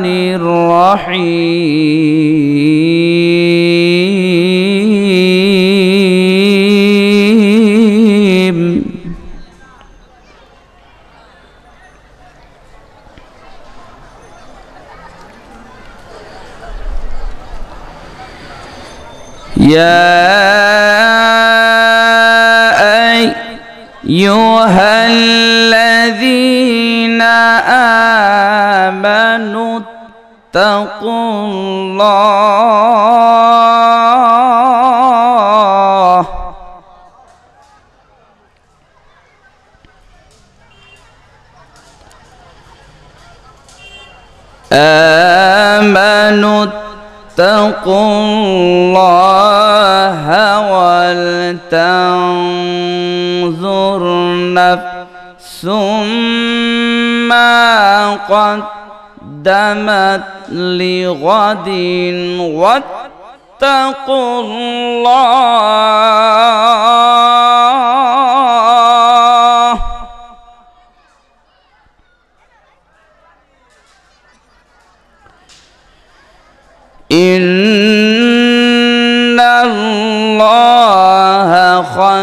الرحيم اتقوا الله ولتنظر نفس ما قدمت لغد واتقوا الله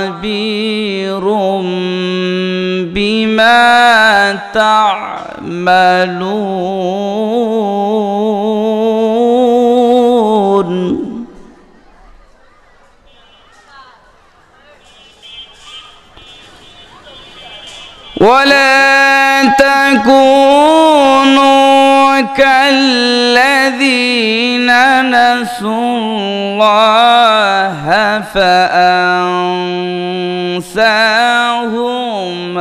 خبير بما تعملون ولا تكونوا كالذين نسوا الله فأنساهم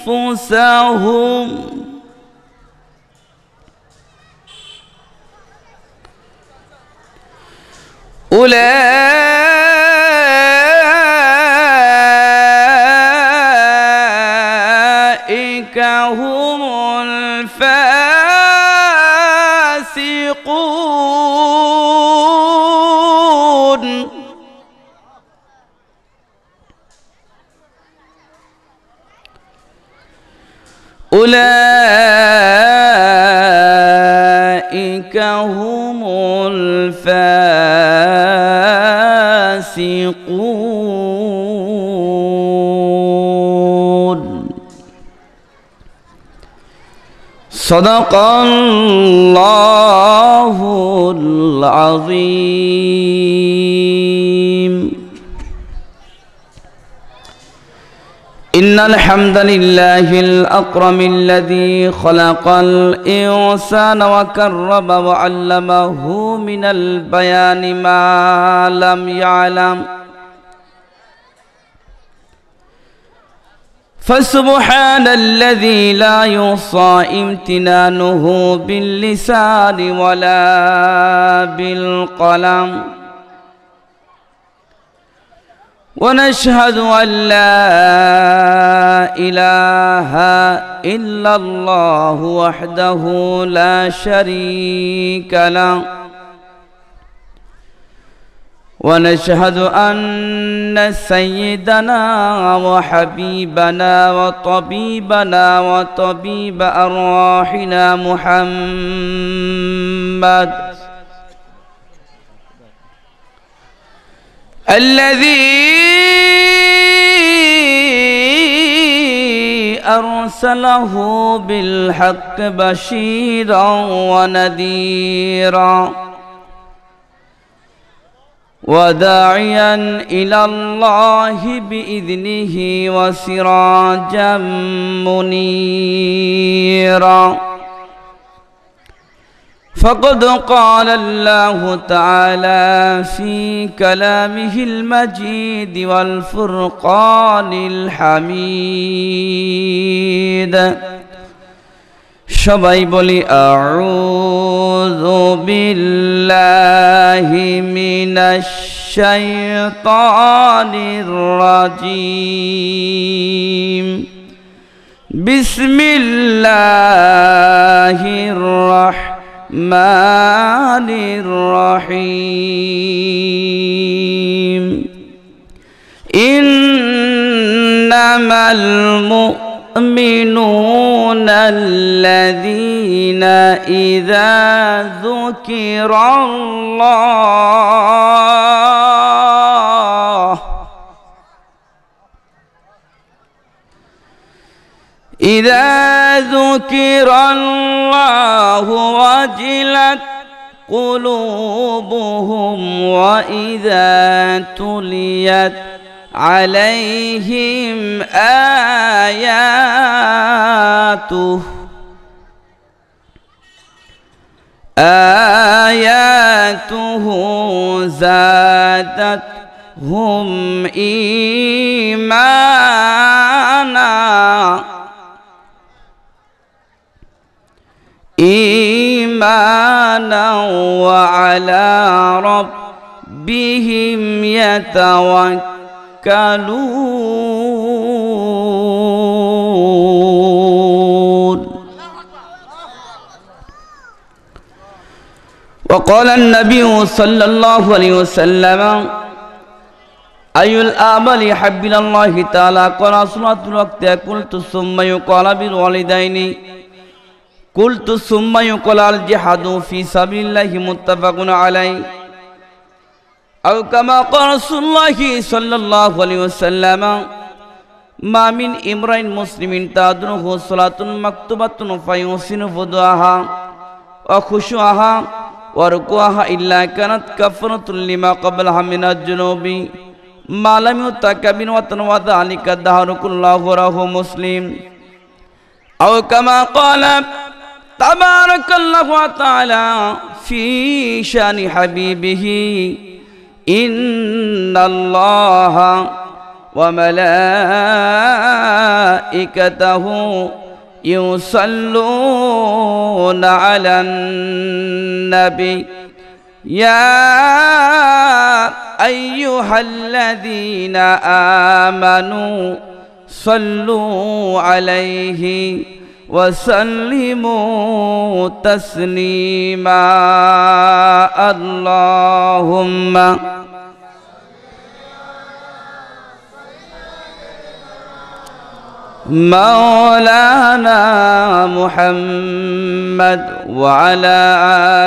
أنفسهم أولئك أولئك هم الفاسقون صدق الله العظيم إن الحمد لله الأكرم الذي خلق الإنسان وكرم وعلمه من البيان ما لم يعلم فسبحان الذي لا يوصى امتنانه باللسان ولا بالقلم ونشهد أن لا إله إلا الله وحده لا شريك له ونشهد أن سيدنا وحبيبنا وطبيبنا وطبيب أرواحنا محمد الذي أرسله بالحق بشيرا ونذيرا وداعيا إلى الله بإذنه وسراجا منيرا فقد قال الله تعالى في كلامه المجيد والفرقان الحميد بولي أعوذ بالله من الشيطان الرجيم بسم الله الرحمن الرحمن الرحيم إنما المؤمنون الذين إذا ذكر الله إذا ذكر الله وجلت قلوبهم وإذا تليت عليهم آياته آياته زادتهم إيمانا إيمانا وعلى ربهم يتوكلون وقال النبي صلى الله عليه وسلم أي الأعمال يحب الله تعالى قال صلاة الوقت قلت ثم يقال بالوالدين قلت ثم يقال الجهاد في سبيل الله متفق عليه أو كما قال رسول الله صلى الله عليه وسلم ما من امرئ مسلم تدره صلاة مكتوبة فيحسن فدعاها وخشوعها وركوعها إلا كانت كفرة لما قبلها من الجنوب ما لم يتك من وطن وذلك دهرك الله راه مسلم أو كما قال تبارك الله تعالى في شان حبيبه إن الله وملائكته يصلون على النبي يا أيها الذين آمنوا صلوا عليه وسلموا تسليما اللهم مولانا محمد وعلى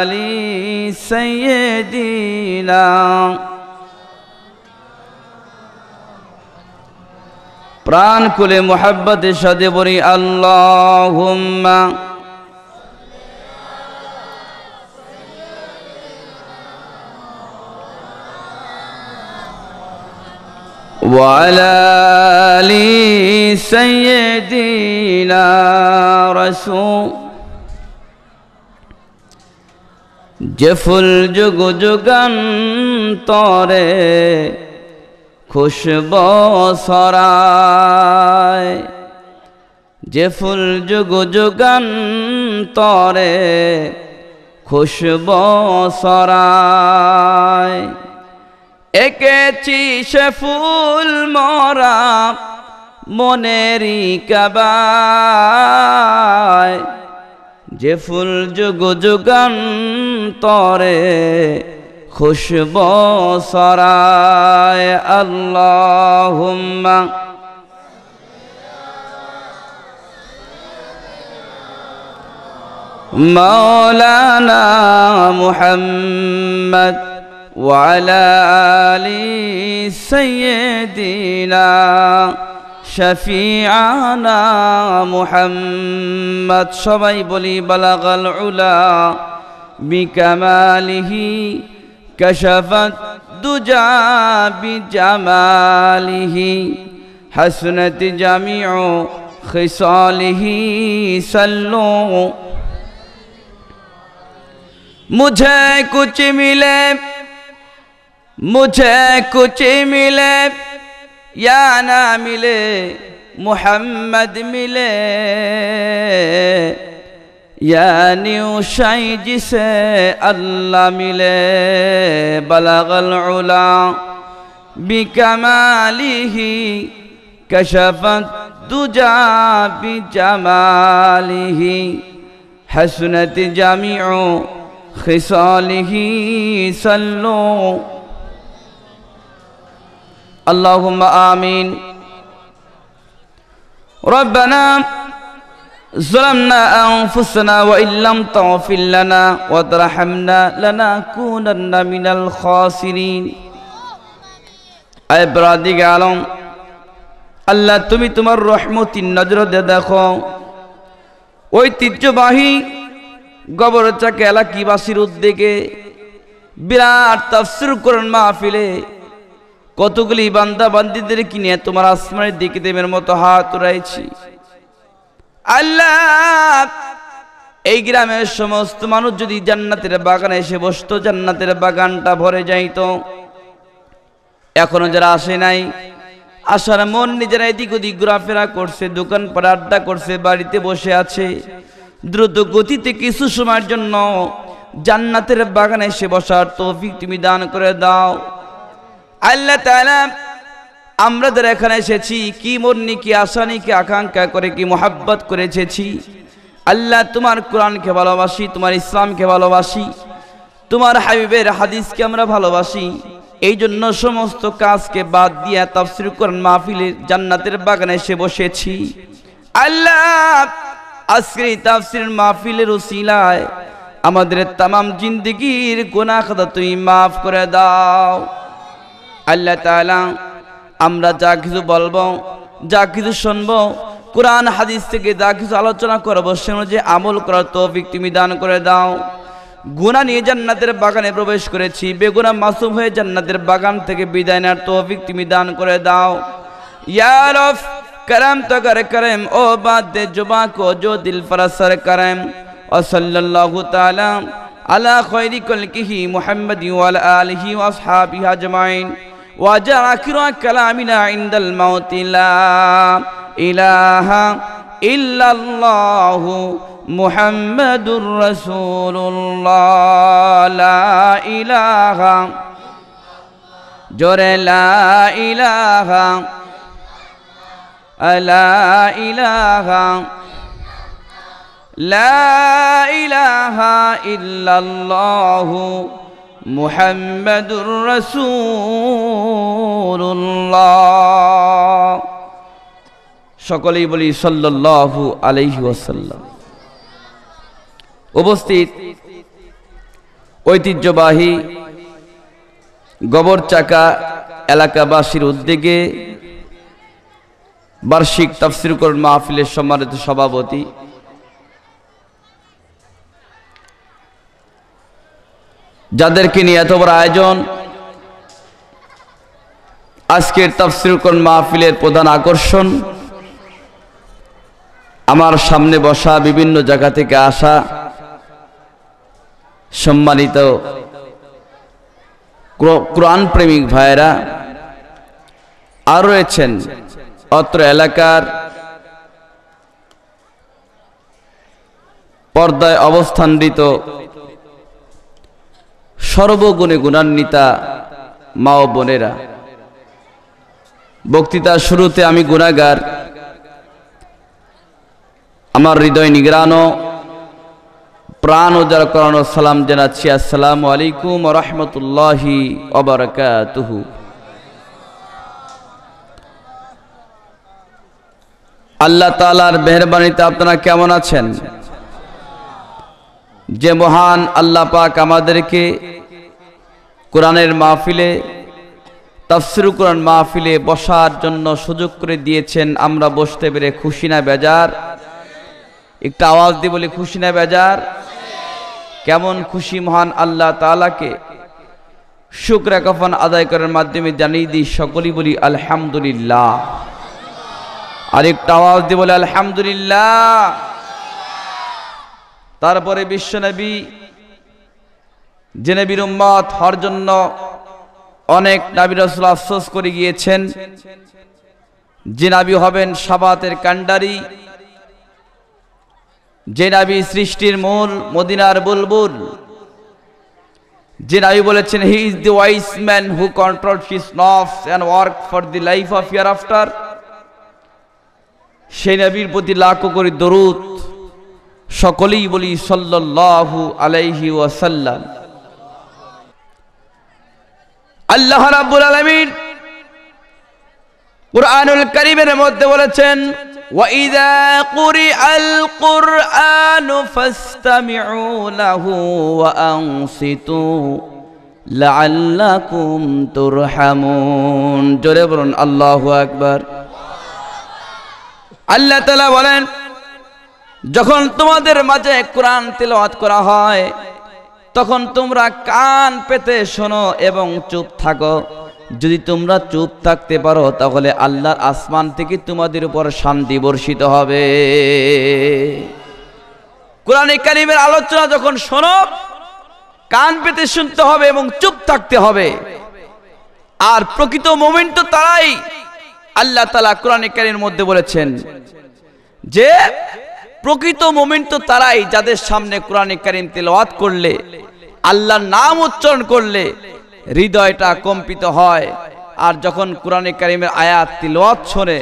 آل سيدنا প্রাণ খুলে মুহাব্বতের সাথে বলি আল্লাহুম্মা وعلى آل سيدنا رسول جفل جگ جگن طارئ খুশব সরায় যে ফুল যুগ যুগান তরে খুশব সরায় একেছি সে ফুল মরা মনেরই কাবায় যে ফুল যুগ যুগান তরে خوشبو سرائے اللہم مولانا محمد وعلى آل سيدنا شفيعنا محمد شبيب لي بلغ العلا بكماله كشفت دجى بجماله حسنت جميع خصاله سلو مجھے کچھ ملے مجھے کچھ ملے یا نہ ملے محمد ملے یعنی شاہی جسے اللہ ملے بلغ العلا بکمالی کشبت حسنت جامع خسال ہی سلو اللہ معامین رب ربنا ظلمنا أنفسنا وإن لم تغفر لنا وترحمنا لنكونن من الخاسرين أي برادي قالوا আল্লাহ তুমি তোমার রহমতির নজর দিয়ে দেখো ঐতিহ্যবাহী গবরচাক এলাকিবাসীর উদ্যোগে বিরাট তাফসুর করেন মাহফিলে কতগুলি বান্দা বান্দিদের কিনে তোমার আসমানের দিকে দেবের মতো হাত রয়েছি আল্লাহ এই গ্রামের সমস্ত মানুষ যদি জান্নাতের বাগানে এসে বসত জান্নাতের বাগানটা ভরে যাইত এখনো যারা আসে নাই আসার মন নিজেরা এদিক ওদিক ঘোরাফেরা করছে দোকান পরে আড্ডা করছে বাড়িতে বসে আছে দ্রুত গতিতে কিছু সময়ের জন্য জান্নাতের বাগানে এসে বসার তৌফিক তুমি দান করে দাও আল্লাহ তাআলা আমরা যারা এখানে এসেছি কি মন্নি কি আসানি কি আকাঙ্ক্ষা করে কি মোহাব্বত করে এসেছি আল্লাহ তোমার কোরআনকে ভালোবাসি তোমার ইসলামকে ভালোবাসি তোমার হাবিবের হাদিসকে আমরা ভালোবাসি এই জন্য সমস্ত কাজকে বাদ দিয়ে তাফসির কোরআন মাহফিলে জান্নাতের বাগানে এসে বসেছি আল্লাহ আজকের এই তাফসির মাহফিলের ওসিলায় আমাদের তাম জিন্দিগির গোনা খাতা তুই মাফ করে দাও আল্লাহ তালা আমরা যা কিছু বলবো যা কিছু শুনবো কোরআন হাদিস থেকে যা কিছু আলোচনা করবো সে যে আমল করার তৌফিক তুমি দান করে দাও গুণা নিয়ে জান্নাতের বাগানে প্রবেশ করেছি বেগুনা মাসুম হয়ে জান্নাতের বাগান থেকে বিদায় নেওয়ার তৌফিক তুমি দান করে দাও ইয়ার অফ کرم تو کر کرم او بات دے جبا کو جو دل پر اثر کرم اور صلی اللہ تعالی علی خیر کل کی وجعل آخر كلامنا عند الموت لا إله إلا الله محمد رسول الله لا إله جر لا إله لا إله لا إله إلا الله মুহাম্মাদুর রাসূলুল্লাহ সকলেই বলি সাল্লাল্লাহু আলাইহি ওয়াসাল্লাম উপস্থিত ঐতিহ্যবাহী গোবরচাকা এলাকাবাসীর উদ্যোগে বার্ষিক তাফসিরকরণ মাহফিলের সম্মানিত সভাপতি যাদেরকে নিয়ে এত বড় আয়োজন আজকের তাফসিরকন মাহফিলের প্রধান আকর্ষণ আমার সামনে বসা বিভিন্ন জায়গা থেকে আসা সম্মানিত কোরআন প্রেমিক ভাইয়েরা আর রয়েছেন অত্র এলাকার পর্দায় অবস্থানরিত সর্বগুণে গুণান্বিতা মা ও বোনেরা বক্তৃতার শুরুতে আমি গুণাগার আমার হৃদয় নিগ্রানো প্রাণ উজাড় করানো সালাম জানাচ্ছি আসসালাম আলাইকুম রহমতুল্লাহি অবরাকাতুহু আল্লাহ তালার মেহরবানিতে আপনারা কেমন আছেন যে মহান আল্লাহ পাক আমাদেরকে কোরআনের মাহফিলে তাফসির কোরআন মাহফিলে বসার জন্য সুযোগ করে দিয়েছেন আমরা বসতে পেরে খুশি না বেজার একটা আওয়াজ দিয়ে বলি খুশি না বেজার কেমন খুশি মহান আল্লাহ তালাকে শুক্র কফন আদায় করার মাধ্যমে জানিয়ে দিই সকলেই বলি আলহামদুলিল্লাহ আর একটা আওয়াজ দিয়ে বলি আলহামদুলিল্লাহ তারপরে বিশ্বনবী জেনে বিরুম্মত হওয়ার জন্য অনেক নাবি রসুল আফসোস করে গিয়েছেন যে নাবি হবেন সাবাতের কাণ্ডারি যে নাবি সৃষ্টির মূল মদিনার বুলবুল যে নাবি বলেছেন he is the wise man who control his নফ and work for the life of year after সেই নাবির প্রতি লাখ করি দরুদ সকলেই বলি সাল্লাল্লাহু আলাইহি ওয়াসাল্লাম আল্লাহ রাব্বুল আলামিন কুরআনুল কারীমের মধ্যে বলেছেন কুরিআল قُرِئَ ফাসতামিউ লাহু ওয়া আনসিতু লাআল্লাকুম তুরহামুন জোরে বলুন আল্লাহু আকবার আল্লাহ তাআলা বলেন যখন তোমাদের মাঝে কোরআন তেলাওয়াত করা হয় তখন তোমরা কান পেতে শোনো এবং চুপ থাকো যদি তোমরা চুপ থাকতে পারো তাহলে আল্লাহর আসমান থেকে তোমাদের উপর শান্তি বর্ষিত হবে কোরআনে কারিমের আলোচনা যখন শোনো কান পেতে শুনতে হবে এবং চুপ থাকতে হবে আর প্রকৃত মোমেন্ট তো তারাই আল্লাহ তালা কোরআনে কারিমের মধ্যে বলেছেন যে প্রকৃত মোমেন্ট তো তারাই যাদের সামনে কোরআনে কারিম তেলাওয়াত করলে আল্লাহর নাম উচ্চারণ করলে হৃদয়টা কম্পিত হয় আর যখন কোরআনে কারিমের আয়াত তিলওয়াত শোনে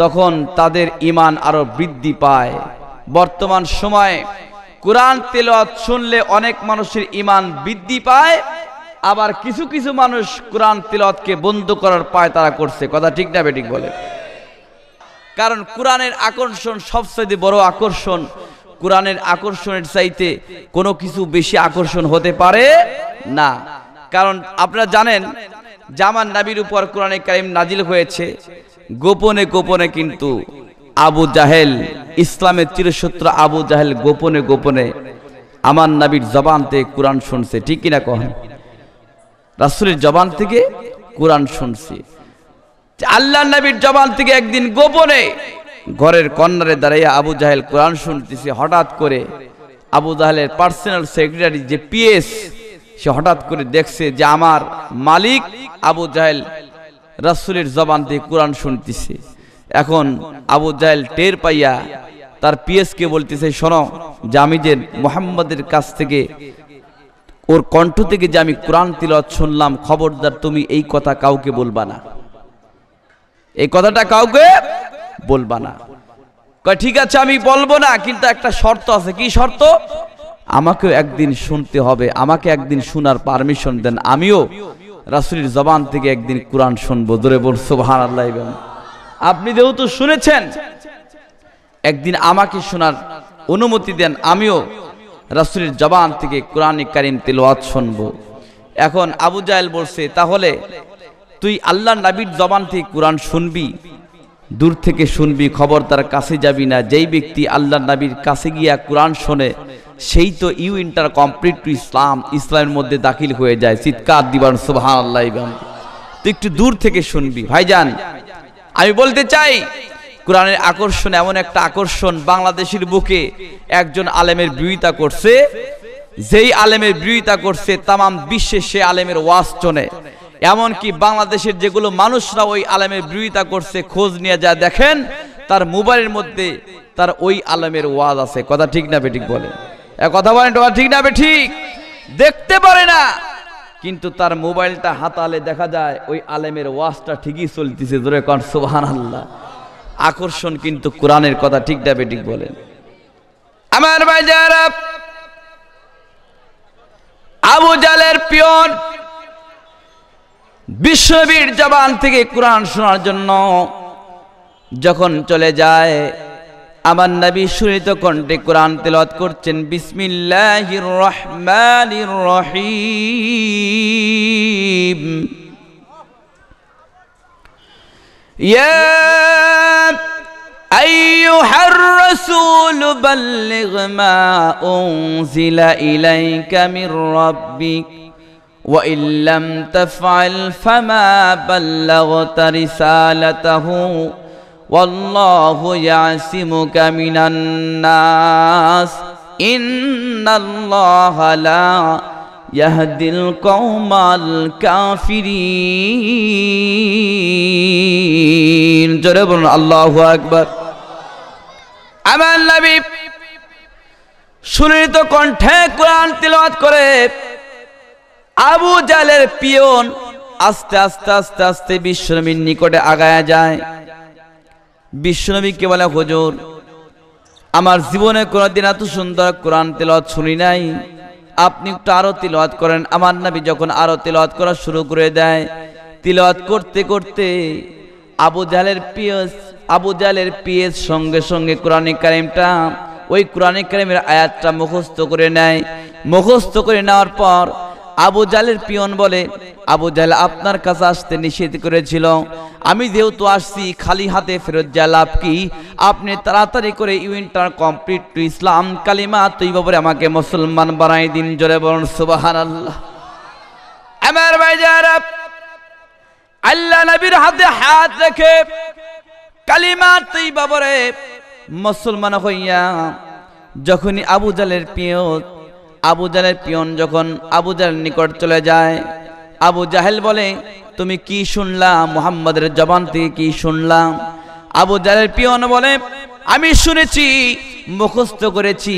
তখন তাদের ইমান আরো বৃদ্ধি পায় বর্তমান সময়ে কোরআন তেলাওয়াত শুনলে অনেক মানুষের ইমান বৃদ্ধি পায় আবার কিছু কিছু মানুষ কোরআন তেলাওয়াতকে বন্ধ করার পায় তারা করছে কথা ঠিক না বেঠিক বলে কারণ কোরআনের আকর্ষণ সবচেয়ে বড় আকর্ষণ কোরআনের আকর্ষণের চাইতে কোনো কিছু বেশি আকর্ষণ হতে পারে না কারণ আপনারা জানেন জামান নাবির উপর কোরআনে কারিম নাজিল হয়েছে গোপনে গোপনে কিন্তু আবু জাহেল ইসলামের চিরসূত্র আবু জাহেল গোপনে গোপনে আমার নাবির জবান থেকে কোরআন শুনছে ঠিক কিনা কহেন রাসুলের জবান থেকে কোরআন শুনছে আল্লাহ নবীর জবান থেকে একদিন গোপনে ঘরের কর্নারে দাঁড়াইয়া আবু জাহেল কোরআন শুনতেছে হঠাৎ করে আবু জাহেলের পার্সোনাল সেক্রেটারি যে পিএস সে হঠাৎ করে দেখছে যে আমার মালিক আবু জাহেল রাসুলের জবান থেকে কোরআন শুনতেছে এখন আবু জাহেল টের পাইয়া তার পিএসকে বলতেছে শোনো যে আমি যে মোহাম্মদের কাছ থেকে ওর কণ্ঠ থেকে যে আমি কোরআন তিলত শুনলাম খবরদার তুমি এই কথা কাউকে বলবা না এই কথাটা কাউকে বলবা না ঠিক আছে আমি বলবো না কিন্তু একটা শর্ত আছে কি শর্ত আমাকেও একদিন শুনতে হবে আমাকে একদিন শোনার পারমিশন দেন আমিও রাসুলির জবান থেকে একদিন কোরআন শুনবো দূরে বলছো সোহান আপনি যেহেতু শুনেছেন একদিন আমাকে শোনার অনুমতি দেন আমিও রাসুলির জবান থেকে কোরআন কারিম তেলোয়াত শুনবো এখন আবু জাহেল বলছে তাহলে তুই আল্লাহ নাবির জবান থেকে কোরআন শুনবি দূর থেকে শুনবি খবর তার কাছে যাবি না যেই ব্যক্তি আল্লাহ নাবির কাছে গিয়া কোরআন শোনে সেই তো you enter complete to Islam ইসলামের মধ্যে দাখিল হয়ে যায় চিৎকার দিবান সুবাহান আল্লাহ তুই একটু দূর থেকে শুনবি ভাইজান আমি বলতে চাই কোরআনের আকর্ষণ এমন একটা আকর্ষণ বাংলাদেশের বুকে একজন আলেমের বিরোধিতা করছে যেই আলেমের বিরোধিতা করছে তামাম বিশ্বে সে আলেমের ওয়াজ চনে এমনকি বাংলাদেশের যেগুলো মানুষরা ওই আলেমের বিরোধিতা করছে খোঁজ নিয়ে যা দেখেন তার মোবাইলের মধ্যে তার ওই আলেমের ওয়াজ আছে কথা ঠিক না বেঠিক বলে কথা বলেন কথা ঠিক না বেঠিক দেখতে পারে না কিন্তু তার মোবাইলটা হাতালে দেখা যায় ওই আলেমের ওয়াজটা ঠিকই চলতেছে জোরে কন সুবাহান আল্লাহ আকর্ষণ কিন্তু কোরআনের কথা ঠিক না বেঠিক বলেন আমার ভাই যারা আবু জালের পিয়ন বিশ্ববীর জবান থেকে কোরআন শোনার জন্য যখন চলে যায় আমার নবী সুরিত কণ্ঠে কোরআন তেলত করছেন বিসমিল্লাহির রহমানির রহিম ইয়া أيها الرسول بلغ ما أنزل إليك من ربك وإن لم تفعل فما بلغت رسالته والله يعصمك من الناس إن الله لا يهدي القوم الكافرين جربنا الله أكبر আমার নবী সুনিত কণ্ঠে কোরআন তিলওয়াত করে আবু জালের পিয়ন আস্তে আস্তে আস্তে আস্তে বিশ্বনবীর নিকটে আগায়া যায় বিশ্বনবীকে বলে হজুর আমার জীবনে কোনোদিন এত সুন্দর কোরআন তেলত শুনি নাই আপনি একটু আরও তিলওয়াত করেন আমার নাবি যখন আরও তিলওয়াত করা শুরু করে দেয় তিলওয়াত করতে করতে আবু জালের পিয়স আবু জালের পিয়স সঙ্গে সঙ্গে কোরআনে কারিমটা ওই কোরআনে কারিমের আয়াতটা মুখস্থ করে নেয় মুখস্থ করে নেওয়ার পর আবু জালের পিয়ন বলে আবু জাল আপনার কাছে আসতে নিষেধ করেছিল আমি যেহেতু আসছি খালি হাতে ফেরত যা লাভ কি আপনি তাড়াতাড়ি করে ইউনিটার কমপ্লিট টু ইসলাম কালিমা তুই বাবরে আমাকে মুসলমান বানাই দিন জোরে বরণ সুবাহান আল্লাহ আমার ভাই যারা আল্লাহ নবীর হাতে হাত রেখে কালিমা তুই বাবরে মুসলমান হইয়া যখনই আবু জালের পিয়ন আবু জাহের পিয়ন যখন আবু জালের নিকট চলে যায় আবু জাহেল বলে তুমি কি শুনলা মোহাম্মদের জবান থেকে কি শুনলাম আবু জাহের পিয়ন বলে আমি শুনেছি মুখস্থ করেছি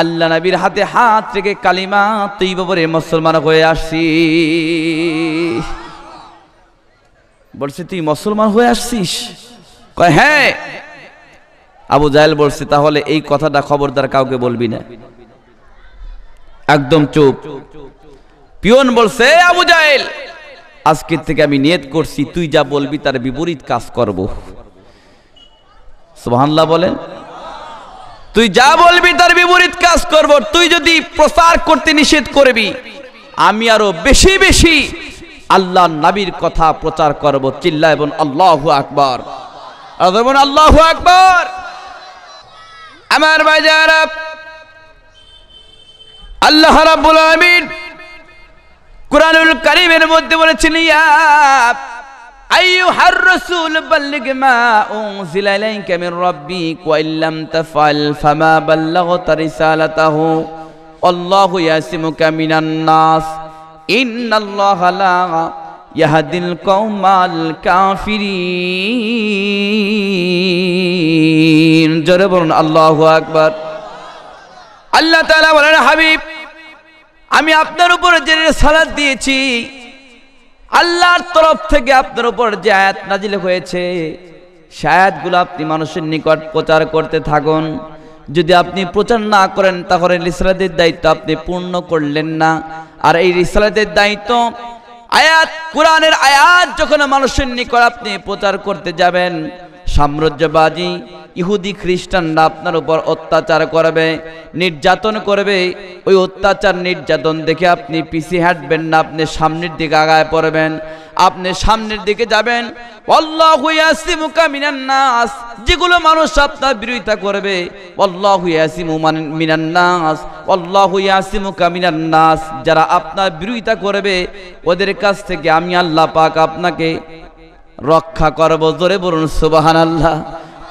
আল্লাহ নবীর হাতে হাত রেখে কালিমা তুই বাবরে মুসলমান হয়ে আসছি বলছে তুই মুসলমান হয়ে আসছিস কয় হ্যাঁ আবু জাহেল বলছে তাহলে এই কথাটা খবরদার কাউকে বলবি না একদম চুপ পিয়ন বলছে আবু জাহেল আজকের থেকে আমি নিয়ত করছি তুই যা বলবি তার বিপরীত কাজ করব সুবহানাল্লাহ বলেন তুই যা বলবি তার বিপরীত কাজ করব তুই যদি প্রচার করতে নিষেধ করবি আমি আরো বেশি বেশি আল্লাহ নবীর কথা প্রচার করব চিল্লা এবং আল্লাহ আকবর আল্লাহ আকবর আমার বাজার আল্লাহ রাব্বুল আলামিন কুরআনুল কারীমের মধ্যে বলেছেন ইয়া আইয়ুহার রাসূল বাল্লিগ মা উনজিলা ইলাইকা মির রাব্বিক ওয়া ইল্লাম তাফআল ফামা বাল্লাগতা রিসালাতাহু আল্লাহু ইয়াসিমুকা মিনান নাস ইন্নাল্লাহা লা ইয়াহদিল কওমাল কাফিরিন জোরে বলুন আল্লাহু আকবার আল্লাহ তালা বলেন হাবিব আমি আপনার উপরে যে সালাদ দিয়েছি আল্লাহর তরফ থেকে আপনার উপর যে আয়াত নাজিল হয়েছে সে আয়াতগুলো আপনি মানুষের নিকট প্রচার করতে থাকুন যদি আপনি প্রচার না করেন তাহলে রিসালাতের দায়িত্ব আপনি পূর্ণ করলেন না আর এই রিসালাতের দায়িত্ব আয়াত কোরআনের আয়াত যখন মানুষের নিকট আপনি প্রচার করতে যাবেন সাম্রাজ্যবাদী ইহুদি খ্রিস্টানরা আপনার উপর অত্যাচার করবে নির্যাতন করবে ওই অত্যাচার নির্যাতন দেখে আপনি পিছিয়ে হাঁটবেন না আপনি সামনের দিকে আগায় পড়বেন আপনি সামনের দিকে যাবেন নাস যেগুলো মানুষ আপনার বিরোধিতা করবে নাস যারা আপনার বিরোধিতা করবে ওদের কাছ থেকে আমি আল্লাহ পাক আপনাকে রক্ষা করবো জোরে বলুন সুবাহান আল্লাহ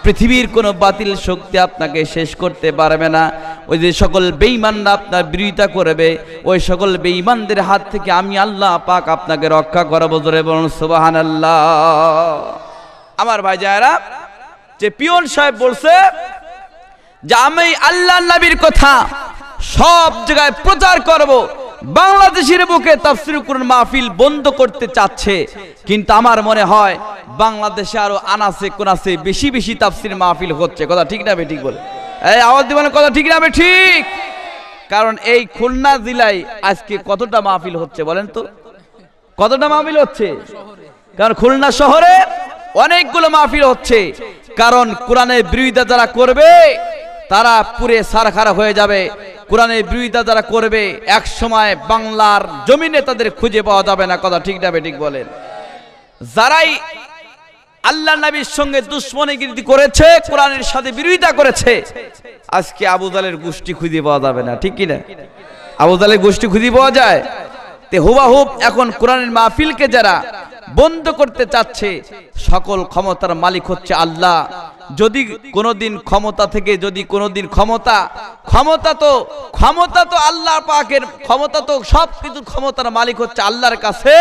পৃথিবীর কোনো বাতিল শক্তি আপনাকে শেষ করতে পারবে না ওই যে সকল বেঈমানরা আপনার বিরোধিতা করবে ওই সকল বেঈমানদের হাত থেকে আমি আল্লাহ পাক আপনাকে রক্ষা করবো জোরে বলুন সুবাহান আল্লাহ আমার ভাই যারা যে পিয়ন সাহেব বলছে যে আমি আল্লাহ নবীর কথা সব জায়গায় প্রচার করব বাংলাদেশের বুকে তাফসির কোরআন মাহফিল বন্ধ করতে চাচ্ছে কিন্তু আমার মনে হয় বাংলাদেশে আরো আনাসে কোনাসে বেশি বেশি তাফসির মাহফিল হচ্ছে কথা ঠিক না ঠিক বলে এই আওয়াজ দিবানের কথা ঠিক না ঠিক কারণ এই খুলনা জেলায় আজকে কতটা মাহফিল হচ্ছে বলেন তো কতটা মাহফিল হচ্ছে কারণ খুলনা শহরে অনেকগুলো মাহফিল হচ্ছে কারণ কোরআনের বিরোধিতা যারা করবে তারা পুরে সারখারা হয়ে যাবে কোরআনের বিরোধিতা যারা করবে এক সময় বাংলার জমিনে তাদের খুঁজে পাওয়া যাবে না কথা ঠিক যাবে ঠিক বলেন যারাই আল্লাহ নবীর সঙ্গে দুশ্মনীগিরি করেছে কোরআনের সাথে বিরোধিতা করেছে আজকে আবু দালের গোষ্ঠী খুঁজে পাওয়া যাবে না ঠিক কিনা আবু দালের গোষ্ঠী খুঁজে পাওয়া যায় তে হুবাহুব এখন কোরআনের মাহফিলকে যারা বন্ধ করতে চাচ্ছে সকল ক্ষমতার মালিক হচ্ছে আল্লাহ যদি কোনোদিন ক্ষমতা থেকে যদি কোনোদিন ক্ষমতা ক্ষমতা তো ক্ষমতা তো আল্লাহ পাকের ক্ষমতা তো সব কিছু ক্ষমতার মালিক হচ্ছে আল্লাহর কাছে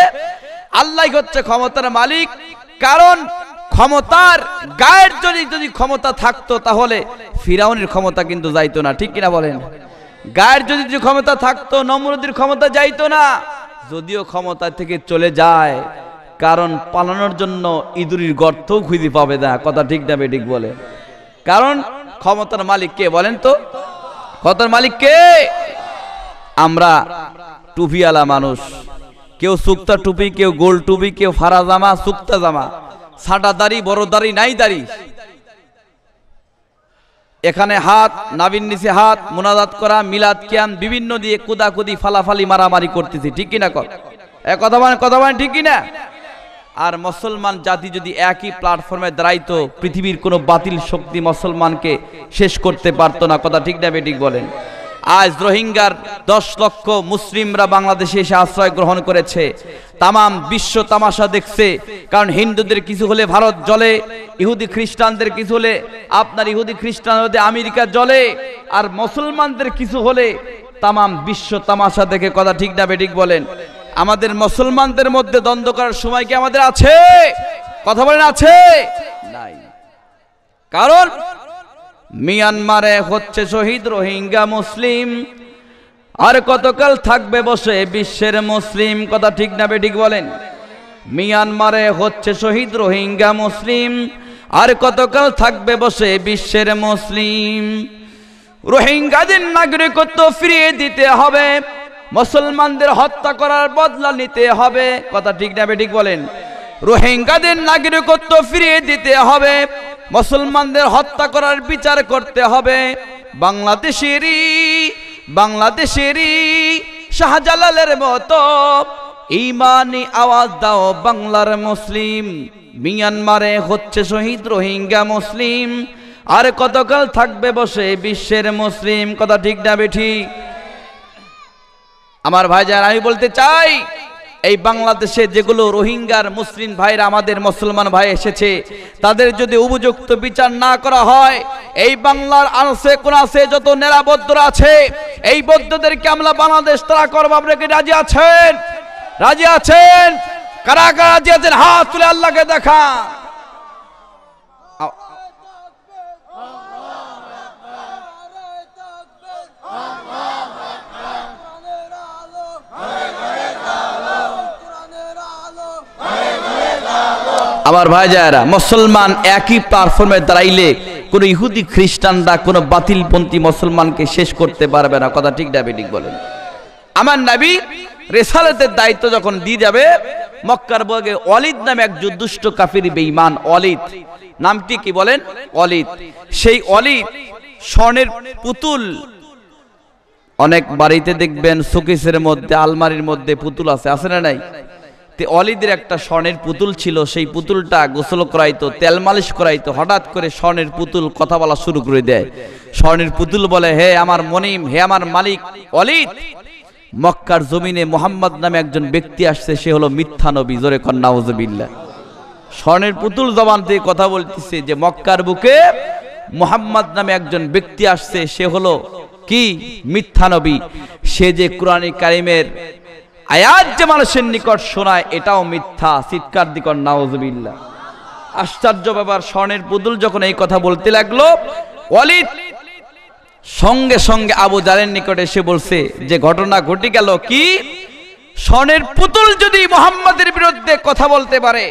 আল্লাহ হচ্ছে ক্ষমতার মালিক কারণ ক্ষমতার গায়ের জন্য যদি ক্ষমতা থাকতো তাহলে ফিরাউনের ক্ষমতা কিন্তু যাইতো না ঠিক কিনা বলেন গায়ের যদি ক্ষমতা থাকতো নমরদের ক্ষমতা যাইতো না যদিও ক্ষমতা থেকে চলে যায় কারণ পালানোর জন্য ইঁদুরির গর্তও খুঁজে পাবে না কথা ঠিক না বেঠিক বলে কারণ ক্ষমতার মালিক কে বলেন তো ক্ষমতার মালিক কে আমরা টুপিওয়ালা মানুষ কেউ সুক্তা টুপি কেউ গোল টুপি কেউ ফারা জামা সুক্তা জামা সাটা দাড়ি বড় দাড়ি নাই দাড়ি এখানে হাত নাবিন নিচে হাত মোনাজাত করা মিলাদ কিয়াম বিভিন্ন দিয়ে কুদাকুদি ফালাফালি মারামারি করতেছি ঠিক কিনা কথা মানে কথা মানে ঠিক কিনা আর মুসলমান জাতি যদি একই প্ল্যাটফর্মে দাঁড়াইতো পৃথিবীর কোনো বাতিল শক্তি মুসলমানকে শেষ করতে পারতো না কথা ঠিক না বেঠিক বলেন আজ রোহিঙ্গার দশ লক্ষ মুসলিমরা বাংলাদেশে এসে আশ্রয় গ্রহণ করেছে তামাম বিশ্ব তামাশা দেখছে কারণ হিন্দুদের কিছু হলে ভারত জলে ইহুদি খ্রিস্টানদের কিছু হলে আপনার ইহুদি খ্রিস্টান হতে আমেরিকা জলে আর মুসলমানদের কিছু হলে তামাম বিশ্ব তামাশা দেখে কথা ঠিক না বেঠিক বলেন আমাদের মুসলমানদের মধ্যে দ্বন্দ্ব করার সময় কি আমাদের আছে কথা বলেন আছে নাই কারণ মিয়ানমারে হচ্ছে শহীদ রোহিঙ্গা মুসলিম আর কতকাল থাকবে বসে বিশ্বের মুসলিম কথা ঠিক না বেঠিক বলেন মিয়ানমারে হচ্ছে শহীদ রোহিঙ্গা মুসলিম আর কতকাল থাকবে বসে বিশ্বের মুসলিম রোহিঙ্গাদের নাগরিকত্ব ফিরিয়ে দিতে হবে মুসলমানদের হত্যা করার বদলা নিতে হবে কথা ঠিক না ঠিক বলেন রোহিঙ্গাদের নাগরিকত্ব ফিরিয়ে দিতে হবে মুসলমানদের হত্যা করার বিচার করতে হবে বাংলাদেশেরই বাংলাদেশেরই শাহজালালের মতো ইমানি আওয়াজ দাও বাংলার মুসলিম মিয়ানমারে হচ্ছে শহীদ রোহিঙ্গা মুসলিম আর কতকাল থাকবে বসে বিশ্বের মুসলিম কথা ঠিক না বেঠিক আমার ভাই যারা আমি বলতে চাই এই বাংলাদেশে যেগুলো রোহিঙ্গার মুসলিম ভাইরা আমাদের মুসলমান ভাই এসেছে তাদের যদি উপযুক্ত বিচার না করা হয় এই বাংলার আনসে কোনাসে যত নেরাবদ্ধরা আছে এই বৌদ্ধদেরকে আমরা বাংলাদেশ তারা করবো আপনাকে রাজি আছেন রাজি আছেন কারা কারা রাজি আছেন হাত তুলে আল্লাহকে দেখা আমার ভাই যায়রা মুসলমান একই প্ল্যাটফর্মে দাঁড়াইলে কোনো ইহুদি খ্রিস্টানরা কোনো বাতিলপন্থী মুসলমানকে শেষ করতে পারবে না কথা ঠিক ডাবে ঠিক বলেন আমার নাবি রেসালতের দায়িত্ব যখন দিয়ে যাবে মক্কার বগে অলিদ নামে এক দুষ্ট কাফির বেঈমান অলিদ নামটি কি বলেন অলিদ সেই অলিদ স্বর্ণের পুতুল অনেক বাড়িতে দেখবেন শোকেসের মধ্যে আলমারির মধ্যে পুতুল আছে আছে না নাই তে অলিদের একটা স্বর্ণের পুতুল ছিল সেই পুতুলটা গোসল করাইতো তেল মালিশ করাইতো হঠাৎ করে স্বর্ণের পুতুল কথা বলা শুরু করে দেয় স্বর্ণের পুতুল বলে হে আমার মনিম হে আমার মালিক অলিদ মক্কার জমিনে মোহাম্মদ নামে একজন ব্যক্তি আসছে সে হলো মিথ্যা নবী জোরে কন্যাউজবিল্লা স্বর্ণের পুতুল জবান থেকে কথা বলতেছে যে মক্কার বুকে মোহাম্মদ নামে একজন ব্যক্তি আসছে সে হলো কি মিথ্যা নবী সে যে কোরআনী কারিমের আয়াত যে মানুষের নিকট শোনায় এটাও মিথ্যা চিৎকার দিকর নাওজবিল্লা আশ্চর্য ব্যাপার স্বর্ণের পুতুল যখন এই কথা বলতে লাগলো ওয়ালিদ সঙ্গে সঙ্গে আবু জালের নিকট এসে বলছে যে ঘটনা ঘটে গেল কি স্বর্ণের পুতুল যদি মোহাম্মদের বিরুদ্ধে কথা বলতে পারে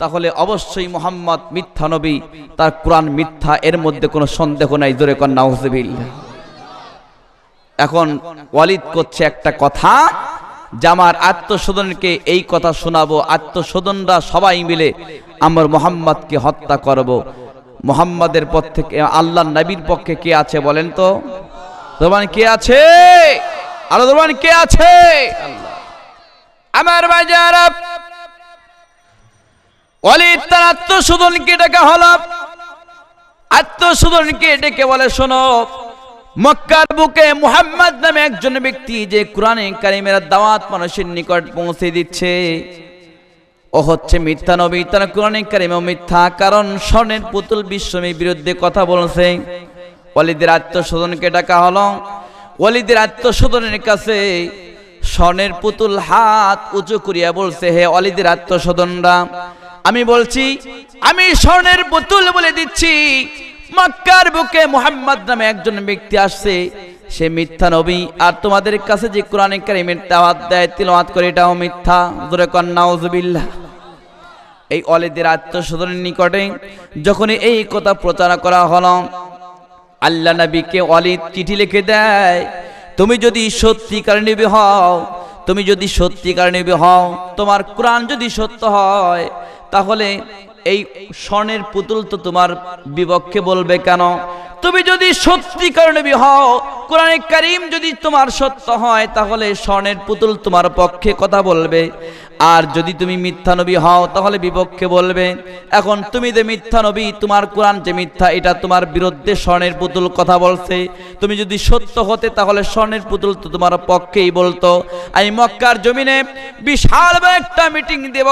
তাহলে অবশ্যই মোহাম্মদ মিথ্যা নবী তার কোরআন মিথ্যা এর মধ্যে কোনো সন্দেহ নাই জোরে কন্যা এখন ওয়ালিদ করছে একটা কথা যে আমার আত্মস্বজনকে এই কথা শোনাবো আত্মস্বজনরা সবাই মিলে আমার মোহাম্মদকে হত্যা করব। মোহাম্মদের পর থেকে আল্লাহ নবীর পক্ষে কে আছে বলেন তো তোমার কে আছে আর তোমার কে আছে আমার ভাই আরব অলিদ তার আত্মস্বজনকে ডেকে হল আত্মস্বজনকে ডেকে বলে শোনো মক্কার বুকে মুহাম্মদ নামে একজন ব্যক্তি যে কোরআনে কারিমের দাওয়াত মানুষের নিকট পৌঁছে দিচ্ছে ও হচ্ছে মিথ্যা নবী তার কোরআনে কারিম মিথ্যা কারণ স্বর্ণের পুতুল বিশ্বমীর বিরুদ্ধে কথা বলছে ওয়ালিদের আত্মস্বজনকে ডাকা হলো ওয়ালিদের আত্মশোধনের কাছে স্বর্ণের পুতুল হাত উঁচু করিয়া বলছে হে অলিদের আত্মশোধনরা আমি বলছি আমি স্বর্ণের পুতুল বলে দিচ্ছি মক্কার বুকে মোহাম্মদ নামে একজন ব্যক্তি আসছে সে মিথ্যা নবী আর তোমাদের কাছে যে কোরআন কারিমের দাওয়াত দেয় তিলওয়াত করে এটাও মিথ্যা জোরে কন্যাউজবিল্লা এই অলিদের আত্মস্বজনের নিকটে যখন এই কথা প্রচার করা হলো আল্লাহ নবীকে অলিদ চিঠি লিখে দেয় তুমি যদি সত্যিকার নিবে হও তুমি যদি সত্যিকার নিবে হও তোমার কোরআন যদি সত্য হয় তাহলে এই স্বর্ণের পুতুল তো তোমার বিপক্ষে বলবে কেন তুমি যদি কারণে বি হও কোরআনে করিম যদি তোমার সত্য হয় তাহলে স্বর্ণের পুতুল তোমার পক্ষে কথা বলবে আর যদি তুমি মিথ্যা নবী হও তাহলে বিপক্ষে বলবে এখন তুমি যে মিথ্যা নবী তোমার কোরআন যে মিথ্যা এটা তোমার বিরুদ্ধে স্বর্ণের পুতুল কথা বলছে তুমি যদি সত্য হতে তাহলে স্বর্ণের পুতুল তো তোমার পক্ষেই বলতো আমি মক্কার জমিনে বিশাল একটা মিটিং দেব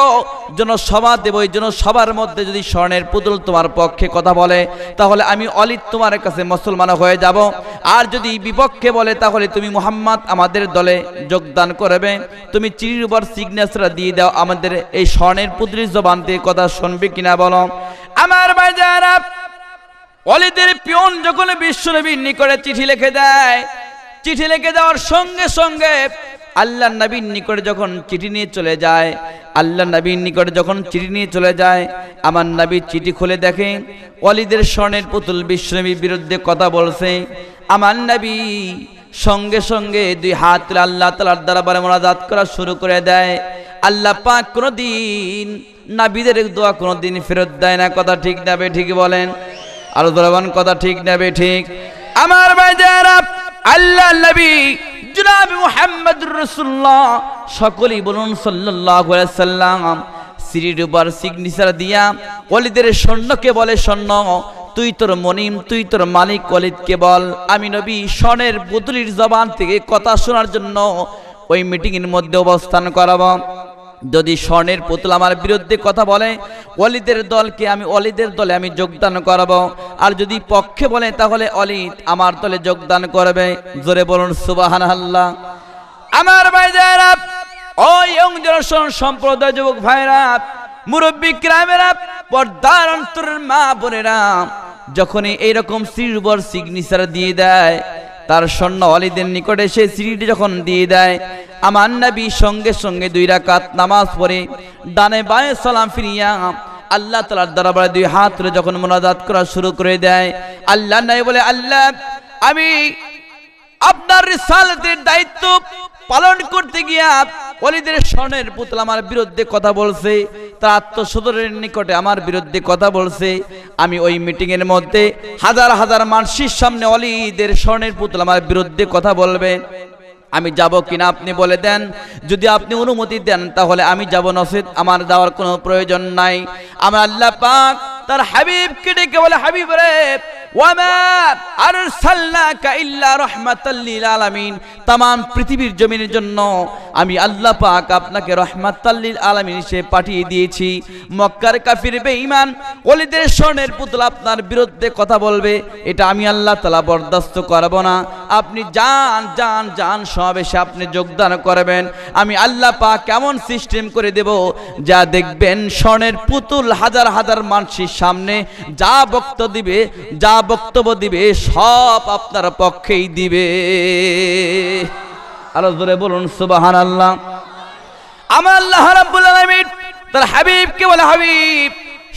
সভা দেব এই সবার মধ্যে যদি স্বর্ণের পুতুল তোমার পক্ষে কথা বলে তাহলে আমি অলিত তোমার কাছে মুসলমান হয়ে যাব আর যদি বিপক্ষে বলে তাহলে তুমি মোহাম্মদ আমাদের দলে যোগদান করবে তুমি চিরির উপর সিগনেচার দিয়ে দাও আমাদের এই স্বর্ণের পুত্রীর জবান থেকে কথা শুনবে কিনা বলো আমার বাজারা অলিদের পিয়ন যখন বিশ্বনবী নিকটে চিঠি লিখে দেয় চিঠি লিখে দেওয়ার সঙ্গে সঙ্গে আল্লাহ নবীর নিকটে যখন চিঠি নিয়ে চলে যায় আল্লাহ নবীর নিকটে যখন চিঠি নিয়ে চলে যায় আমার নবী চিঠি খুলে দেখে অলিদের স্বর্ণের পুতুল বিশ্বনবীর বিরুদ্ধে কথা বলছে আমার নবী সঙ্গে সঙ্গে দুই হাত আল্লাহ তালার দ্বারা বারে মোনাজাত করা শুরু করে দেয় আল্লাহ পাক কোনো দিন নাবিদের দোয়া কোনো দিন ফেরত দেয় না কথা ঠিক নেবে ঠিক বলেন আরো ধরবান কথা ঠিক নেবে ঠিক আমার ভাই যারা আল্লাহ নবী জনাব মুহাম্মদ রসুল্লাহ সকলেই বলুন সাল্লাল্লাহু আলাইহি সাল্লাম সিঁড়ির উপর সিগনেচার দিয়া অলিদের সৈন্যকে বলে সৈন্য তুই তোর মনিম তুই তোর মালিক কলিদকে বল আমি নবী সনের বুতুলির জবান থেকে কথা শোনার জন্য ওই মিটিংয়ের মধ্যে অবস্থান করাব যদি স্বর্ণের পুতুল আমার বিরুদ্ধে কথা বলে অলিদের দলকে আমি অলিদের দলে আমি যোগদান করাব আর যদি পক্ষে বলে তাহলে অলিদ আমার দলে যোগদান করবে জোরে বলুন সুবাহান হাল্লা আমার ভাইজারা ওই ইয়ং জনসন সম্প্রদায় যুবক ভাইরা মুরব্বী গ্রামের পর্দার অন্তরের মা বোনেরা যখনই এইরকম সিলভার সিগনেচার দিয়ে দেয় তার স্বর্ণ অলিদের নিকটে সে সিঁড়িটি যখন দিয়ে দেয় আমার নবী সঙ্গে সঙ্গে দুই রাকাত নামাজ পড়ে ডানে বায়ে সালাম ফিরিয়া আল্লাহ তালার দরবারে দুই হাত তুলে যখন মোনাজাত করা শুরু করে দেয় আল্লাহ নাই বলে আল্লাহ আমি আপনার রিসালতের দায়িত্ব পালন করতে গিয়া অলিদের স্বর্ণের পুতুল আমার বিরুদ্ধে কথা বলছে তার আত্মসদরের নিকটে আমার বিরুদ্ধে কথা বলছে আমি ওই মিটিংয়ের মধ্যে হাজার হাজার মানুষের সামনে অলিদের স্বর্ণের পুতুল আমার বিরুদ্ধে কথা বলবে আমি যাব কিনা আপনি বলে দেন যদি আপনি অনুমতি দেন তাহলে আমি যাব নসিদ আমার যাওয়ার কোনো প্রয়োজন নাই আমার আল্লাহ পাক তার কে ডেকে বলে হাবিব রে তাম পৃথিবীর জমিনের জন্য আমি আল্লাহ পাক আপনাকে রহমাতাল্লিল আলমিন হিসেবে পাঠিয়ে দিয়েছি মক্কার কাফির বেঈমান অলিদের স্বর্ণের পুতুল আপনার বিরুদ্ধে কথা বলবে এটা আমি আল্লাহ তালা বরদাস্ত করব না আপনি যান যান যান সমাবেশে আপনি যোগদান করবেন আমি আল্লাহ পাক কেমন সিস্টেম করে দেব যা দেখবেন স্বর্ণের পুতুল হাজার হাজার মানুষের সামনে যা বক্ত দিবে যা বক্তব্য দিবে সব আপনার পক্ষেই দিবে আরো ধরে বলুন সুবাহান আল্লাহ আমার আল্লাহ তার হাবিব কে বলে হাবিব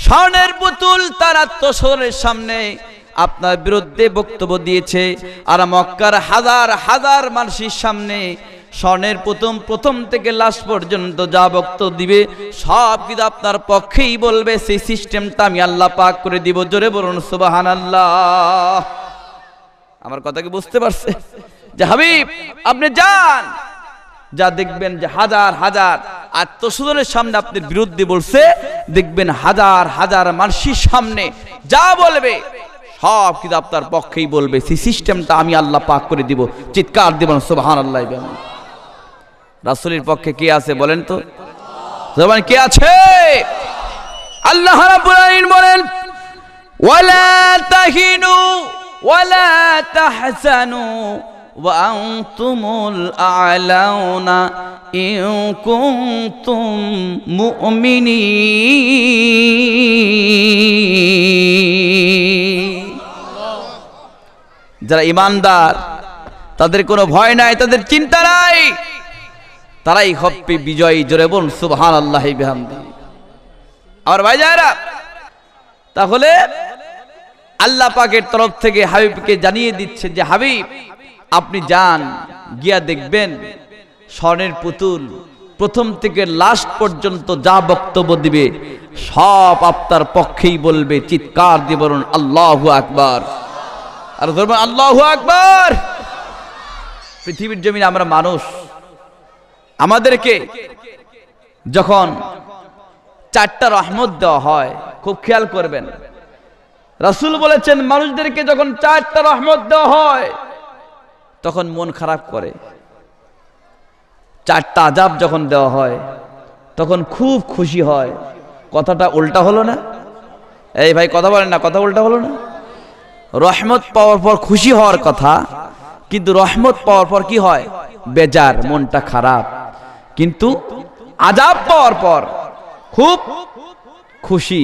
স্বর্ণের পুতুল তার তোষরের সামনে আপনার বিরুদ্ধে বক্তব্য দিয়েছে আর মক্কার হাজার হাজার মানুষের সামনে স্বর্ণের প্রথম প্রথম থেকে লাস্ট পর্যন্ত যা বক্ত দিবে সব কিন্তু আপনার পক্ষেই বলবে সেই সিস্টেমটা আমি আল্লাহ পাক করে দিব জোরে বলুন সুবাহান আল্লাহ আমার কথা কি বুঝতে পারছে যে হাবিব আপনি যান যা দেখবেন যে হাজার হাজার আত্মসুদনের সামনে আপনার বিরুদ্ধে বলছে দেখবেন হাজার হাজার মানুষের সামনে যা বলবে সব কিন্তু আপনার পক্ষেই বলবে সেই সিস্টেমটা আমি আল্লাহ পাক করে দিব চিৎকার দেবেন সুবাহান আল্লাহ রাসুলের পক্ষে কে আছে বলেন তো জবান কে আছে আল্লাহ রাব্বুল বলেন ওয়ালা তাহিনু ওয়ালা তাহসানু ওয়া আনতুমুল আ'লাউনা ইন যারা ইমানদার তাদের কোনো ভয় নাই তাদের চিন্তা নাই তারাই হপ্পি বিজয়ী জোরে বোন সুবহান আল্লাহ আমার ভাই যায়রা তাহলে আল্লাহ পাকের তরফ থেকে হাবিবকে জানিয়ে দিচ্ছে যে হাবিব আপনি যান গিয়া দেখবেন স্বর্ণের পুতুল প্রথম থেকে লাস্ট পর্যন্ত যা বক্তব্য দিবে সব আপনার পক্ষেই বলবে চিৎকার দিয়ে বলুন আল্লাহু আকবার আর ধরবেন আল্লাহ আকবার পৃথিবীর জমিনে আমরা মানুষ আমাদেরকে যখন চারটা রহমত দেওয়া হয় খুব খেয়াল করবেন রাসুল বলেছেন মানুষদেরকে যখন চারটা রহমত দেওয়া হয় তখন মন খারাপ করে চারটা আজাব যখন দেওয়া হয় তখন খুব খুশি হয় কথাটা উল্টা হলো না এই ভাই কথা বলেন না কথা উল্টা হলো না রহমত পাওয়ার পর খুশি হওয়ার কথা কিন্তু রহমত পাওয়ার পর কি হয় বেজার মনটা খারাপ কিন্তু আজাব পাওয়ার পর খুব খুশি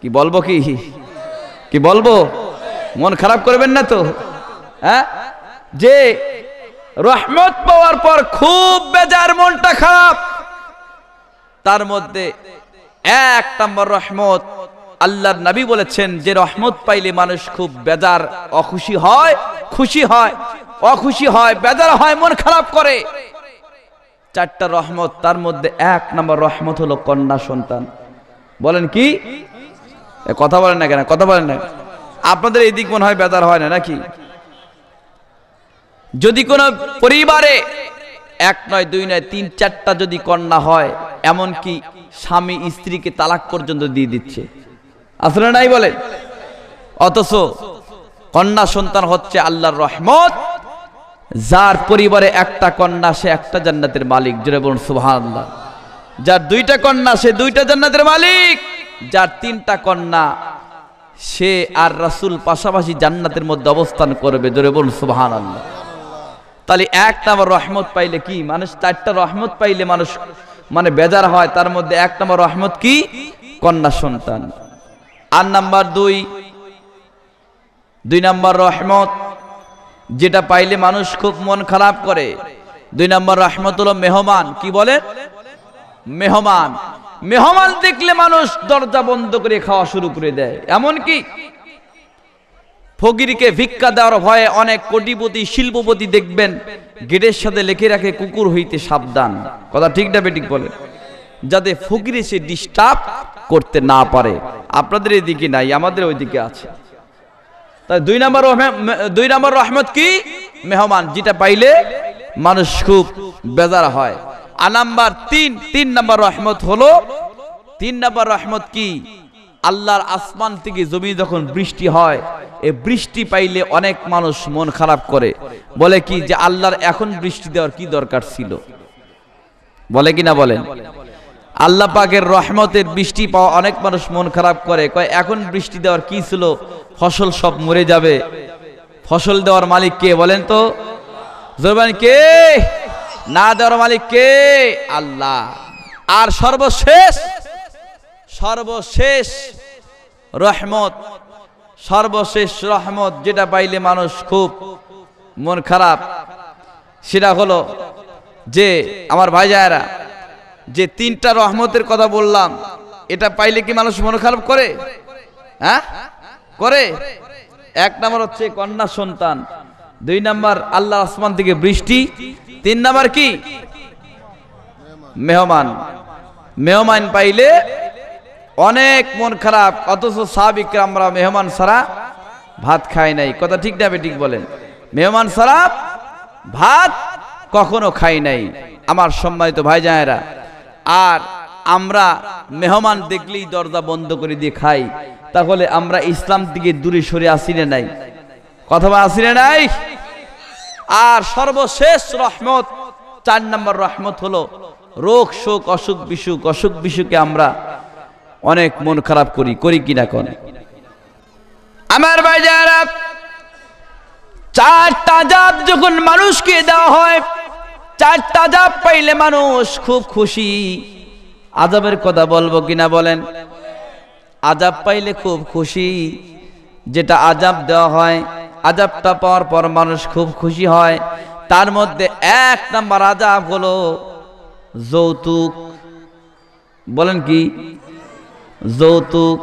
কি বলবো কি কি বলবো মন খারাপ করবেন না তো হ্যাঁ যে রহমত পাওয়ার পর খুব বেজার মনটা খারাপ তার মধ্যে এক নম্বর রহমত আল্লাহর নবী বলেছেন যে রহমত পাইলে মানুষ খুব বেজার অখুশি হয় খুশি হয় অখুশি হয় বেজার হয় মন খারাপ করে চারটা রহমত তার মধ্যে এক নম্বর রহমত হলো কন্যা সন্তান বলেন কি কথা বলেন না কেন কথা বলেন না আপনাদের এই দিক মনে হয় বেদার হয় না নাকি যদি কোনো পরিবারে এক নয় দুই নয় তিন চারটা যদি কন্যা হয় এমন কি স্বামী স্ত্রীকে তালাক পর্যন্ত দিয়ে দিচ্ছে আসলে নাই বলে অথচ কন্যা সন্তান হচ্ছে আল্লাহর রহমত যার পরিবারে একটা কন্যা সে একটা জান্নাতের মালিক জোরে বলুন সুহান্লা যার দুইটা কন্যা সে দুইটা জান্নাতের মালিক যার তিনটা কন্যা সে আর রাসুল পাশাপাশি জান্নাতের মধ্যে অবস্থান করবে জোরে বলুন সুহান আল্লাহ তাহলে এক আমার রহমত পাইলে কি মানুষ চারটা রহমত পাইলে মানুষ মানে বেজার হয় তার মধ্যে এক নম্বর রহমত কি কন্যা সন্তান আর নাম্বার দুই দুই নাম্বার রহমত যেটা পাইলে মানুষ খুব মন খারাপ করে দুই নম্বর রহমতুল্লাহ মেহমান কি বলে মেহমান মেহমান দেখলে মানুষ দরজা বন্ধ করে খাওয়া শুরু করে দেয় এমন কি ফকিরকে ভিক্ষা দেওয়ার ভয়ে অনেক কোটিপতি শিল্পপতি দেখবেন গেটের সাথে লেখে রাখে কুকুর হইতে সাবধান কথা ঠিক না বেটিক বলে যাতে ফকিরে সে ডিস্টার্ব করতে না পারে আপনাদের এদিকে নাই আমাদের ওইদিকে আছে দুই নম্বর দুই নম্বর রহমত কি মেহমান যেটা পাইলে মানুষ খুব বেজার হয় আর নাম্বার তিন তিন নম্বর রহমত হলো তিন নম্বর রহমত কি আল্লাহর আসমান থেকে জমি যখন বৃষ্টি হয় এ বৃষ্টি পাইলে অনেক মানুষ মন খারাপ করে বলে কি যে আল্লাহর এখন বৃষ্টি দেওয়ার কি দরকার ছিল বলে কি না বলেন আল্লাহ পাকের রহমতের বৃষ্টি পাওয়া অনেক মানুষ মন খারাপ করে কয় এখন বৃষ্টি দেওয়ার কি ছিল ফসল সব মরে যাবে ফসল দেওয়ার মালিক কে বলেন তো জরবান কে না দেওয়ার মালিক কে আল্লাহ আর সর্বশেষ সর্বশেষ রহমত সর্বশেষ রহমত যেটা পাইলে মানুষ খুব মন খারাপ সেটা হলো যে আমার ভাইজায়েরা যে তিনটা রহমতের কথা বললাম এটা পাইলে কি মানুষ মন খারাপ করে হ্যাঁ করে এক নাম্বার হচ্ছে কন্যা সন্তান দুই নাম্বার আল্লাহ আসমান থেকে বৃষ্টি তিন নাম্বার কি মেহমান মেহমান পাইলে অনেক মন খারাপ অথচ সাবিক আমরা মেহমান সারা ভাত খাই নাই কথা ঠিক না ঠিক বলেন মেহমান সারা ভাত কখনো খাই নাই আমার সম্মানিত ভাই জায়েরা আর আমরা মেহমান দেখলেই দরজা বন্ধ করে দিয়ে খাই তাহলে আমরা ইসলাম থেকে দূরে সরে না নাই কথা না নাই আর সর্বশেষ রহমত চার নম্বর রহমত হলো রোগ শোক অসুখ বিসুখ অসুখ বিসুখে আমরা অনেক মন খারাপ করি করি কিনা কোন আমার ভাই চারটা জাত যখন মানুষকে দেওয়া হয় চারটা জাপ পাইলে মানুষ খুব খুশি আজাবের কথা বলবো কিনা বলেন আজাব পাইলে খুব খুশি যেটা আজাব দেওয়া হয় আজাবটা পাওয়ার পর মানুষ খুব খুশি হয় তার মধ্যে এক নাম্বার আজাব হলো যৌতুক বলেন কি যৌতুক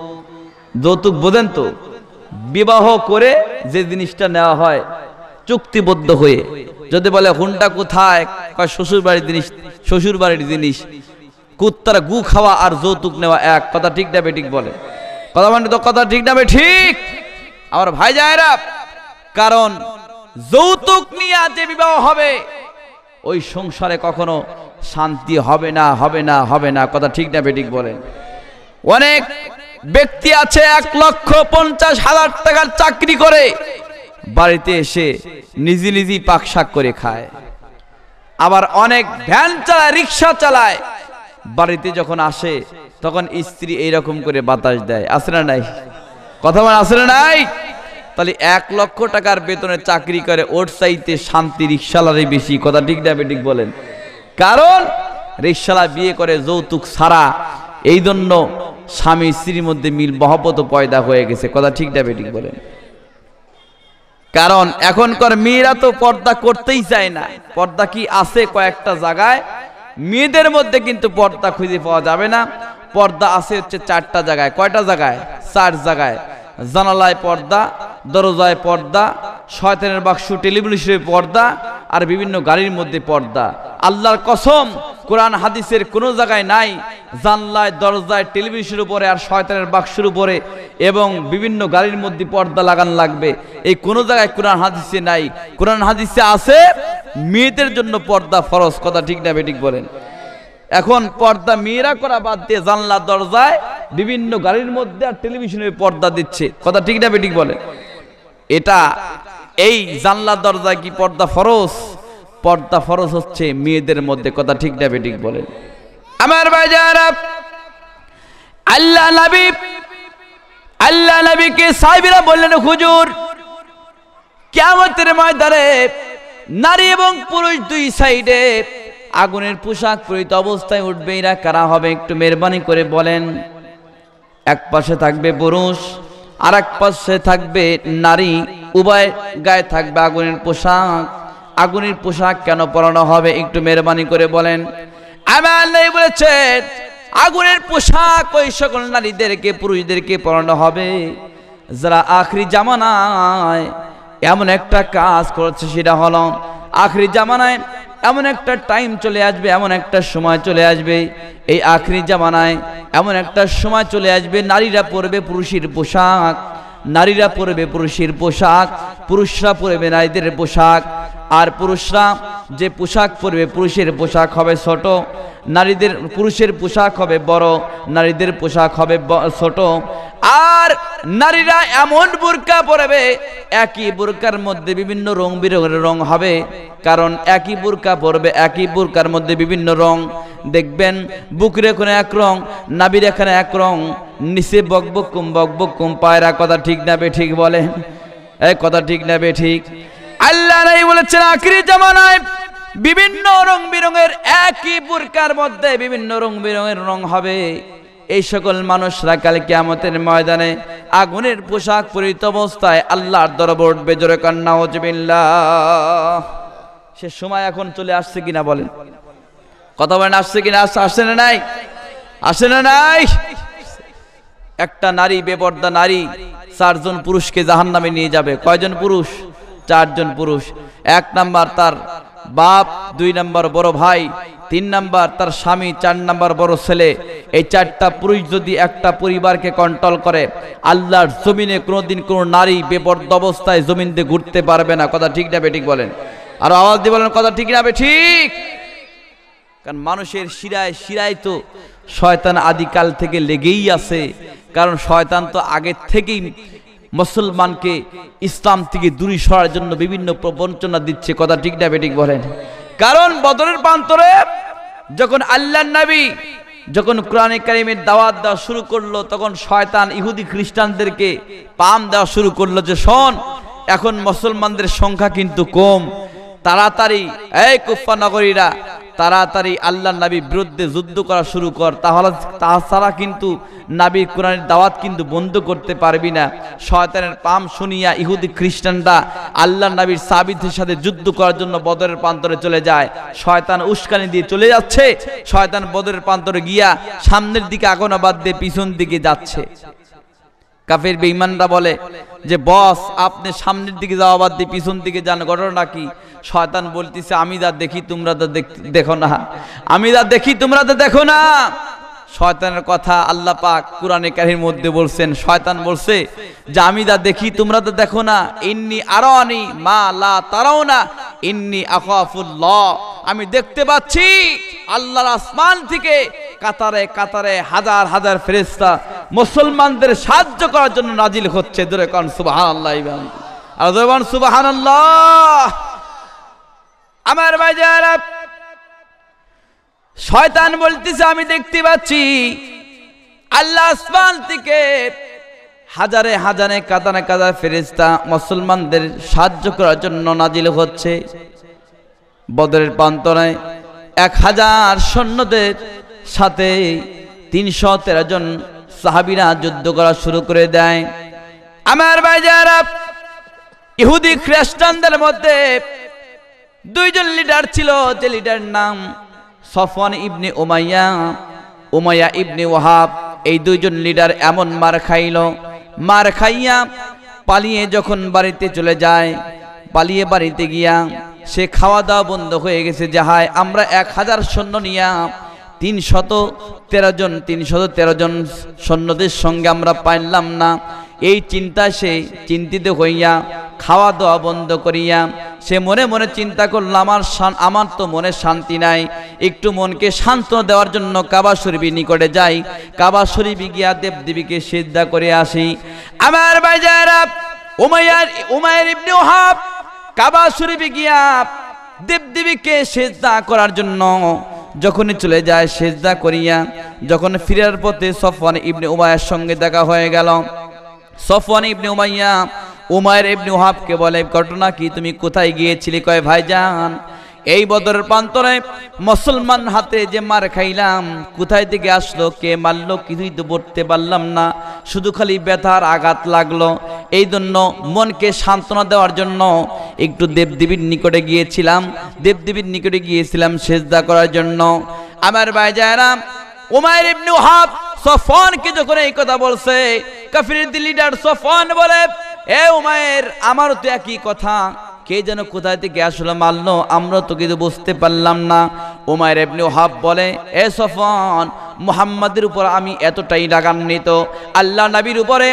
যৌতুক বোঝেন তো বিবাহ করে যে জিনিসটা নেওয়া হয় চুক্তিবদ্ধ হয়ে যদি বলে হুনটা কোথায় কয় শ্বশুর বাড়ির জিনিস শ্বশুর বাড়ির জিনিস কুত্তার গু খাওয়া আর যৌতুক নেওয়া এক কথা ঠিক না ঠিক বলে কথা মানে তো কথা ঠিক না ঠিক আমার ভাই যায়রা কারণ যৌতুক নিয়ে যে বিবাহ হবে ওই সংসারে কখনো শান্তি হবে না হবে না হবে না কথা ঠিক না ঠিক বলে অনেক ব্যক্তি আছে এক লক্ষ পঞ্চাশ হাজার টাকার চাকরি করে বাড়িতে এসে নিজে নিজেই পাকশাক করে খায় আবার অনেক ভ্যান চালায় রিক্সা চালায় বাড়িতে যখন আসে তখন স্ত্রী এইরকম করে বাতাস দেয় আছে না নাই কথা মানে আছে না নাই তাহলে এক লক্ষ টাকার বেতনে চাকরি করে ওর চাইতে শান্তি রিক্সালারই বেশি কথা ঠিক না ঠিক বলেন কারণ রিক্সালা বিয়ে করে যৌতুক ছাড়া এই জন্য স্বামী স্ত্রীর মধ্যে মিল মহব্বত পয়দা হয়ে গেছে কথা ঠিক না ঠিক বলেন কারণ এখনকার মেয়েরা তো পর্দা করতেই চায় না পর্দা কি আছে কয়েকটা জায়গায় মেয়েদের মধ্যে কিন্তু পর্দা খুঁজে পাওয়া যাবে না পর্দা আছে হচ্ছে চারটা জায়গায় কয়টা জায়গায় চার জায়গায় জানালায় পর্দা দরজায় পর্দা শয়তানের বাক্স টেলিভিশনের পর্দা আর বিভিন্ন গাড়ির মধ্যে পর্দা আল্লাহর কসম কোরআন হাদিসের কোনো জায়গায় নাই জানলায় দরজায় টেলিভিশনের উপরে আর শয়তানের বাক্সের উপরে এবং বিভিন্ন গাড়ির মধ্যে পর্দা লাগান লাগবে এই কোনো জায়গায় কোরআন হাদিসে নাই কোরআন হাদিসে আছে মেয়েদের জন্য পর্দা ফরজ কথা ঠিক না বেঠিক বলেন এখন পর্দা মেয়েরা করা বাদ দিয়ে জানলা দরজায় বিভিন্ন গাড়ির মধ্যে আর টেলিভিশনে পর্দা দিচ্ছে কথা ঠিক না বেঠিক বলে এটা এই জানলা দরজায় কি পর্দা ফরস পর্দা ফরজ হচ্ছে মেয়েদের মধ্যে কথা ঠিক না বেঠিক বলে আমার বাজার আল্লাহ নবী আল্লাহ নবীকে সাহেবরা বললেন হুজুর কেমতের ময়দানে নারী এবং পুরুষ দুই সাইডে আগুনের পোশাক পরিত অবস্থায় উঠবে এরা কারা হবে একটু মেহরবানি করে বলেন এক পাশে থাকবে পুরুষ আর এক পাশে থাকবে নারী উভয় গায়ে থাকবে আগুনের পোশাক আগুনের পোশাক কেন পরানো হবে একটু মেহরবানি করে বলেন বলেছে আগুনের পোশাক ওই সকল নারীদেরকে পুরুষদেরকে পরানো হবে যারা আখরি জামানায় এমন একটা কাজ করছে সেটা হলো আখরি জামানায় এমন একটা টাইম চলে আসবে এমন একটা সময় চলে আসবে এই আখরি জামানায় এমন একটা সময় চলে আসবে নারীরা পরবে পুরুষের পোশাক নারীরা পরবে পুরুষের পোশাক পুরুষরা পরবে নারীদের পোশাক আর পুরুষরা যে পোশাক পরবে পুরুষের পোশাক হবে ছোট নারীদের পুরুষের পোশাক হবে বড় নারীদের পোশাক হবে ছোট আর নারীরা এমন বোরকা পরবে একই বোরকার মধ্যে বিভিন্ন রং বিরঙের রং হবে কারণ একই বোরকা পরবে একই বোরকার মধ্যে বিভিন্ন রং দেখবেন বুকের এখানে এক রং নাবির এখানে এক রং নিচে বক কুম বকবক কুম পায়রা কথা ঠিক না বে ঠিক বলেন এই কথা ঠিক না বে ঠিক আল্লাহ নাই বলেছেন আখির জামানায় বিভিন্ন রং বিরঙের একই বুরকার মধ্যে বিভিন্ন রং বিরঙের রং হবে এই সকল মানুষরা কাল কেয়ামতের ময়দানে আগুনের পোশাক পরিত অবস্থায় আল্লাহর দরব বেজরে জোরে কান্না সে সময় এখন চলে আসছে কিনা বলেন কথা বলেন আসছে কিনা আসছে আসছে না নাই আসে না নাই একটা নারী বেপর্দা নারী চারজন পুরুষকে জাহান নামে নিয়ে যাবে কয়জন পুরুষ চারজন পুরুষ এক নাম্বার তার বাপ দুই নাম্বার বড় ভাই তিন নাম্বার তার স্বামী চার নাম্বার বড় ছেলে এই চারটা পুরুষ যদি একটা পরিবারকে কন্ট্রোল করে আল্লাহর জমিনে কোনোদিন কোনো নারী বেপর্দ অবস্থায় জমিন দিয়ে ঘুরতে পারবে না কথা ঠিক না বেঠিক বলেন আর আওয়াজ দিয়ে বলেন কথা ঠিক না বেঠিক কারণ মানুষের শিরায় শিরায় তো শয়তান আদিকাল থেকে লেগেই আছে কারণ শয়তান তো আগের থেকেই মুসলমানকে ইসলাম থেকে দূরে সরার জন্য বিভিন্ন প্রবঞ্চনা দিচ্ছে কথা ঠিক না বেঠিক বলেন কারণ বদরের প্রান্তরে যখন আল্লাহ নবী যখন কোরআনে কারিমের দাওয়াত দেওয়া শুরু করলো তখন শয়তান ইহুদি খ্রিস্টানদেরকে পাম দেওয়া শুরু করলো যে শোন এখন মুসলমানদের সংখ্যা কিন্তু কম তাড়াতাড়ি এই কুফা নগরীরা তাড়াতাড়ি আল্লাহ নাবির বিরুদ্ধে যুদ্ধ করা শুরু কর তাহলে তাছাড়া কিন্তু নাবির কোরআনের দাওয়াত কিন্তু বন্ধ করতে পারবি না শয়তানের পাম শুনিয়া ইহুদি খ্রিস্টানরা আল্লাহ নাবির সাবিদের সাথে যুদ্ধ করার জন্য বদরের প্রান্তরে চলে যায় শয়তান উস্কানি দিয়ে চলে যাচ্ছে শয়তান বদরের প্রান্তরে গিয়া সামনের দিকে আগুন আবাদ দিয়ে পিছন দিকে যাচ্ছে কাফের বেঈমানরা বলে যে বস আপনি সামনের দিকে যাওয়া বাদ দিয়ে পিছন দিকে যান ঘটনা কি শয়তান বলতেছে আমি যা দেখি তোমরা তো দেখো না আমি যা দেখি তোমরা তো দেখো না শয়তানের কথা আল্লাহ পাক কোরআনে কাহির মধ্যে বলছেন শয়তান বলছে যে আমি যা দেখি তোমরা তো দেখো না ইন্নি আনি মা লা তারাও না ইন্নি আখাফুল্লাহ আমি দেখতে পাচ্ছি আল্লাহর আসমান থেকে কাতারে কাতারে হাজার হাজার ফেরেস্তা মুসলমানদের সাহায্য করার জন্য নাজিল হচ্ছে দূরে কোন সুবহানাল্লাহ আল্লাহ আর সুবহানাল্লাহ আমার ভাই যারা শয়তান বলতেছে আমি দেখতে পাচ্ছি আল্লাহ আসমান থেকে হাজারে হাজারে কাদানে কাদা ফেরিস্তা মুসলমানদের সাহায্য করার জন্য নাজিল হচ্ছে বদরের প্রান্তরে এক হাজার সৈন্যদের সাথে তিনশো তেরো জন সাহাবিরা যুদ্ধ করা শুরু করে দেয় আমার ভাই যারা ইহুদি খ্রিস্টানদের মধ্যে দুইজন লিডার ছিল যে লিডার নাম Safwan ibn Umayya Umayya ibn Wahab এই দুইজন লিডার এমন মার খাইল মার খাইয়া পালিয়ে যখন বাড়িতে চলে যায় পালিয়ে বাড়িতে গিয়া সে খাওয়া দাওয়া বন্ধ হয়ে গেছে যাহায় আমরা এক হাজার সৈন্য নিয়া তিনশত তেরো জন তিনশত তেরো জন সৈন্যদের সঙ্গে আমরা পাইলাম না এই চিন্তা সে চিন্তিত হইয়া খাওয়া দাওয়া বন্ধ করিয়া সে মনে মনে চিন্তা করল আমার আমার তো মনে শান্তি নাই একটু মনকে শান্ত দেওয়ার জন্য কাবা শরীফি নিকটে যাই কাবা শরীফি গিয়া দেবদেবীকে সিদ্ধা করে আসি আমার বাজার উমায়ার উমায়ের ইবনে ওহাব কাবা শরীফে গিয়া দেবদেবীকে সিদ্ধা করার জন্য যখনই চলে যায় সেজদা করিয়া যখন ফিরার পথে সফওয়ান ইবনে উমায়ের সঙ্গে দেখা হয়ে গেল সফওয়ান ইবনে উমাইয়া উমায়ের এমনি ওহাবকে বলে ঘটনা কি তুমি কোথায় গিয়েছিলে কয় ভাইজান এই বদরের প্রান্তরে মুসলমান হাতে যে মার খাইলাম কোথায় থেকে আসলো কে মারলো কিছুই তো বলতে পারলাম না শুধু খালি ব্যথার আঘাত লাগলো এই জন্য মনকে সান্ত্বনা দেওয়ার জন্য একটু দেবদেবীর নিকটে গিয়েছিলাম দেবদেবীর নিকটে গিয়েছিলাম সেজদা করার জন্য আমার যায়রাম উমায়ের ইবনু হাব সফনকে যখন এই কথা বলছে কাফির লিডার সফন বলে এ উমায়ের আমারও তো একই কথা কে যেন কোথায় থেকে আসলে মারলো আমরা তো কিন্তু বুঝতে পারলাম না উমায়ের এমনি হাব বলে এ সফন মুহাম্মাদের উপর আমি এতটাই রাগান্বিত আল্লাহ নবীর উপরে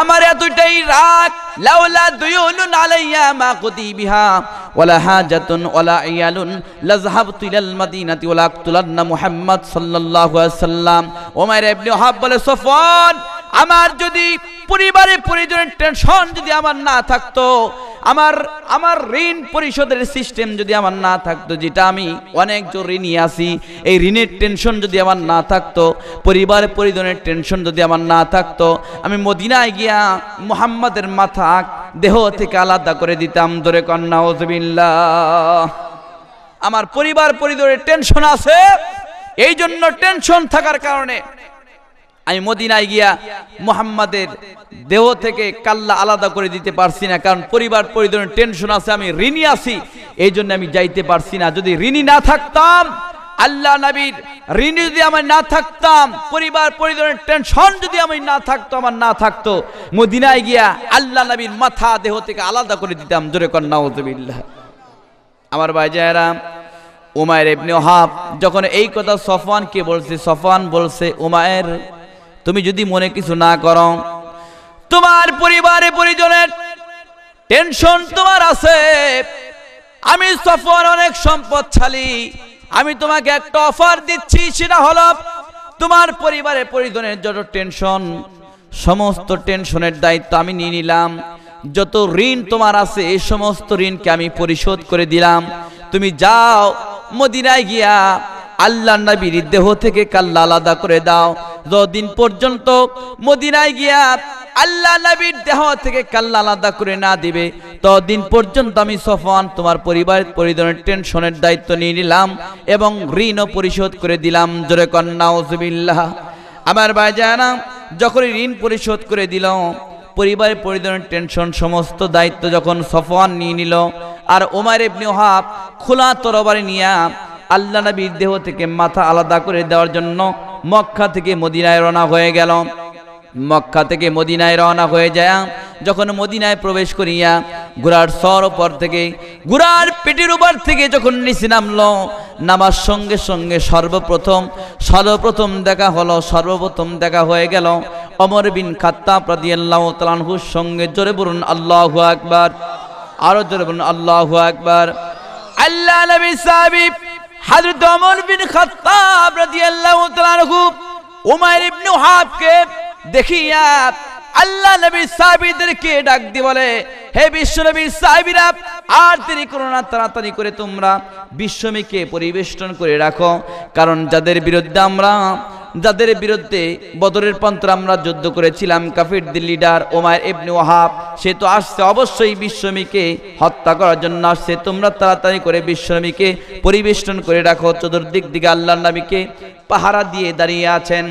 আমার এতটাই রাগ লাউলা দুয়ুনুন আলাইয়া মা কুতিবিহা ওয়ালা হাজাতুন ওয়ালা ইয়ালুন লাযহাবতু ইলাল মাদিনাতি ওয়ালা আক্তুলান্না মুহাম্মাদ সাল্লাল্লাহু আলাইহি সাল্লাম উমাইর ইবনে হাব বলে সফওয়ান আমার যদি পরিবারে পরিজনের টেনশন যদি আমার না থাকতো আমার আমার ঋণ পরিশোধের সিস্টেম যদি আমার না থাকতো যেটা আমি অনেক জোর ঋণই আছি এই ঋণের টেনশন যদি আমার না থাকতো পরিবার পরিজনের টেনশন যদি আমার না থাকতো আমি মদিনায় গিয়া মোহাম্মদের মাথা দেহ থেকে আলাদা করে দিতাম দরে কন্যা ওজবিল্লা আমার পরিবার পরিজনের টেনশন আছে এই জন্য টেনশন থাকার কারণে আমি মদিনায় গিয়া মোহাম্মদের দেহ থেকে কাল্লা আলাদা করে দিতে পারছি না কারণ পরিবার পরিজনের টেনশন আছে আমি ঋণী আছি এই জন্য আমি যাইতে পারছি না যদি ঋণী না থাকতাম আল্লাহ নবীর ঋণ যদি আমার না থাকতাম পরিবার পরিজনের টেনশন যদি আমি না থাকতো আমার না থাকতো মদিনায় গিয়া আল্লাহ নবীর মাথা দেহ থেকে আলাদা করে দিতাম জোরে কন্যা আমার ভাই জায়রাম উমায়ের এমনি হাফ যখন এই কথা সফওয়ানকে বলছে সফওয়ান বলছে উমায়ের তুমি যদি মনে কিছু না করো তোমার পরিবারে পরিজনের টেনশন তোমার আছে আমি সফর অনেক সম্পদশালী আমি তোমাকে একটা অফার দিচ্ছি সেটা হলো তোমার পরিবারে পরিজনের যত টেনশন সমস্ত টেনশনের দায়িত্ব আমি নিয়ে নিলাম যত ঋণ তোমার আছে এই সমস্ত ঋণকে আমি পরিশোধ করে দিলাম তুমি যাও মদিনায় গিয়া আল্লাহ নবীর দেহ থেকে কাল্লা আলাদা করে দাও যদিন পর্যন্ত মদিনায় গিয়া আল্লাহ নবীর দেহ থেকে কাল্লা আলাদা করে না দিবে তদিন পর্যন্ত আমি সফান তোমার পরিবারের পরিধানের টেনশনের দায়িত্ব নিয়ে নিলাম এবং ঋণও পরিশোধ করে দিলাম জোরে কন্যাউজবিল্লাহ আমার বাজানা যখন ঋণ পরিশোধ করে দিল পরিবারের পরিধানের টেনশন সমস্ত দায়িত্ব যখন সফান নিয়ে নিল আর ওমার ইবনে হাব খোলা তরবারি নিয়ে আল্লাহ নবীর দেহ থেকে মাথা আলাদা করে দেওয়ার জন্য মক্কা থেকে মদিনায় রওনা হয়ে গেল মক্কা থেকে মদিনায় রওনা হয়ে যায় যখন মদিনায় প্রবেশ করিয়া গুড়ার সর ওপর থেকে গুড়ার পেটের উপর থেকে যখন নিচে নামল নামার সঙ্গে সঙ্গে সর্বপ্রথম সর্বপ্রথম দেখা হলো সর্বপ্রথম দেখা হয়ে গেল অমর বিন খাত্তাব রাদিয়াল্লাহু সঙ্গে জোরে বলুন আল্লাহ একবার আরো জোরে বলুন আল্লাহ আকবার আল্লাহ নবী সাহাবী হাজরত অমর বিন খাত্তাব রাদিয়াল্লাহু তাআলা উমাইর ইবনে হাবকে দেখিয়া আল্লাহ নবী সাহাবিদেরকে ডাক দিয়ে বলে হে বিশ্ব নবী সাহাবিরা আর দেরি করো না তাড়াতাড়ি করে তোমরা বিশ্বমীকে পরিবেষ্টন করে রাখো কারণ যাদের বিরুদ্ধে আমরা যাদের বিরুদ্ধে বদরের পন্ত্র আমরা যুদ্ধ করেছিলাম the leader Umayya ibn Wahab সে তো আসছে অবশ্যই বিশ্বমীকে হত্যা করার জন্য আসছে তোমরা তাড়াতাড়ি করে বিশ্বমীকে পরিবেষ্টন করে রাখো চতুর্দিক দিকে আল্লাহ নবীকে পাহারা দিয়ে দাঁড়িয়ে আছেন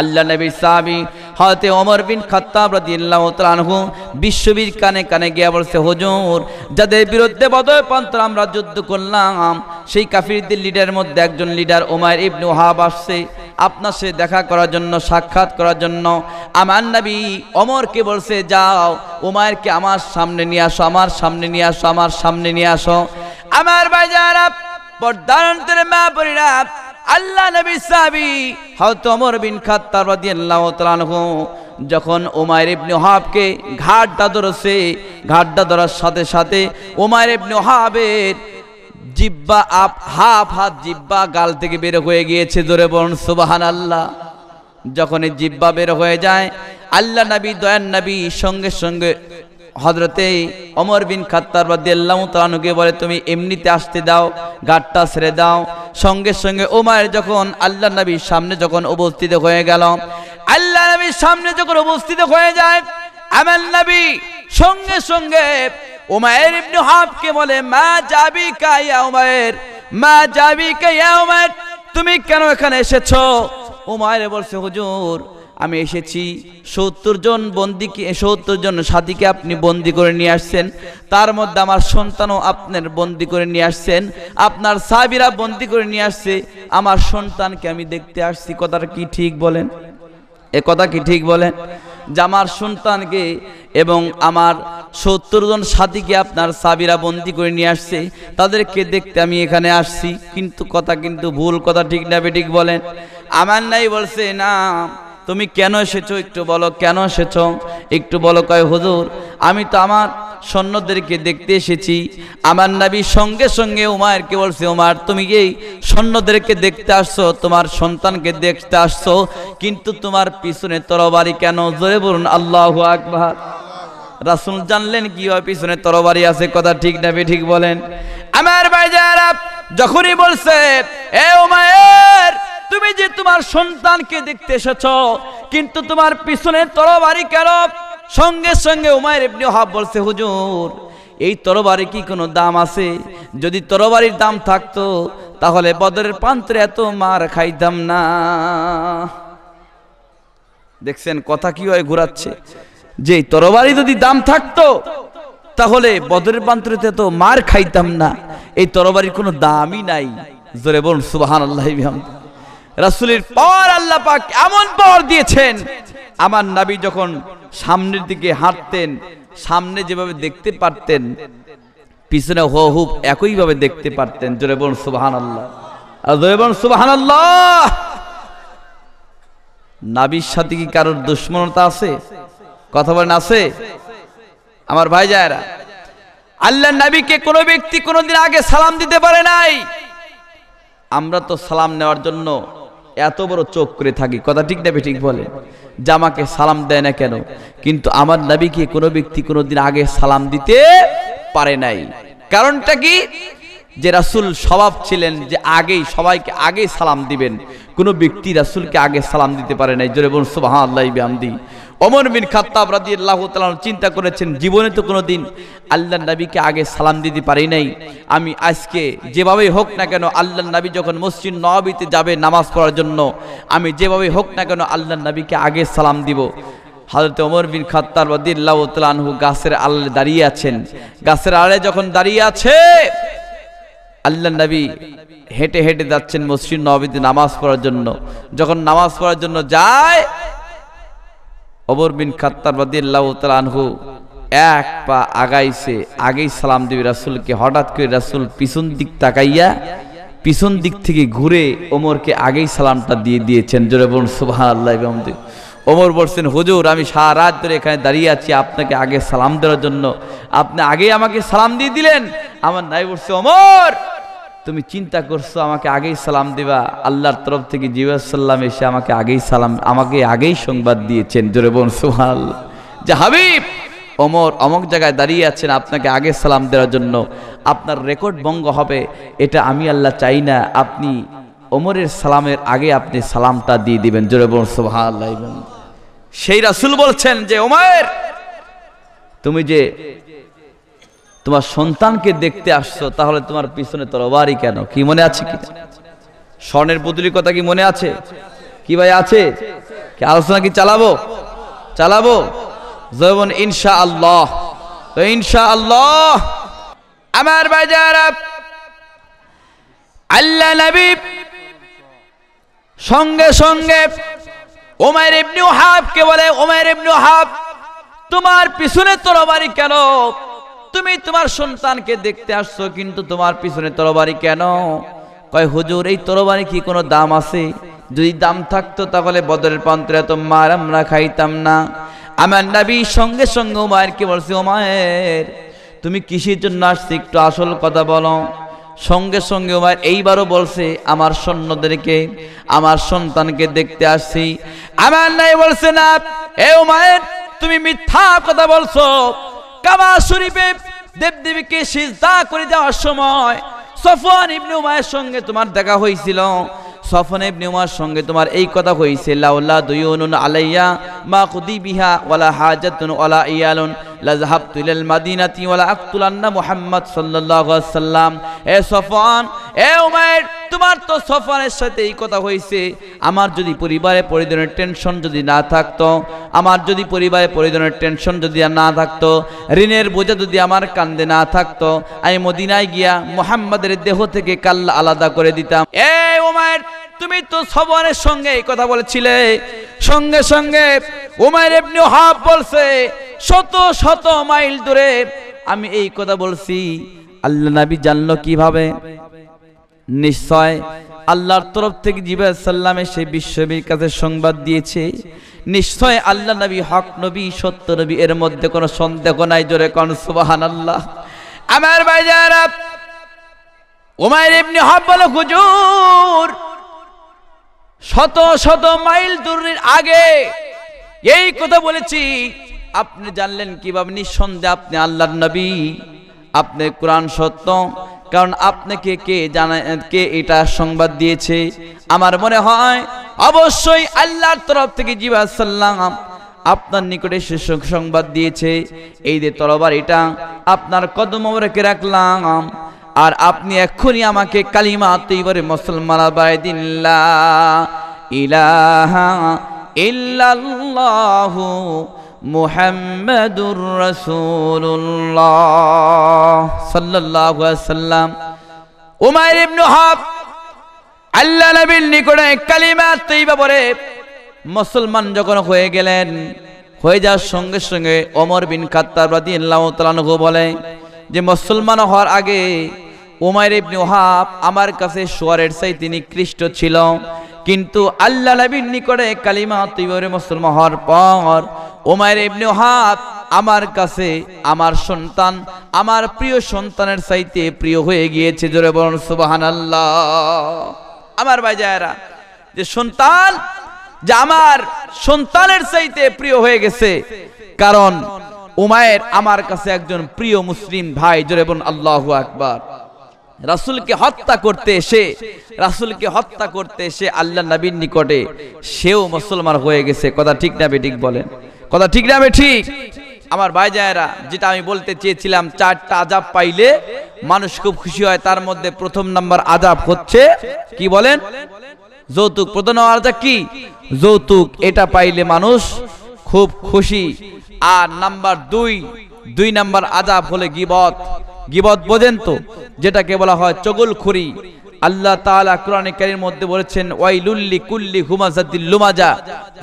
আল্লাহ নবীর সাহাবি হতে ওমর বিন খত্তাব রাদিয়াল্লাহু তাআলাহু বিশ্ববীর কানে কানে গিয়ে বলছে হুজুর যাদের বিরুদ্ধে বদর পন্থা আমরা যুদ্ধ করলাম সেই কাফিরদের লিডারের মধ্যে একজন লিডার ওমায়ের ইবনু হাব আসছে আপনার সে দেখা করার জন্য সাক্ষাৎ করার জন্য আমার নবী অমরকে বলছে যাও ওমায়েরকে আমার সামনে নিয়ে আসো আমার সামনে নিয়ে আসো আমার সামনে নিয়ে আসো আমার বাজার যারা পর্দার মা পরিণাম আল্লাহ নবী সাহাবি হযরত ওমর বিন খাত্তাব রাদিয়াল্লাহু তাআলাহু যখন উমাইর ইবনে ওহাবকে ঘাটটা ধরেছে ঘাটটা ধরার সাথে সাথে উমাইর ইবনে ওহাবের জিব্বা আপ হাফ হাত জিব্বা গাল থেকে বের হয়ে গিয়েছে ধরে বলুন সুবহানাল্লাহ যখন এই জিব্বা বের হয়ে যায় আল্লাহ নবী দয়ান নবী সঙ্গে সঙ্গে হজরতে অমর বিন খাত্তার রদিয়াল্লাহ তালানুকে বলে তুমি এমনিতে আসতে দাও গাঠটা ছেড়ে দাও সঙ্গে সঙ্গে ওমায়ের যখন আল্লাহ নবীর সামনে যখন উপস্থিত হয়ে গেল আল্লাহ নবীর সামনে যখন উপস্থিত হয়ে যায় আমার নবী সঙ্গে সঙ্গে ওমায়ের ইবনু হাবকে বলে মা যাবি কাইয়া ওমায়ের মা যাবি কাইয়া ওমায়ের তুমি কেন এখানে এসেছো ওমায়ের বলছে হুজুর আমি এসেছি সত্তর জন বন্দিকে সত্তর জন সাথীকে আপনি বন্দি করে নিয়ে আসছেন তার মধ্যে আমার সন্তানও আপনার বন্দি করে নিয়ে আসছেন আপনার সাবিরা বন্দি করে নিয়ে আসছে আমার সন্তানকে আমি দেখতে আসছি কথাটা কি ঠিক বলেন এ কথা কি ঠিক বলেন যে আমার সন্তানকে এবং আমার সত্তর জন সাথীকে আপনার সাবিরা বন্দি করে নিয়ে আসছে তাদেরকে দেখতে আমি এখানে আসছি কিন্তু কথা কিন্তু ভুল কথা ঠিক না বেঠিক বলেন আমার নাই বলছে না তুমি কেন এসেছো একটু বলো কেন এসেছো একটু বলো কয় হুজুর আমি তো আমার সৈন্যদেরকে দেখতে এসেছি আমার নাবি সঙ্গে সঙ্গে কে বলছে উমার তুমি কি সৈন্যদেরকে দেখতে আসছো তোমার সন্তানকে দেখতে আসছো কিন্তু তোমার পিছনে তরবারি কেন জোরে বলুন আল্লাহ আকবর রাসুল জানলেন কি হয় পিছনে তরবারি আছে কথা ঠিক নাবি ঠিক বলেন আমার ভাই যখনই বলছে এ উমায়ের তুমি যে তোমার সন্তানকে দেখতে এসেছ কিন্তু তোমার পিছনে তরবারি কেন সঙ্গে সঙ্গে উমায়ের ইবনে হাব বলছে হুজুর এই তরবারি কি কোনো দাম আছে যদি তরবারির দাম থাকতো তাহলে বদরের প্রান্তরে এত মার খাইতাম না দেখছেন কথা কি হয় ঘুরাচ্ছে যে তরবারি যদি দাম থাকতো তাহলে বদরের প্রান্তরে তো মার খাইতাম না এই তরবারির কোনো দামই নাই জোরে বলুন সুবাহান আল্লাহ রাসুলের পর আল্লাহ পাক এমন পর দিয়েছেন আমার নাবি যখন সামনের দিকে হাঁটতেন সামনে যেভাবে দেখতে পারতেন পিছনে হো হুপ একইভাবে দেখতে পারতেন জোরে বোন সুবাহান আল্লাহ জোরে সুবাহান আল্লাহ নাবির সাথে কি কারোর দুশ্মনতা আছে কথা বলেন আছে আমার ভাই যায়রা আল্লাহ নাবিকে কোনো ব্যক্তি কোনোদিন আগে সালাম দিতে পারে নাই আমরা তো সালাম নেওয়ার জন্য এত বড় চোখ করে থাকি কথা ঠিক নেবে ঠিক বলে জামাকে সালাম দেয় না কেন কিন্তু আমার নাবিকে কোনো ব্যক্তি কোনোদিন আগে সালাম দিতে পারে নাই কারণটা কি যে রাসুল স্বভাব ছিলেন যে আগেই সবাইকে আগেই সালাম দিবেন কোনো ব্যক্তি রাসুলকে আগে সালাম দিতে পারে নাই জোরে বলুন সুবাহ আল্লাহ দিই অমর বিন খাত্তাব রাজি আল্লাহ চিন্তা করেছেন জীবনে তো কোনো দিন আল্লাহ নবীকে আগে সালাম দিতে পারি নাই আমি আজকে যেভাবেই হোক না কেন আল্লাহ নবী যখন মসজিদ নবীতে যাবে নামাজ পড়ার জন্য আমি যেভাবেই হোক না কেন আল্লাহ নবীকে আগে সালাম দিব হাজরত অমর বিন খাত্তার রদিল্লাহ তালানহু গাছের আলে দাঁড়িয়ে আছেন গাছের আলে যখন দাঁড়িয়ে আছে আল্লাহ নবী হেঁটে হেঁটে যাচ্ছেন মসজিদ নবীতে নামাজ পড়ার জন্য যখন নামাজ পড়ার জন্য যায় অবর বিন খাত্তাব রাদিল্লাহ তালানহু এক পা আগাইছে আগেই সালাম দেবে রাসুলকে হঠাৎ করে রাসুল পিছন দিক তাকাইয়া পিছন দিক থেকে ঘুরে ওমরকে আগেই সালামটা দিয়ে দিয়েছেন জোরে বলুন সুবাহ আল্লাহ ওমর বলছেন হুজুর আমি সারা রাত ধরে এখানে দাঁড়িয়ে আছি আপনাকে আগে সালাম দেওয়ার জন্য আপনি আগেই আমাকে সালাম দিয়ে দিলেন আমার নাই বলছে ওমর তুমি চিন্তা করছো আমাকে আগেই সালাম দিবা আল্লাহর তরফ থেকে জিবাসাল্লাম এসে আমাকে আগেই সালাম আমাকে আগেই সংবাদ দিয়েছেন জোরে বোন সোহাল যে হাবিব অমর অমক জায়গায় দাঁড়িয়ে আছেন আপনাকে আগে সালাম দেওয়ার জন্য আপনার রেকর্ড ভঙ্গ হবে এটা আমি আল্লাহ চাই না আপনি ওমরের সালামের আগে আপনি সালামটা দিয়ে দিবেন জোরে বোন সোহাল সেই রাসুল বলছেন যে ওমর তুমি যে তোমার সন্তানকে দেখতে আসছো তাহলে তোমার পিছনে তরবারি কেন কি মনে আছে কি স্বর্ণের পুতুলির কথা কি মনে আছে কি ভাই আছে কি আলোচনা কি চালাবো চালাবো যেমন ইনশা আল্লাহ তো ইনশা আল্লাহ আমার বাজার আল্লাহ নবী সঙ্গে সঙ্গে ওমায়ের ইবনু কে বলে ওমায় ইবনু হাব তোমার পিছনে তরবারি কেন তুমি তোমার সন্তানকে দেখতে আসছো কিন্তু তোমার পিছনে তরবারি কেন কয় হুজুর এই তরবারি কি কোনো দাম আছে যদি দাম থাকতো তাহলে বদরের প্রান্তরে এত মার আমরা খাইতাম না আমার নাবি সঙ্গে সঙ্গে ওমায়েরকে বলছি ওমায়ের তুমি কিসের জন্য আসছি একটু আসল কথা বলো সঙ্গে সঙ্গে ওমায়ের এইবারও বলছে আমার সৈন্যদেরকে আমার সন্তানকে দেখতে আসছি আমার নাই বলছে না এ ওমায়ের তুমি মিথ্যা কথা বলছো কাবা শরীফে দেবদেবীকে সিজদা করে দেওয়ার সময় সফওয়ান ইবনে উমায়ের সঙ্গে তোমার দেখা হয়েছিল সফওয়ান ইবনে উমার সঙ্গে তোমার এই কথা হয়েছে লাউলা দুয়ুনুন আলাইয়া মা খুদি বিহা ওয়ালা হাজাতুন ওয়ালা ইয়ালুন মুহাম্মদ সাল্লাম এ এ তোমার তো সাথে এই কথা আমার যদি পরিবারে পরিজনের টেনশন যদি না থাকতো আমার যদি পরিবারে পরিজনের টেনশন যদি না থাকতো ঋণের বোঝা যদি আমার কান্দে না থাকতো আমি মদিনায় গিয়া মোহাম্মদের দেহ থেকে কাল্লা আলাদা করে দিতাম এ তুমি তো সবরের সঙ্গে এই কথা বলেছিলে সঙ্গে সঙ্গে উমায়ের এমনি হাব বলছে শত শত মাইল দূরে আমি এই কথা বলছি আল্লাহ নবী জানলো কিভাবে নিশ্চয় আল্লাহর তরফ থেকে জিবা সাল্লামের সেই বিশ্ববীর কাছে সংবাদ দিয়েছে নিশ্চয় আল্লাহ নবী হক নবী সত্য নবী এর মধ্যে কোনো সন্দেহ নাই জোরে কন সুবাহান আল্লাহ আমার ভাই যারা উমায়ের ইবনে হক বলে হুজুর শত শত মাইল দূরের আগে এই কথা বলেছি আপনি জানলেন কিভাবে নিঃসন্দেহে আপনি আল্লাহর নবী আপনি কোরআন সত্য কারণ আপনাকে কে জানা কে এটা সংবাদ দিয়েছে আমার মনে হয় অবশ্যই আল্লাহর তরফ থেকে জিবা সাল্লাম আপনার নিকটে সে সংবাদ দিয়েছে এই যে তরবার এটা আপনার কদম রেখে রাখলাম আর আপনি এক্ষুনি আমাকে কালিমা তৈবরে মুসলমান আবায়দিল্লা ইলাহা ইল্লাল্লাহু মুহাম্মাদুর রাসূলুল্লাহ সাল্লাল্লাহু আলাইহি সাল্লাম উমাইর ইবনে হাব আল্লাহ নবীর নিকটে কালিমা তৈবা পরে মুসলমান যখন হয়ে গেলেন হয়ে যাওয়ার সঙ্গে সঙ্গে অমর বিন খাত্তাব রাদিয়াল্লাহু তাআলা বলে যে মুসলমান হওয়ার আগে উমায়ের ইবনে ওহাব আমার কাছে সোয়ারের চাই তিনি খ্রিস্ট ছিল কিন্তু আল্লাহ নবীর নিকটে কালিমা তৈবরে মুসলমান হওয়ার পর উমায়ের ইবনে ওহাব আমার কাছে আমার সন্তান আমার প্রিয় সন্তানের চাইতে প্রিয় হয়ে গিয়েছে জোরে বলুন সুবাহান আল্লাহ আমার জায়রা যে সন্তান যে আমার সন্তানের চাইতে প্রিয় হয়ে গেছে কারণ উমায়ের আমার কাছে একজন প্রিয় মুসলিম ভাই জোরে বলুন আল্লাহু আকবার রাসুলকে হত্যা করতে এসে রাসুলকে হত্যা করতে এসে আল্লাহ নবীর নিকটে সেও মুসলমান হয়ে গেছে কথা ঠিক না ঠিক বলেন কথা ঠিক না ঠিক আমার ভাই জায়েরা যেটা আমি বলতে চেয়েছিলাম চারটা আজাব পাইলে মানুষ খুব খুশি হয় তার মধ্যে প্রথম নাম্বার আজাব হচ্ছে কি বলেন যৌতুক প্রধান আজাব কি যৌতুক এটা পাইলে মানুষ খুব খুশি আর নাম্বার দুই দুই নাম্বার আজাব হলে গিবত গিবত পর্যন্ত যেটাকে বলা হয় খুরি আল্লাহ তাআলা কোরআনে কারীর মধ্যে বলেছেন ওয়াইলুল্লি কুল্লি হুমাজাদিল লুমাজা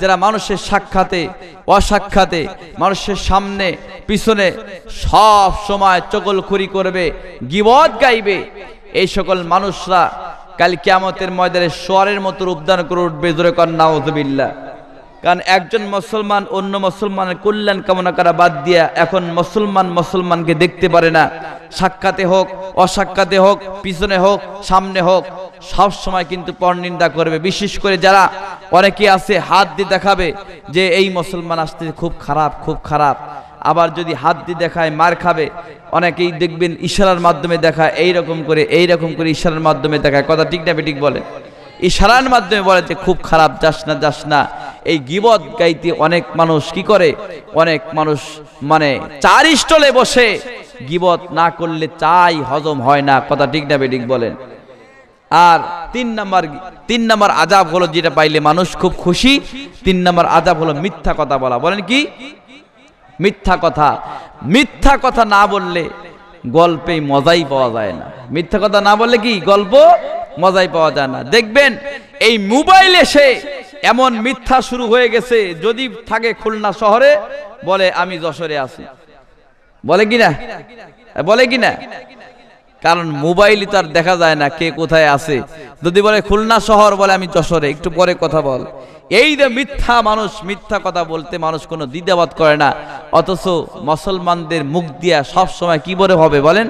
যারা মানুষের সাক্ষাতে অসাক্ষাতে মানুষের সামনে পিছনে সব সময় খুরি করবে গিবত গাইবে এই সকল মানুষরা কাল কিয়ামতের ময়দানে সোয়ারের মতো রূপদান করে উঠবে জোরে কর নাউজুবিল্লাহ কারণ একজন মুসলমান অন্য মুসলমানের কল্যাণ কামনা করা বাদ দিয়া এখন মুসলমান মুসলমানকে দেখতে পারে না সাক্ষাতে হোক অসাক্ষাতে হোক পিছনে হোক সামনে হোক সব সময় কিন্তু পরনিন্দা করবে বিশেষ করে যারা অনেকে আছে হাত দিয়ে দেখাবে যে এই মুসলমান আসতে খুব খারাপ খুব খারাপ আবার যদি হাত দিয়ে দেখায় মার খাবে অনেকেই দেখবেন ইশারার মাধ্যমে দেখায় এই রকম করে এই রকম করে ইশারার মাধ্যমে দেখায় কথা ঠিক না বেঠিক বলে ইশারার মাধ্যমে বলে যে খুব খারাপ যাস না যাস না এই গিবদ গাইতে অনেক মানুষ কি করে অনেক মানুষ মানে চার স্টলে বসে গিবত না করলে চাই হজম হয় না কথা ঠিক না বেডিক বলেন আর তিন নাম্বার তিন নাম্বার আজাব হলো যেটা পাইলে মানুষ খুব খুশি তিন নাম্বার আজাব হলো মিথ্যা কথা বলা বলেন কি মিথ্যা কথা মিথ্যা কথা না বললে গল্পে মজাই পাওয়া যায় না মিথ্যা কথা না বললে কি গল্প মজাই পাওয়া যায় না দেখবেন এই মোবাইল এসে এমন মিথ্যা শুরু হয়ে গেছে যদি থাকে খুলনা শহরে বলে আমি যশোরে আছি বলে কি না বলে কি না কারণ মোবাইলই তো আর দেখা যায় না কে কোথায় আছে যদি বলে খুলনা শহর বলে আমি যশোরে একটু পরে কথা বল এই যে মিথ্যা মানুষ মিথ্যা কথা বলতে মানুষ কোনো দ্বিধাবাদ করে না অথচ মুসলমানদের মুখ দিয়া সব সময় কি বলে হবে বলেন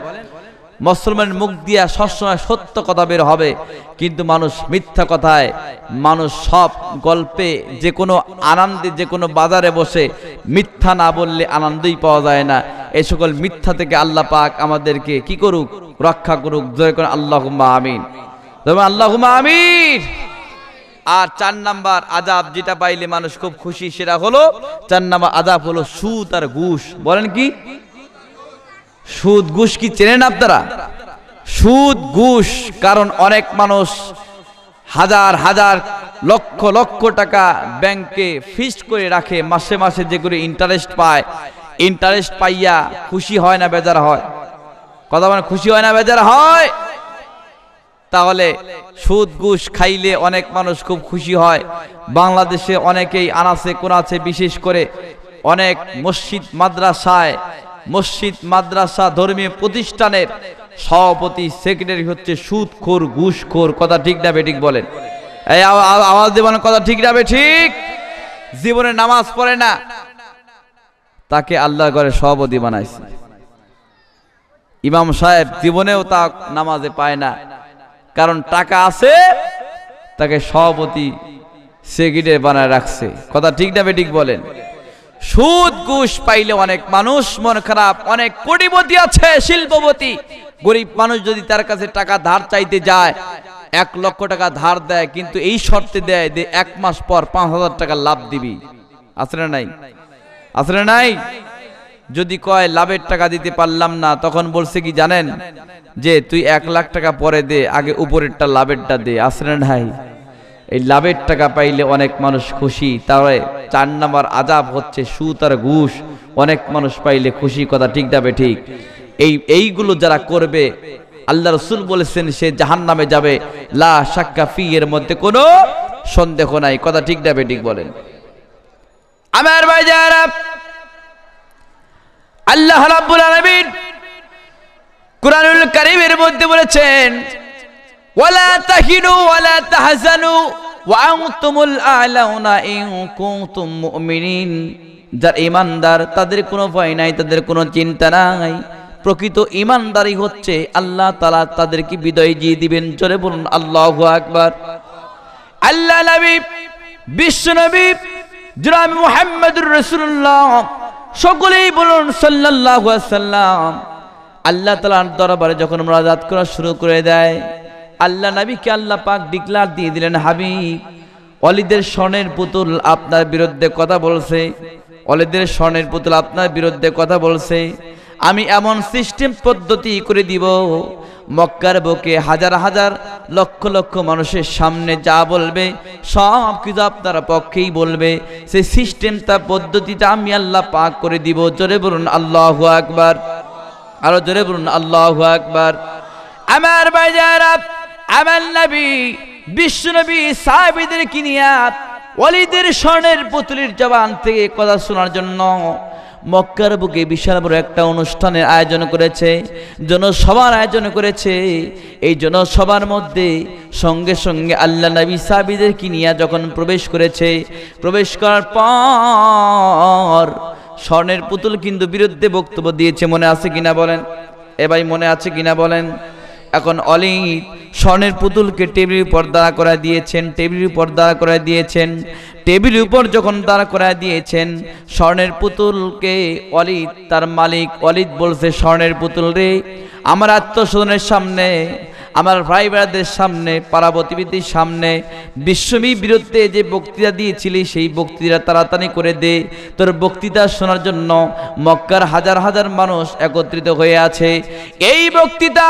মুসলমানের মুখ দিয়া সবসময় সত্য কথা বের হবে কিন্তু মানুষ মিথ্যা কথায় মানুষ সব গল্পে যে কোনো আনন্দে যে কোনো বাজারে বসে মিথ্যা না বললে আনন্দই পাওয়া যায় না এ সকল মিথ্যা থেকে আল্লাহ পাক আমাদেরকে কি করুক রক্ষা করুক জয় করুন আল্লাহুম্মা আমিন আল্লাহুম্মা আমিন আর চার নাম্বার আজাব যেটা পাইলে মানুষ খুব খুশি সেটা হলো চার নাম্বার আজাব হলো সুত আর ঘুষ বলেন কি সুদ ঘুষ কি চেনেন আপনারা সুদ ঘুষ কারণ অনেক মানুষ হাজার হাজার লক্ষ লক্ষ টাকা ব্যাংকে ফিক্সড করে রাখে মাসে মাসে যেগুলো ইন্টারেস্ট পায় ইন্টারেস্ট পাইয়া খুশি হয় না বেজার হয় কথা মানে খুশি হয় না বেজার হয় তাহলে সুদ ঘুষ খাইলে অনেক মানুষ খুব খুশি হয় বাংলাদেশে অনেকেই আনাছে কোনাছে বিশেষ করে অনেক মসজিদ মাদ্রাসায় মসজিদ মাদ্রাসা ধর্মীয় প্রতিষ্ঠানের সভাপতি সেক্রেটারি হচ্ছে সুদখোর ঘুষখোর কথা ঠিক না বেঠিক বলেন এই আওয়াজ দেবানোর কথা ঠিক না ঠিক জীবনে নামাজ পড়ে না তাকে আল্লাহ করে সভাপতি বানাইছে ইমাম সাহেব জীবনেও তা নামাজে পায় না কারণ টাকা আছে তাকে সভাপতি সেক্রেটারি বানায় রাখছে কথা ঠিক না বেঠিক বলেন সুদ গুষ পাইলে অনেক মানুষ মন খারাপ অনেক কোটিপতি আছে শিল্পপতি গরিব মানুষ যদি তার কাছে টাকা ধার চাইতে যায় এক লক্ষ টাকা ধার দেয় কিন্তু এই শর্তে দেয় যে এক মাস পর পাঁচ হাজার টাকা লাভ দিবি আসলে নাই আসলে নাই যদি কয় লাভের টাকা দিতে পারলাম না তখন বলছে কি জানেন যে তুই এক লাখ টাকা পরে দে আগে উপরেরটা লাভেরটা দে আসলে নাই এই লাভের টাকা পাইলে অনেক মানুষ খুশি তাহলে চার নাম্বার আজাব হচ্ছে সুত আর ঘুষ অনেক মানুষ পাইলে খুশি কথা ঠিক যাবে ঠিক এই এইগুলো যারা করবে আল্লাহ রসুল বলেছেন সে জাহান নামে যাবে লা সাক্ষা ফি এর মধ্যে কোনো সন্দেহ নাই কথা ঠিক যাবে ঠিক বলেন আমার ভাই যারা আল্লাহ রাব্বুল আলামিন কুরআনুল কারীমের মধ্যে বলেছেন ওয়ালা তাহিনু ওয়ালা তাহজানু ওয়াংতুমুল আলাউনা ইন কুনতুম মুমিনিন যার ইমানদার তাদের কোনো ভয় নাই তাদের কোনো চিন্তা নাই প্রকৃত ইমানদারই হচ্ছে আল্লাহ তালা তাদেরকে বিদায় দিয়ে দিবেন চলে বলুন আল্লাহ আকবার আল্লাহ নবী বিশ্ব নবী জুরাম মুহাম্মদুর রসুল্লাহ সকলেই বলুন সাল্লাহ সাল্লাম আল্লাহ তালার দরবারে যখন আমরা রাত করা শুরু করে দেয় আল্লাহ নবীকে আল্লাহ পাক ডিক্লার দিয়ে দিলেন হাবিব অলিদের স্বর্ণের পুতুল আপনার বিরুদ্ধে কথা বলছে অলিদের স্বর্ণের পুতুল আপনার বিরুদ্ধে কথা বলছে আমি এমন সিস্টেম পদ্ধতি করে দিব মক্কার বুকে হাজার হাজার লক্ষ লক্ষ মানুষের সামনে যা বলবে সব কিছু আপনার পক্ষেই বলবে সেই সিস্টেমটা পদ্ধতিটা আমি আল্লাহ পাক করে দিব জোরে বলুন আল্লাহ একবার আরো জোরে বলুন আল্লাহ একবার আমার বাজার আমার নবী বিশ্বনবী সাহাবিদের কিনিয়া অলিদের স্বর্ণের পুতুলির জবান থেকে কথা শোনার জন্য মক্কার বুকে বিশাল বড় একটা অনুষ্ঠানের আয়োজন করেছে জনসভার আয়োজন করেছে এই জনসভার মধ্যে সঙ্গে সঙ্গে আল্লাহ নবী সাহাবিদের কিনিয়া যখন প্রবেশ করেছে প্রবেশ করার পর স্বর্ণের পুতুল কিন্তু বিরুদ্ধে বক্তব্য দিয়েছে মনে আছে কিনা বলেন এবাই মনে আছে কিনা বলেন এখন অলিদ স্বর্ণের পুতুলকে টেবিলের উপর দাঁড়া করা দিয়েছেন টেবিলের উপর দাঁড়া করা দিয়েছেন টেবিলের উপর যখন দাঁড়া করা দিয়েছেন স্বর্ণের পুতুলকে অলিদ তার মালিক অলিদ বলছে স্বর্ণের পুতুল রে আমার আত্মস্বজনের সামনে আমার ভাই বেড়াদের সামনে পারাবতীবিদের সামনে বিশ্বমী বিরুদ্ধে যে বক্তৃতা দিয়েছিলি সেই বক্তৃতা তাড়াতাড়ি করে দে তোর বক্তৃতা শোনার জন্য মক্কার হাজার হাজার মানুষ একত্রিত হয়ে আছে এই বক্তৃতা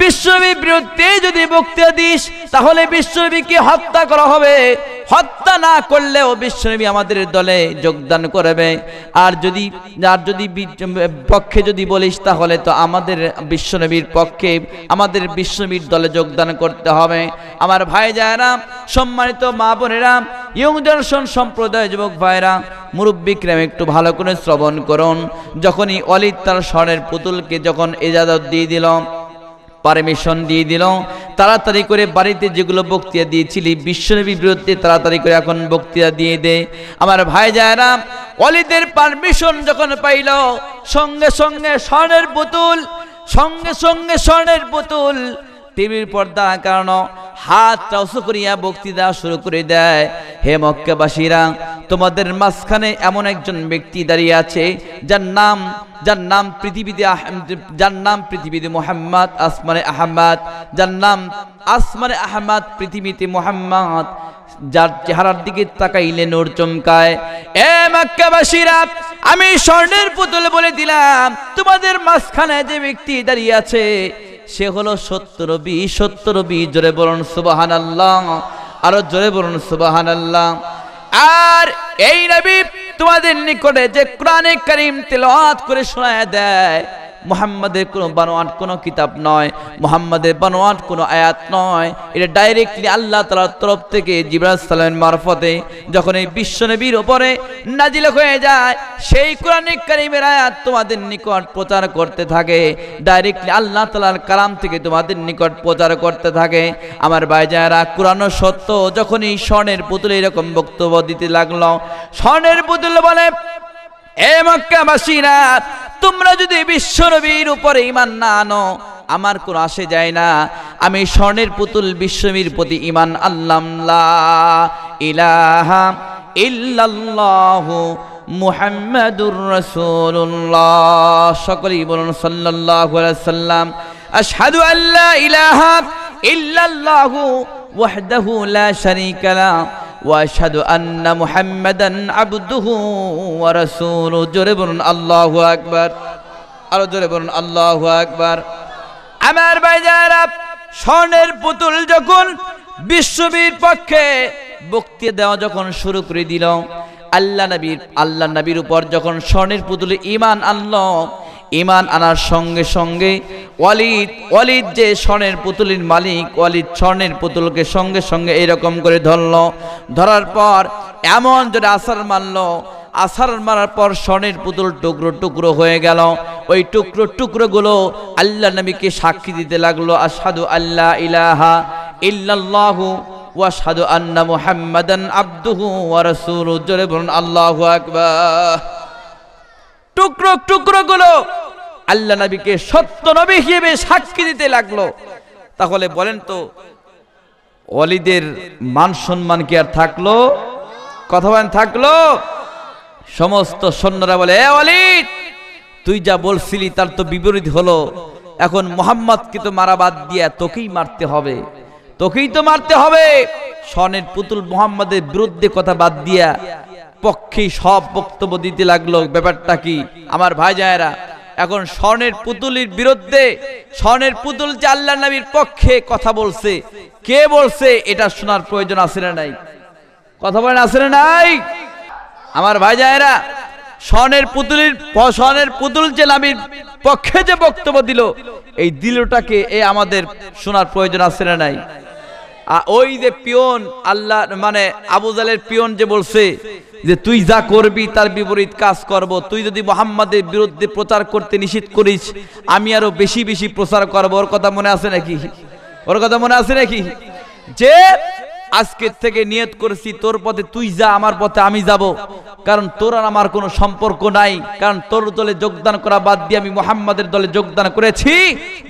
বিশ্বব্যাপী বিরুদ্ধে যদি মুক্তি দিস তাহলে বিশ্বব্যাপীকে হত্যা করা হবে হত্যা না করলেও বিশ্বব্যাপী আমাদের দলে যোগদান করবে আর যদি আর যদি পক্ষে যদি বলিস তাহলে তো আমাদের বিশ্বনবীর পক্ষে আমাদের বিশ্বনবীর দলে যোগদান করতে হবে আমার ভাই যারা সম্মানিত মা বোনেরা ইয়ং জনসন সম্প্রদায় যুবক ভাইরা ক্রেম একটু ভালো করে শ্রবণ করুন যখনই অলিত তার স্বরের পুতুলকে যখন এজাজত দিয়ে দিলাম পারমিশন দিয়ে দিল তাড়াতাড়ি করে বাড়িতে যেগুলো বক্তৃতা দিয়েছিলি বিশ্বনবীর বিরুদ্ধে তাড়াতাড়ি করে এখন বক্তৃতা দিয়ে দে আমার ভাই যায়রা অলিদের পারমিশন যখন পাইল সঙ্গে সঙ্গে স্বর্ণের বোতল সঙ্গে সঙ্গে স্বর্ণের বোতল টিভির পর্দা কারণ হাতটা উঁচু করিয়া বক্তৃতা শুরু করে দেয় হে মক্কাবাসীরা তোমাদের মাঝখানে এমন একজন ব্যক্তি দাঁড়িয়ে আছে যার নাম যার নাম পৃথিবীতে যার নাম পৃথিবীতে মোহাম্মদ আসমানে আহমদ যার নাম আসমানে আহমদ পৃথিবীতে মোহাম্মদ যার চেহারার দিকে তাকাইলে নোর চমকায় আমি স্বর্ণের পুতুল বলে দিলাম তোমাদের মাঝখানে যে ব্যক্তি দাঁড়িয়ে আছে সে হলো সত্তর বি সত্তর বি জোরে বলুন সুবাহান আল্লাহ আরো জোরে বলুন সুবাহান আল্লাহ আর এই নবী তোমাদের নিকটে যে কোরআনে করিম তেল করে শোনায় দেয় মোহাম্মদের কোনো বানোয়াট কোনো কিতাব নয় মোহাম্মদের বানোয়াট কোনো আয়াত নয় এটা ডাইরেক্টলি আল্লাহ তালার তরফ থেকে জিবরাজসালামের মারফতে যখন এই বিশ্বনবীর ওপরে নাজিল হয়ে যায় সেই কোরআনিক কারিমের আয়াত তোমাদের নিকট প্রচার করতে থাকে ডাইরেক্টলি আল্লাহ তালার কালাম থেকে তোমাদের নিকট প্রচার করতে থাকে আমার ভাই যারা কোরআন সত্য যখনই স্বর্ণের পুতুল এরকম বক্তব্য দিতে লাগলো স্বর্ণের পুতুল বলে এ মক্কাবাসীরা তোমরা যদি বিশ্বনবীর উপরে ইমান না আনো আমার কোনো আসে যায় না আমি স্বর্ণের পুতুল বিশ্বমীর প্রতি ইমান আল্লাম ইলাহা ইল্লাল্লাহু মুহাম্মাদুর রাসূলুল্লাহ সকলেই বলুন সাল্লাল্লাহু আলাইহি সাল্লাম আশহাদু আল্লা ইলাহা ইল্লাল্লাহু ওয়াহদাহু লা শারীকা লাহু واشهد ان محمدا عبده ورسوله জোরে বলুন আল্লাহু আকবার আরো জোরে বলুন আল্লাহু আকবার আমার ভাইজারা স্বর্ণের পুতুল যখন বিশ্ববীর পক্ষে বক্তি দেওয়া যখন শুরু করে দিল আল্লাহ নবীর আল্লাহ নবীর উপর যখন স্বর্ণের পুতুলে ইমান আনলো ইমান আনার সঙ্গে সঙ্গে ওয়ালিদ ওয়ালিদ যে স্বর্ণের পুতুলির মালিক ওয়ালিদ স্বর্ণের পুতুলকে সঙ্গে সঙ্গে এরকম করে ধরল ধরার পর এমন যদি আসার মানল আসার মারার পর স্বর্ণের পুতুল টুকরো টুকরো হয়ে গেল ওই টুকরো টুকরোগুলো আল্লাহ নবীকে সাক্ষী দিতে লাগলো আসাদু আল্লাহ ইলাহা ইল্লাল্লাহু ওয়াসাদু আন্না মুহাম্মাদান আব্দুহু ওয়া রাসূলু জোরে বলুন আল্লাহু আকবার টুকরো টুকরো গুলো আল্লাহ নবীকে সত্য নবী হিসেবে সাক্ষী দিতে লাগলো তাহলে বলেন তো অলিদের মান সম্মান কি আর থাকলো কথা বলেন থাকলো সমস্ত সৈন্যরা বলে এ অলিদ তুই যা বলছিলি তার তো বিপরীত হলো এখন মোহাম্মদকে তো মারা বাদ দিয়া তোকেই মারতে হবে তোকেই তো মারতে হবে সনের পুতুল মোহাম্মদের বিরুদ্ধে কথা বাদ দিয়া পক্ষে সব বক্তব্য দিতে লাগলো ব্যাপারটা কি আমার ভাই যায়েরা এখন স্বর্ণের পুতুলির বিরুদ্ধে স্বর্ণের পুতুল যে আল্লাহ নবীর পক্ষে কথা বলছে কে বলছে এটা শোনার প্রয়োজন আছে না নাই কথা বলেন আছে না নাই আমার ভাই যায়েরা স্বর্ণের পুতুলির স্বর্ণের পুতুল যে নামীর পক্ষে যে বক্তব্য দিল এই দিলটাকে এ আমাদের শোনার প্রয়োজন আছে না নাই ওই যে পিয়ন আল্লাহ মানে আবু জালের পিয়ন যে বলছে যে তুই যা করবি তার বিপরীত কাজ করব তুই যদি মোহাম্মদের বিরুদ্ধে প্রচার করতে নিষিদ্ধ করিস আমি আরো বেশি বেশি প্রচার করব ওর কথা মনে আছে নাকি ওর কথা মনে আছে নাকি যে আজকের থেকে নিয়ত করেছি তোর পথে তুই যা আমার পথে আমি যাব কারণ তোর আর আমার কোনো সম্পর্ক নাই কারণ তোর দলে যোগদান করা বাদ দিয়ে আমি মোহাম্মদের দলে যোগদান করেছি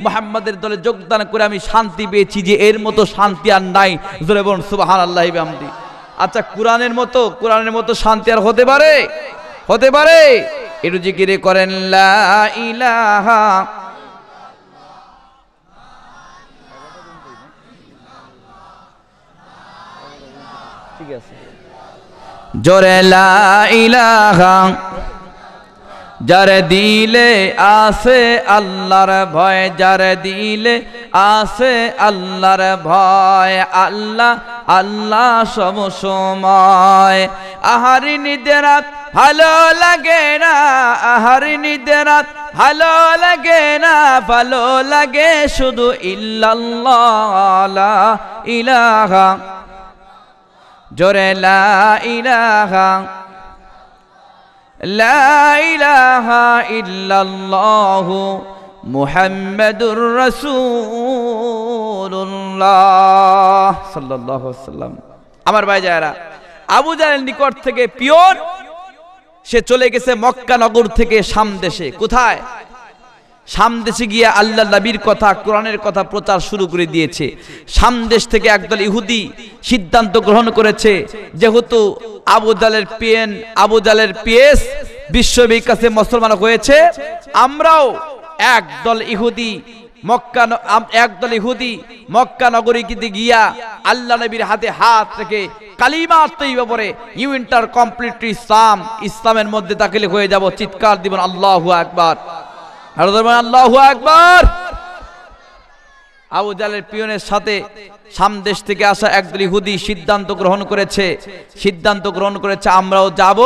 মোহাম্মদের দলে যোগদান করে আমি শান্তি পেয়েছি যে এর মতো শান্তি আর নাই জোরে বোন সুবাহান আল্লাহ আমদি আচ্ছা কোরআনের মতো কোরআনের মতো শান্তি আর হতে পারে হতে পারে এটু জিকিরে করেন লা ইলাহা জোরে যারে দিলে আসে আল্লাহর ভয় যারে দিলে আসে আল্লাহর ভয় আল্লাহ আল্লাহ সব সময় আহারি নিদেরাত ভালো লাগে না আহারি নিদেরাত ভালো লাগে না ভালো লাগে শুধু ইল্লাল্লাহ ইলাহা জোরে লাইলাহা লাইলাহা ইল্লাল্লাহু মুহাম্মাদুর রাসূলুল্লাহ সাল্লাল্লাহু আলাইহি সাল্লাম আমার ভাই যারা আবু জালের নিকট থেকে পিওর সে চলে গেছে মক্কা নগর থেকে সামদেশে কোথায় সামদেশে গিয়ে আল্লাহ নবীর কথা কোরআনের কথা প্রচার শুরু করে দিয়েছে সামদেশ থেকে একদল ইহুদি সিদ্ধান্ত গ্রহণ করেছে যেহেতু আবুজালের পেন আবুজালের পিএস কাছে মুসলমান হয়েছে আমরাও একদল ইহুদি মক্কা একদল ইহুদি মক্কা নগরীতে গিয়া আল্লাহ নবীর হাতে হাত রেখে কালিমা তৈবা পরে ইউ ইন্টার কমপ্লিটলি ইসলাম ইসলামের মধ্যে দাখিল হয়ে যাব চিৎকার দিবেন আল্লাহ আকবার আল্লাহ একবার আবু জালের পিয়নের সাথে সামদেশ থেকে আসা একদল ইহুদি সিদ্ধান্ত গ্রহণ করেছে সিদ্ধান্ত গ্রহণ করেছে আমরাও যাব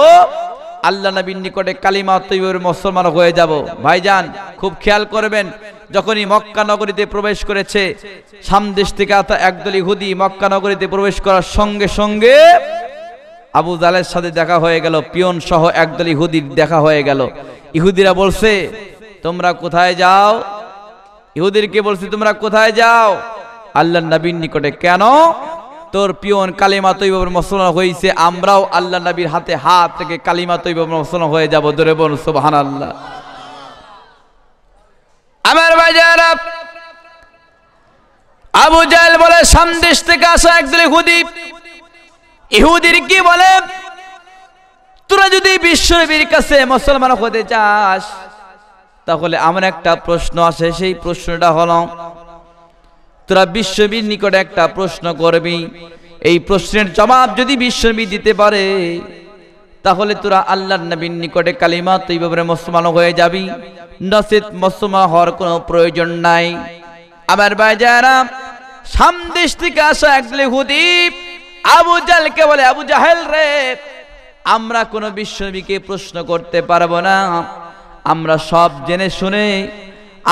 আল্লাহ নবীর নিকটে কালিমা তৈবের মুসলমান হয়ে যাব ভাইজান খুব খেয়াল করবেন যখনই মক্কা নগরীতে প্রবেশ করেছে সামদেশ থেকে আসা একদল ইহুদি মক্কা নগরীতে প্রবেশ করার সঙ্গে সঙ্গে আবু জালের সাথে দেখা হয়ে গেল পিয়ন সহ একদল ইহুদির দেখা হয়ে গেল ইহুদিরা বলছে তোমরা কোথায় যাও ইহুদিরকে বলছি তোমরা কোথায় যাও আল্লাহ নবীর নিকটে কেন তোর পিয়ন কালিমা তৈব মসলন হয়েছে আমরাও আল্লাহ নবীর হাতে হাত থেকে কালিমা তৈব মসলন হয়ে যাবো দরে বোন সোহান আল্লাহ আমার বাজার আবু বলে সন্দেশ থেকে আসা একদল ইহুদি ইহুদির কি বলে তোরা যদি বিশ্বনবীর কাছে মুসলমান হতে চাস তাহলে আমার একটা প্রশ্ন আছে সেই প্রশ্নটা হলো তোরা বিশ্ববিদ নিকটে একটা প্রশ্ন করবি এই প্রশ্নের জবাব যদি বিশ্ববিদ দিতে পারে তাহলে তোরা আল্লাহ নবীর নিকটে কালিমা তুই ব্যাপারে মুসলমান হয়ে যাবি নসিদ মুসলমান হওয়ার কোনো প্রয়োজন নাই আমার ভাই যারা সামদেশ থেকে আসা একদলে হুদীপ আবু জালকে বলে আবু জাহেল রে আমরা কোনো বিশ্ববিকে প্রশ্ন করতে পারবো না আমরা সব জেনে শুনে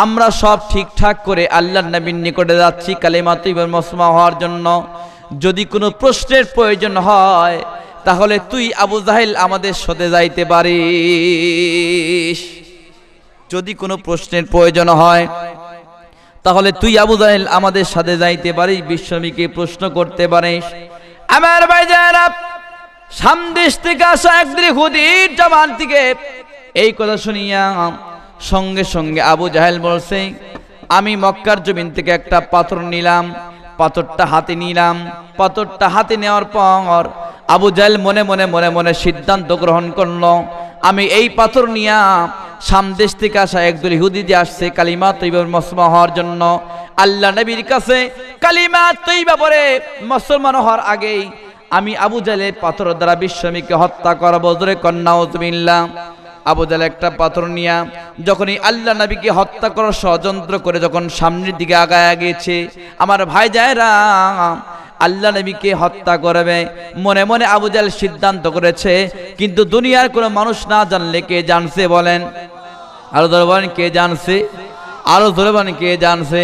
আমরা সব ঠিকঠাক করে আল্লাহ নবীর নিকটে যাচ্ছি কালেমা তুইবের মসমা হওয়ার জন্য যদি কোনো প্রশ্নের প্রয়োজন হয় তাহলে তুই আবু জাহেল আমাদের সাথে যাইতে পারিস যদি কোনো প্রশ্নের প্রয়োজন হয় তাহলে তুই আবু জাহেল আমাদের সাথে যাইতে পারিস বিশ্বমীকে প্রশ্ন করতে পারিস আমার ভাই জায়রা সামদেশ থেকে আসা একদিন হুদির জামান থেকে এই কথা শুনিয়া সঙ্গে সঙ্গে আবু জাহেল বলছে আমি মক্কার জমিন থেকে একটা পাথর নিলাম পাথরটা হাতে নিলাম পাথরটা হাতে নেওয়ার পর আবু জাহেল মনে মনে মনে মনে সিদ্ধান্ত গ্রহণ করল আমি এই পাথর নিয়া সামদেশ থেকে আসা একদল ইহুদি যে আসছে কালিমা তৈবা মসমা হওয়ার জন্য আল্লাহ নবীর কাছে কালিমা তৈবা পরে মুসলমান হওয়ার আগেই আমি আবু জালে পাথর দ্বারা বিশ্বমীকে হত্যা করা বজরে কন্যা উজমিল্লা জাল একটা পাথর নিয়া যখন এই আল্লাহ নবীকে হত্যা করার ষড়যন্ত্র করে যখন সামনের দিকে আগায় গিয়েছে আমার ভাই যায়রা আল্লাহ নবীকে হত্যা করবে মনে মনে জাল সিদ্ধান্ত করেছে কিন্তু দুনিয়ার কোনো মানুষ না জানলে কে জানছে বলেন আরো ধরে বলেন কে জানছে আরো ধরে বলেন কে জানছে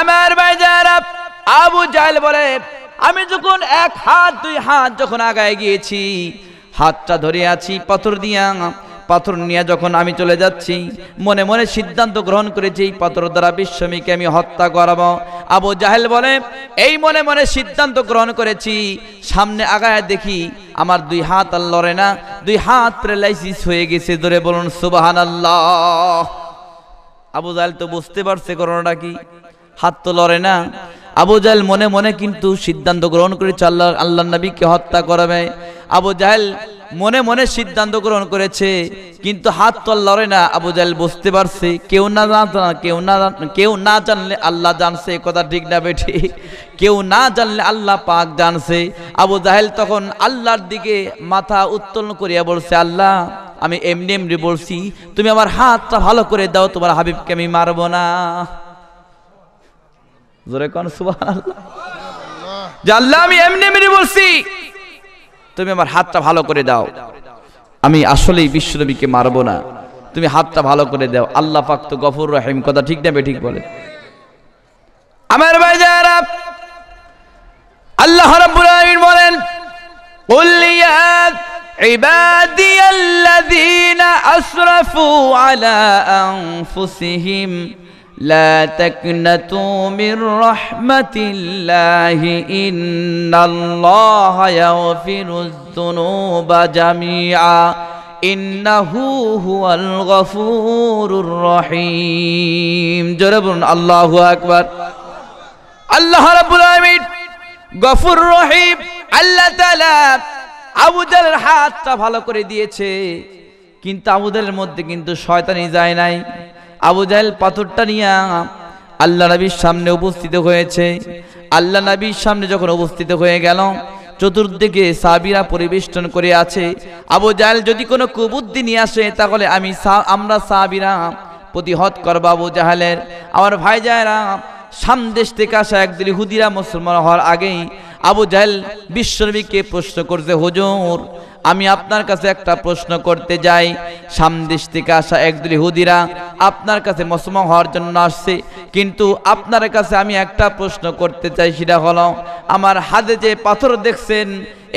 আমার ভাই যারা আবু জাহেল বলে আমি যখন এক হাত দুই হাত যখন আগায় গিয়েছি হাতটা ধরে আছি পাথর দিয়া পাথর নিয়ে যখন আমি চলে যাচ্ছি মনে মনে সিদ্ধান্ত গ্রহণ করেছি এই পাথর দ্বারা বিশ্বমীকে আমি হত্যা করাব আবু জাহেল বলে এই মনে মনে সিদ্ধান্ত গ্রহণ করেছি সামনে আগায় দেখি আমার দুই হাত আর লড়ে না দুই হাত প্যারালাইসিস হয়ে গেছে ধরে বলুন সুবাহান আল্লাহ আবু জাহেল তো বুঝতে পারছে করোনাটা কি হাত তো লড়ে না আবু জাহেল মনে মনে কিন্তু সিদ্ধান্ত গ্রহণ করেছে আল্লাহ আল্লাহ নবীকে হত্যা করাবে আবু জাহেল মনে মনে সিদ্ধান্ত গ্রহণ করেছে কিন্তু হাত তল লড়ে না আবু জাহেল বুঝতে পারছে কেউ না জানত কেউ না কেউ না জানলে আল্লাহ জানছে কথা ঠিক না বেঠি কেউ না জানলে আল্লাহ পাক জানছে আবু জাহেল তখন আল্লাহর দিকে মাথা উত্তোলন করিয়া বলছে আল্লাহ আমি এমনি এমনি বলছি তুমি আমার হাতটা ভালো করে দাও তোমার হাবিবকে আমি মারব না জোরে কন সুবহানাল্লাহ আল্লাহ যে আল্লাহ আমি এমনি এমনি বলছি তুমি আমার হাতটা ভালো করে দাও আমি আসলেই বিশ্বনবীকে মারবো না তুমি হাতটা ভালো করে দাও আল্লাহ পাক তো গফুর রহিম কথা ঠিক না ঠিক বলে আমার ভাই যারা আল্লাহ রাব্বুল আলামিন বলেন قل يا عبادي الذين أسرفوا لا تكنتوا من رحمة الله إن الله يغفر الذنوب جميعا إنه هو الغفور الرحيم جرب الله أكبر الله رب العالمين গফুর রহিম আল্লাহ তালা আবুদারের হাতটা ভালো করে দিয়েছে কিন্তু আবুদারের মধ্যে কিন্তু শয়তানি যায় নাই আবু জাহেল পাথরটা নিয়ে আল্লাহ নবীর সামনে উপস্থিত হয়েছে আল্লাহ নবীর সামনে যখন উপস্থিত হয়ে গেল চতুর্দিকে সাবিরা পরিবেষ্টন করে আছে আবু জাহেল যদি কোনো কুবুদ্ধি নিয়ে আসে তাহলে আমি আমরা সাবিরা প্রতিহত করবো আবু জাহেলের আমার ভাই জাহেরা সামদেশ থেকে আসা একদিন হুদিরা মুসলমান হওয়ার আগেই আবু জাহেল বিশ্বনবীকে প্রশ্ন করছে হুজুর আমি আপনার কাছে একটা প্রশ্ন করতে যাই সামদেশ থেকে আসা একদল হুদিরা আপনার কাছে মসম হওয়ার জন্য আসছে কিন্তু আপনার কাছে আমি একটা প্রশ্ন করতে চাই সেটা হলো আমার হাতে যে পাথর দেখছেন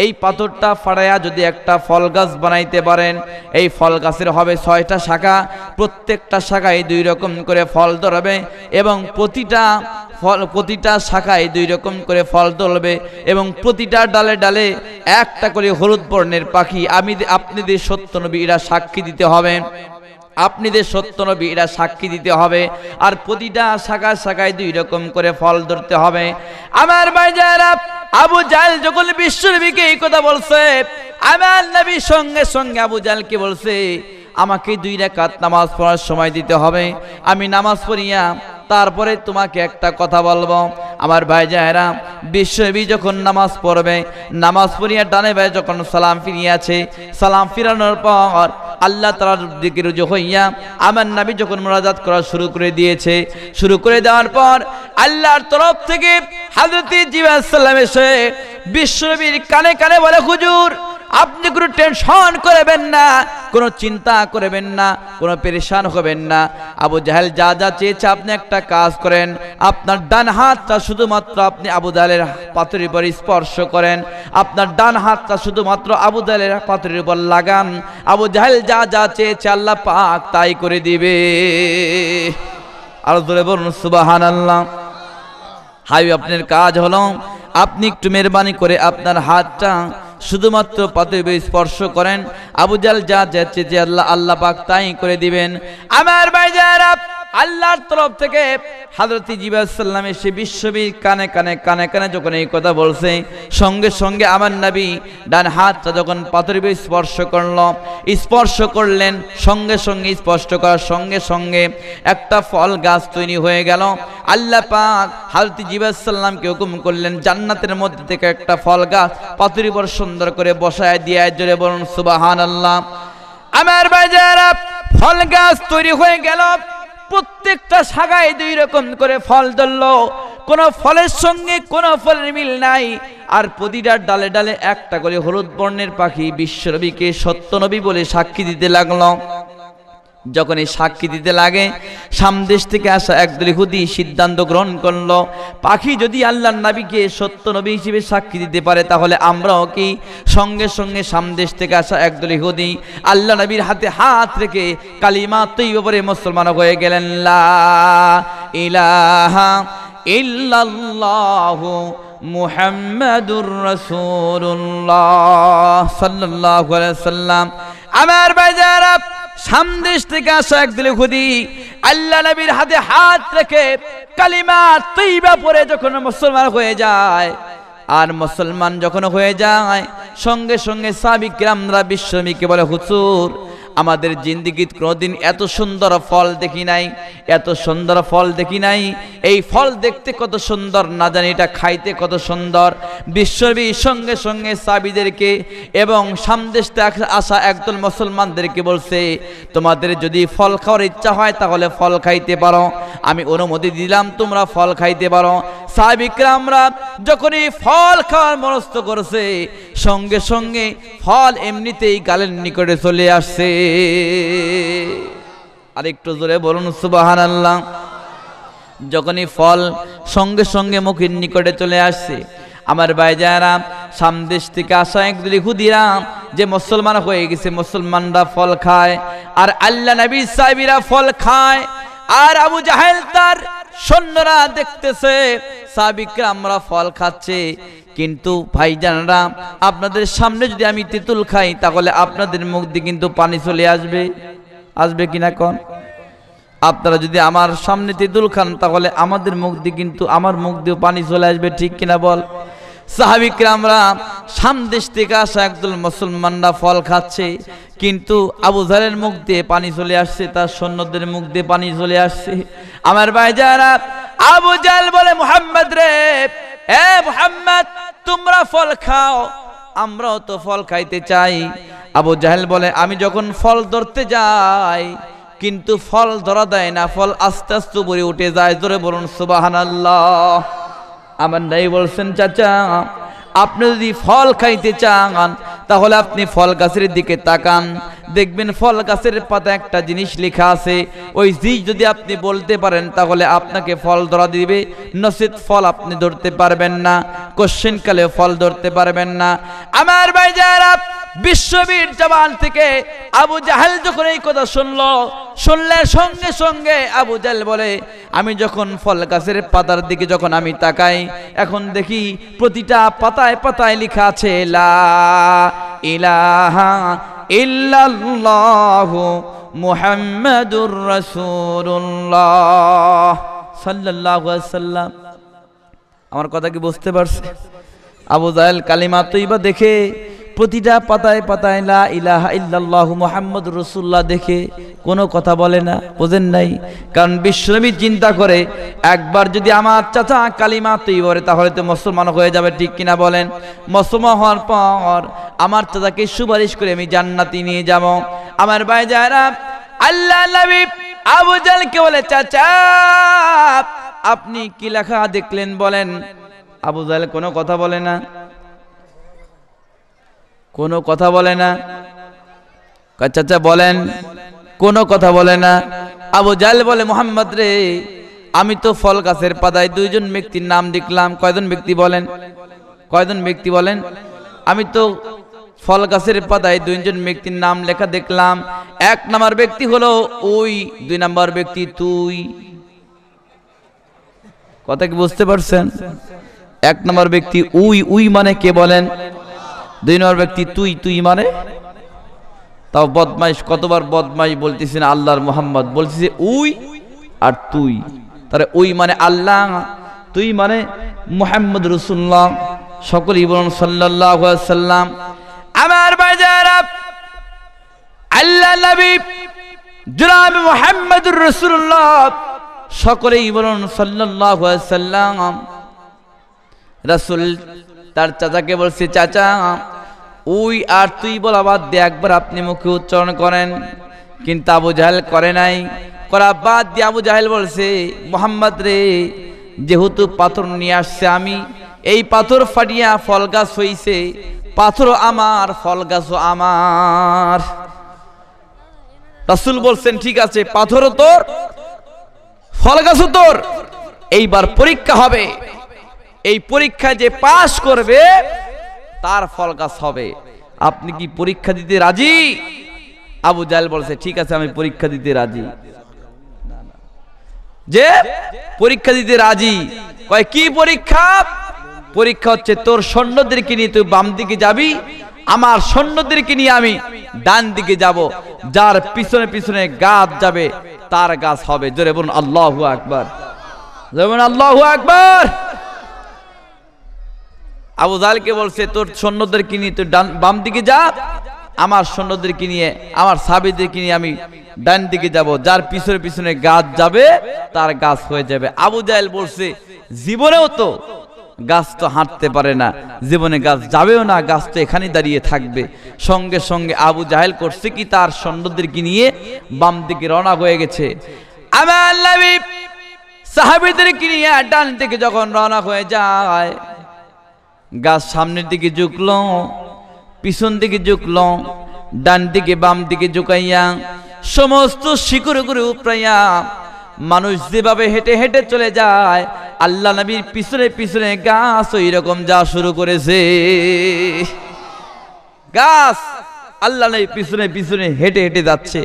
এই পাথরটা ফাড়াইয়া যদি একটা ফল গাছ বানাইতে পারেন এই ফল গাছের হবে ছয়টা শাখা প্রত্যেকটা শাখায় দুই রকম করে ফল ধরবে এবং প্রতিটা ফল প্রতিটা শাখায় দুই রকম করে ফল ধরবে এবং প্রতিটা ডালে ডালে একটা করে হলুদ বর্ণের পাখি আমি আপনি সত্য নবী এরা সাক্ষী দিতে হবে আপনি যে সত্য নবী এরা সাক্ষী দিতে হবে আর প্রতিটা শাখায় শাখায় দুই রকম করে ফল ধরতে হবে আমার ভাই যারা আবু জাল যখন বিশ্বনবীকে এই কথা বলছে আমার নবীর সঙ্গে সঙ্গে আবু জালকে বলছে আমাকে দুই রেখাত নামাজ পড়ার সময় দিতে হবে আমি নামাজ পড়িয়া তারপরে তোমাকে একটা কথা বলবো আমার ভাই জাহেরাম বিশ্ববি যখন নামাজ পড়বে নামাজ পড়িয়া ডানে ভাই যখন সালাম ফিরিয়াছে সালাম ফিরানোর পর আল্লাহ তালার দিকে রুজু হইয়া আমার নামি যখন মোনাজাত করা শুরু করে দিয়েছে শুরু করে দেওয়ার পর আল্লাহর তরফ থেকে হাজরতি জিবাহ সাল্লাম এসে বিশ্বনবীর কানে কানে বলে হুজুর আপনি কোনো টেনশন করবেন না কোনো চিন্তা করবেন না কোনো পরেশান হবেন না আবু জাহেল যা যা চেয়েছে আপনি একটা কাজ করেন আপনার ডান হাতটা শুধুমাত্র আপনি আবু জাহেলের পাথরের উপর স্পর্শ করেন আপনার ডান হাতটা শুধুমাত্র আবু জাহেলের পাথরের উপর লাগান আবু জাহেল যা যা চেয়েছে আল্লাহ পাক তাই করে দিবে আর ধরে বলুন সুবাহান আল্লাহ হাই আপনার কাজ হলো আপনি একটু মেহরবানি করে আপনার হাতটা শুধুমাত্র পাতিবে স্পর্শ করেন আবুজাল যা যাচ্ছে যে আল্লাহ আল্লাহ পাক তাই করে দিবেন আমার ভাই যারা আল্লাহর তরফ থেকে হাজরত জিবাসাল্লাম এসে বিশ্ববীর কানে কানে কানে কানে যখন এই কথা বলছে সঙ্গে সঙ্গে আমার নাবি ডান হাতটা যখন পাথর স্পর্শ করল স্পর্শ করলেন সঙ্গে সঙ্গে স্পর্শ করার সঙ্গে সঙ্গে একটা ফল গাছ তৈরি হয়ে গেল আল্লাহ পাক হাজরত জিবাসাল্লামকে হুকুম করলেন জান্নাতের মধ্যে থেকে একটা ফল গাছ পাথরি বড় সুন্দর করে বসায় দিয়ে জোরে বলুন সুবাহান আল্লাহ আমার বাজার ফল গাছ তৈরি হয়ে গেল প্রত্যেকটা শাখায় দুই রকম করে ফল ধরল কোন ফলের সঙ্গে কোন ফলের মিল নাই আর প্রতিটার ডালে ডালে একটা করে হলুদ বর্ণের পাখি বিশ্বনবীকে সত্যনবী বলে সাক্ষী দিতে লাগলো যখন এই সাক্ষী দিতে লাগে সামদেশ থেকে আসা একদল হুদি সিদ্ধান্ত গ্রহণ করল পাখি যদি আল্লাহর নাবিকে সত্য নবী হিসেবে সাক্ষী দিতে পারে তাহলে আমরাও কি সঙ্গে সঙ্গে সামদেশ থেকে আসা একদল হুদি আল্লাহ নবীর হাতে হাত রেখে কালিমা তৈ ব্যাপারে মুসলমান হয়ে গেলেন মুহাম্মাদুর রাসূলুল্লাহ সাল্লাম আমার বাজার সামদেশ থেকে আসা একদিলে খুদি আল্লাহ নবীর হাতে হাত রেখে কালিমা তৈবা পরে যখন মুসলমান হয়ে যায় আর মুসলমান যখন হয়ে যায় সঙ্গে সঙ্গে সাবিক রামরা বিশ্বমীকে বলে হুচুর আমাদের জিন্দিগিত কোনোদিন এত সুন্দর ফল দেখি নাই এত সুন্দর ফল দেখি নাই এই ফল দেখতে কত সুন্দর না জানি এটা খাইতে কত সুন্দর বিশ্ববী সঙ্গে সঙ্গে সাবিদেরকে এবং সামদেশতে আসা একদল মুসলমানদেরকে বলছে তোমাদের যদি ফল খাওয়ার ইচ্ছা হয় তাহলে ফল খাইতে পারো আমি অনুমতি দিলাম তোমরা ফল খাইতে পারো সাবিকরামরা যখনই ফল খাওয়ার মনস্থ করেছে সঙ্গে সঙ্গে ফল এমনিতেই গালের নিকটে চলে আসছে আরেকটু জোরে বলুন সুবাহান আল্লাহ যখনই ফল সঙ্গে সঙ্গে মুখের নিকটে চলে আসছে আমার যারা সামদেশ থেকে আসা একদুলি হুদিরা যে মুসলমান হয়ে গেছে মুসলমানরা ফল খায় আর আল্লাহ নবী সাহেবীরা ফল খায় আর আবু জাহেল তার সৈন্যরা দেখতেছে সাবিকরা আমরা ফল খাচ্ছে কিন্তু ভাইজানরা আপনাদের সামনে যদি আমি তেঁতুল খাই তাহলে আপনাদের মুখ দিয়ে কিন্তু পানি চলে আসবে আসবে কিনা কন আপনারা যদি আমার সামনে তেঁতুল খান তাহলে আমাদের মুখ দিয়ে কিন্তু আমার মুখ দিয়ে পানি চলে আসবে ঠিক কিনা বল সাহাবিকরামরা সামদেশ থেকে আসা একদল মুসলমানরা ফল খাচ্ছে কিন্তু আবু জারের মুখ দিয়ে পানি চলে আসছে তার সৈন্যদের মুখ দিয়ে পানি চলে আসছে আমার ভাই যারা আবু জাল বলে মোহাম্মদ রে এ মোহাম্মদ তোমরা ফল খাও আমরাও তো ফল খাইতে চাই আবু জাহেল বলে আমি যখন ফল ধরতে যাই কিন্তু ফল ধরা দেয় না ফল আস্তে আস্তে উপরে উঠে যায় ধরে বলুন সুবাহান আল্লাহ আমার নাই বলছেন চাচা আপনি যদি ফল খাইতে চান তাহলে আপনি ফল গাছের দিকে তাকান দেখবেন ফল গাছের পাতা একটা জিনিস লেখা আছে ওই জিনিস যদি আপনি বলতে পারেন তাহলে আপনাকে ফল ধরা দিবে নসিদ ফল আপনি ধরতে পারবেন না কোশ্চেনকালে ফল ধরতে পারবেন না আমার ভাই যারা বিশ্ববীর জবান থেকে আবু জাহেল যখন এই কথা শুনল শুনলে সঙ্গে সঙ্গে আবু জাহেল বলে আমি যখন ফল গাছের পাতার দিকে যখন আমি তাকাই এখন দেখি প্রতিটা পাতায় পাতায় লেখা আছে লা ইলাহা ইল্লাল্লাহু মুহাম্মাদুর রাসূলুল্লাহ সাল্লাল্লাহু আলাইহি সাল্লাম আমার কথা কি বুঝতে পারছে আবু জাহেল কালিমা তৈবা দেখে প্রতিটা পাতায় পাতায় লা ইলাহা ইল্লাল্লাহু মোহাম্মদ রসুল্লাহ দেখে কোনো কথা বলে না বোঝেন নাই কারণ বিশ্বনবী চিন্তা করে একবার যদি আমার চাচা কালিমা তৈ বলে তাহলে তো মুসলমান হয়ে যাবে ঠিক কিনা বলেন মুসলমান হওয়ার পর আমার চাচাকে সুপারিশ করে আমি জান্নাতি নিয়ে যাব আমার ভাই যারা আল্লাহ নবী আবু জালকে বলে চাচা আপনি কি লেখা দেখলেন বলেন আবু জাল কোনো কথা বলে না কোনো কথা বলে না চাচা বলেন কোনো কথা বলে না আবু জাল বলে মোহাম্মদ রে আমি তো ফল গাছের পাতায় দুইজন ব্যক্তির নাম দেখলাম কয়জন ব্যক্তি বলেন কয়জন ব্যক্তি বলেন আমি তো ফল গাছের পাতায় দুইজন ব্যক্তির নাম লেখা দেখলাম এক নাম্বার ব্যক্তি হলো ওই দুই নাম্বার ব্যক্তি তুই কথা কি বুঝতে পারছেন এক নাম্বার ব্যক্তি উই উই মানে কে বলেন দুই নম্বর ব্যক্তি তুই তুই মানে তাও বদমাইশ কতবার বদমাইশ বলতেছেন আল্লাহর মোহাম্মদ বলতেছে উই আর তুই তাহলে উই মানে আল্লাহ তুই মানে মোহাম্মদ রসুল্লাহ সকল ইবরন সাল্লাহ সাল্লাম আমার বাজার আল্লাহ নবী জনাব মোহাম্মদুর রসুল্লাহ সকলেই বলুন সাল্লাহ সাল্লাম রসুল তার চাচাকে বলছি চাচা উই আর তুই বলা বাদ দিয়ে একবার আপনি মুখে উচ্চারণ করেন কিন্তু আবু জাহেল করে নাই করা বাদ দিয়ে আবু জাহেল বলছে মোহাম্মদ রে যেহেতু পাথর নিয়ে আসছে আমি এই পাথর ফাটিয়া ফল গাছ হইছে পাথর আমার ফল গাছও আমার রাসুল বলছেন ঠিক আছে পাথরও তোর ফল গাছও তোর এইবার পরীক্ষা হবে এই পরীক্ষা যে পাশ করবে তার ফল গাছ হবে আপনি কি পরীক্ষা দিতে রাজি আবু জাল বলছে ঠিক আছে আমি পরীক্ষা দিতে রাজি যে পরীক্ষা দিতে রাজি কয় কি পরীক্ষা পরীক্ষা হচ্ছে তোর সৈন্যদেরকে নিয়ে তুই বাম দিকে যাবি আমার সৈন্যদেরকে নিয়ে আমি ডান দিকে যাব যার পিছনে পিছনে গাছ যাবে তার গাছ হবে জোরে বলুন আল্লাহ আকবর জোরে বলুন আল্লাহ আকবর আবু জালকে বলছে তোর সৈন্যদেরকে নিয়ে তুই ডান বাম দিকে যা আমার সৈন্যদেরকে নিয়ে আমার সাবিদেরকে নিয়ে আমি ডান দিকে যাব যার পিছনে পিছনে গাছ যাবে তার গাছ হয়ে যাবে আবু জাহেল বলছে জীবনেও তো গাছ তো হাঁটতে পারে না জীবনে গাছ যাবেও না গাছ তো এখানেই দাঁড়িয়ে থাকবে সঙ্গে সঙ্গে আবু জাহেল করছে কি তার সৈন্যদেরকে নিয়ে বাম দিকে রওনা হয়ে গেছে আমি আল্লাহ সাহাবিদেরকে নিয়ে ডান দিকে যখন রওনা হয়ে যায় গাছ সামনের দিকে ঝুঁকল পিছন দিকে ঝুঁকল ডান দিকে বাম দিকে ঝুঁকাইয়া সমস্ত শিকড়ে করে উপড়াইয়া মানুষ যেভাবে হেঁটে হেঁটে চলে যায় আল্লাহ নবীর পিছনে পিছনে গাছ ওই রকম যা শুরু করেছে গাছ আল্লাহ নবীর পিছনে পিছনে হেঁটে হেঁটে যাচ্ছে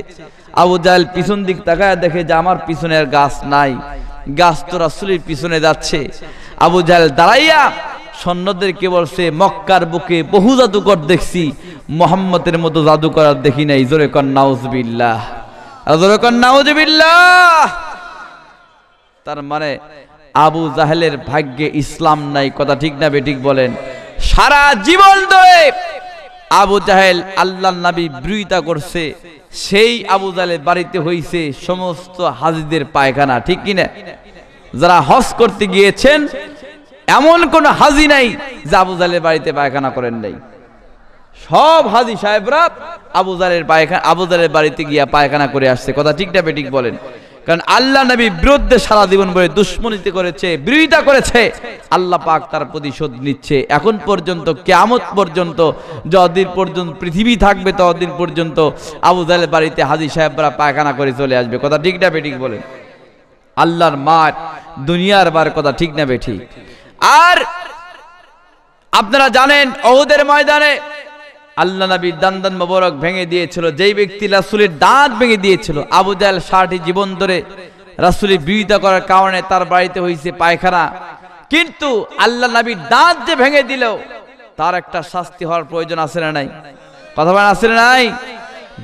আবু জাল পিছন দিক তাকায় দেখে যে আমার পিছনে আর গাছ নাই গাছ তো রাসুলের পিছনে যাচ্ছে আবু জাল দাঁড়াইয়া কেবল সে মক্কার বুকে বহু জাদুকর দেখছি মোহাম্মতের মতো জাদুকর আর দেখি নাই জোরে কর জোরে তার মানে আবু জাহেলের ভাগ্যে ইসলাম নাই কথা ঠিক না বেঠিক বলেন সারা জীবন ধরে আবু জাহেল আল্লাহ নাবি বিরোধিতা করছে সেই আবু জাহেলের বাড়িতে হইছে সমস্ত হাজিদের পায়খানা ঠিক কিনা যারা হজ করতে গিয়েছেন এমন কোন হাজি নাই যে আবু জালের বাড়িতে পায়খানা করেন নাই সব হাজি সাহেবরা আবু জালের পায়খানা আবু জালের বাড়িতে গিয়া পায়খানা করে আসছে কথা ঠিকটা বেঠিক বলেন কারণ আল্লাহ নবী বিরুদ্ধে সারা জীবন বলে দুশ্মনীতি করেছে বিরোধিতা করেছে আল্লাহ পাক তার প্রতিশোধ নিচ্ছে এখন পর্যন্ত কেয়ামত পর্যন্ত যদিন পর্যন্ত পৃথিবী থাকবে ততদিন পর্যন্ত আবু জালের বাড়িতে হাজি সাহেবরা পায়খানা করে চলে আসবে কথা ঠিক না বেঠিক বলেন আল্লাহর মার দুনিয়ার বার কথা ঠিক না বেঠিক আর আপনারা জানেন অহুদের ময়দানে আল্লাহ নবী দান্দান মোবারক ভেঙে দিয়েছিল যেই ব্যক্তি রাসুলের দাঁত ভেঙে দিয়েছিল আবু জাল ষাটটি জীবন ধরে রাসুলের বিরোধিতা করার কারণে তার বাড়িতে হয়েছে পায়খানা কিন্তু আল্লাহ নবীর দাঁত যে ভেঙে দিল তার একটা শাস্তি হওয়ার প্রয়োজন আছে না নাই কথা বলেন আছে না নাই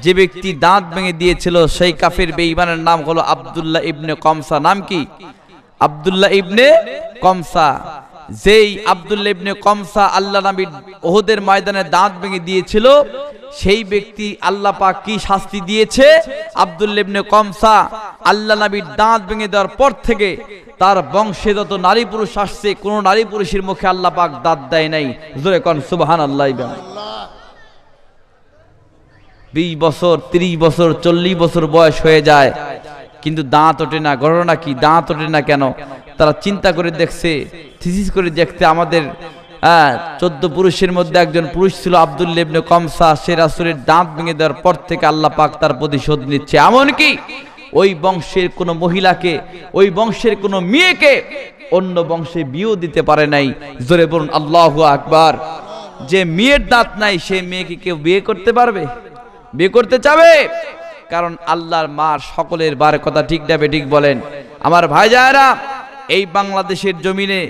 যে ব্যক্তি দাঁত ভেঙে দিয়েছিল সেই কাফের বেঈমানের নাম হলো আবদুল্লাহ ইবনে কমসা নাম কি আবদুল্লাহ ইবনে কমসা যেই আবদুল্লা ইবনে কমসা আল্লাহ নাবির ওহদের ময়দানে দাঁত ভেঙে দিয়েছিল সেই ব্যক্তি আল্লাহ পা কি শাস্তি দিয়েছে আবদুল্লা ইবনে কমসা আল্লাহ নাবির দাঁত ভেঙে দেওয়ার পর থেকে তার বংশে যত নারী পুরুষ আসছে কোন নারী পুরুষের মুখে আল্লাহ পাক দাঁত দেয় নাই সুবাহান আল্লাহ বিশ বছর ৩০ বছর চল্লিশ বছর বয়স হয়ে যায় কিন্তু দাঁত ওঠে না ঘটনা কি দাঁত ওঠে না কেন তারা চিন্তা করে দেখছে থিসিস করে দেখতে আমাদের চোদ্দ পুরুষের মধ্যে একজন পুরুষ ছিল আবদুল্লেবনে কমসা সে রাসুলের দাঁত ভেঙে দেওয়ার পর থেকে আল্লাহ পাক তার প্রতিশোধ নিচ্ছে এমনকি ওই বংশের কোনো মহিলাকে ওই বংশের কোনো মেয়েকে অন্য বংশে বিয়েও দিতে পারে নাই জোরে বলুন আল্লাহ আকবার যে মেয়ের দাঁত নাই সে মেয়েকে কেউ বিয়ে করতে পারবে বিয়ে করতে চাবে কারণ আল্লাহর মার সকলের বার কথা ঠিক ডাবে ঠিক বলেন আমার ভাই যায়রা এই বাংলাদেশের জমিনে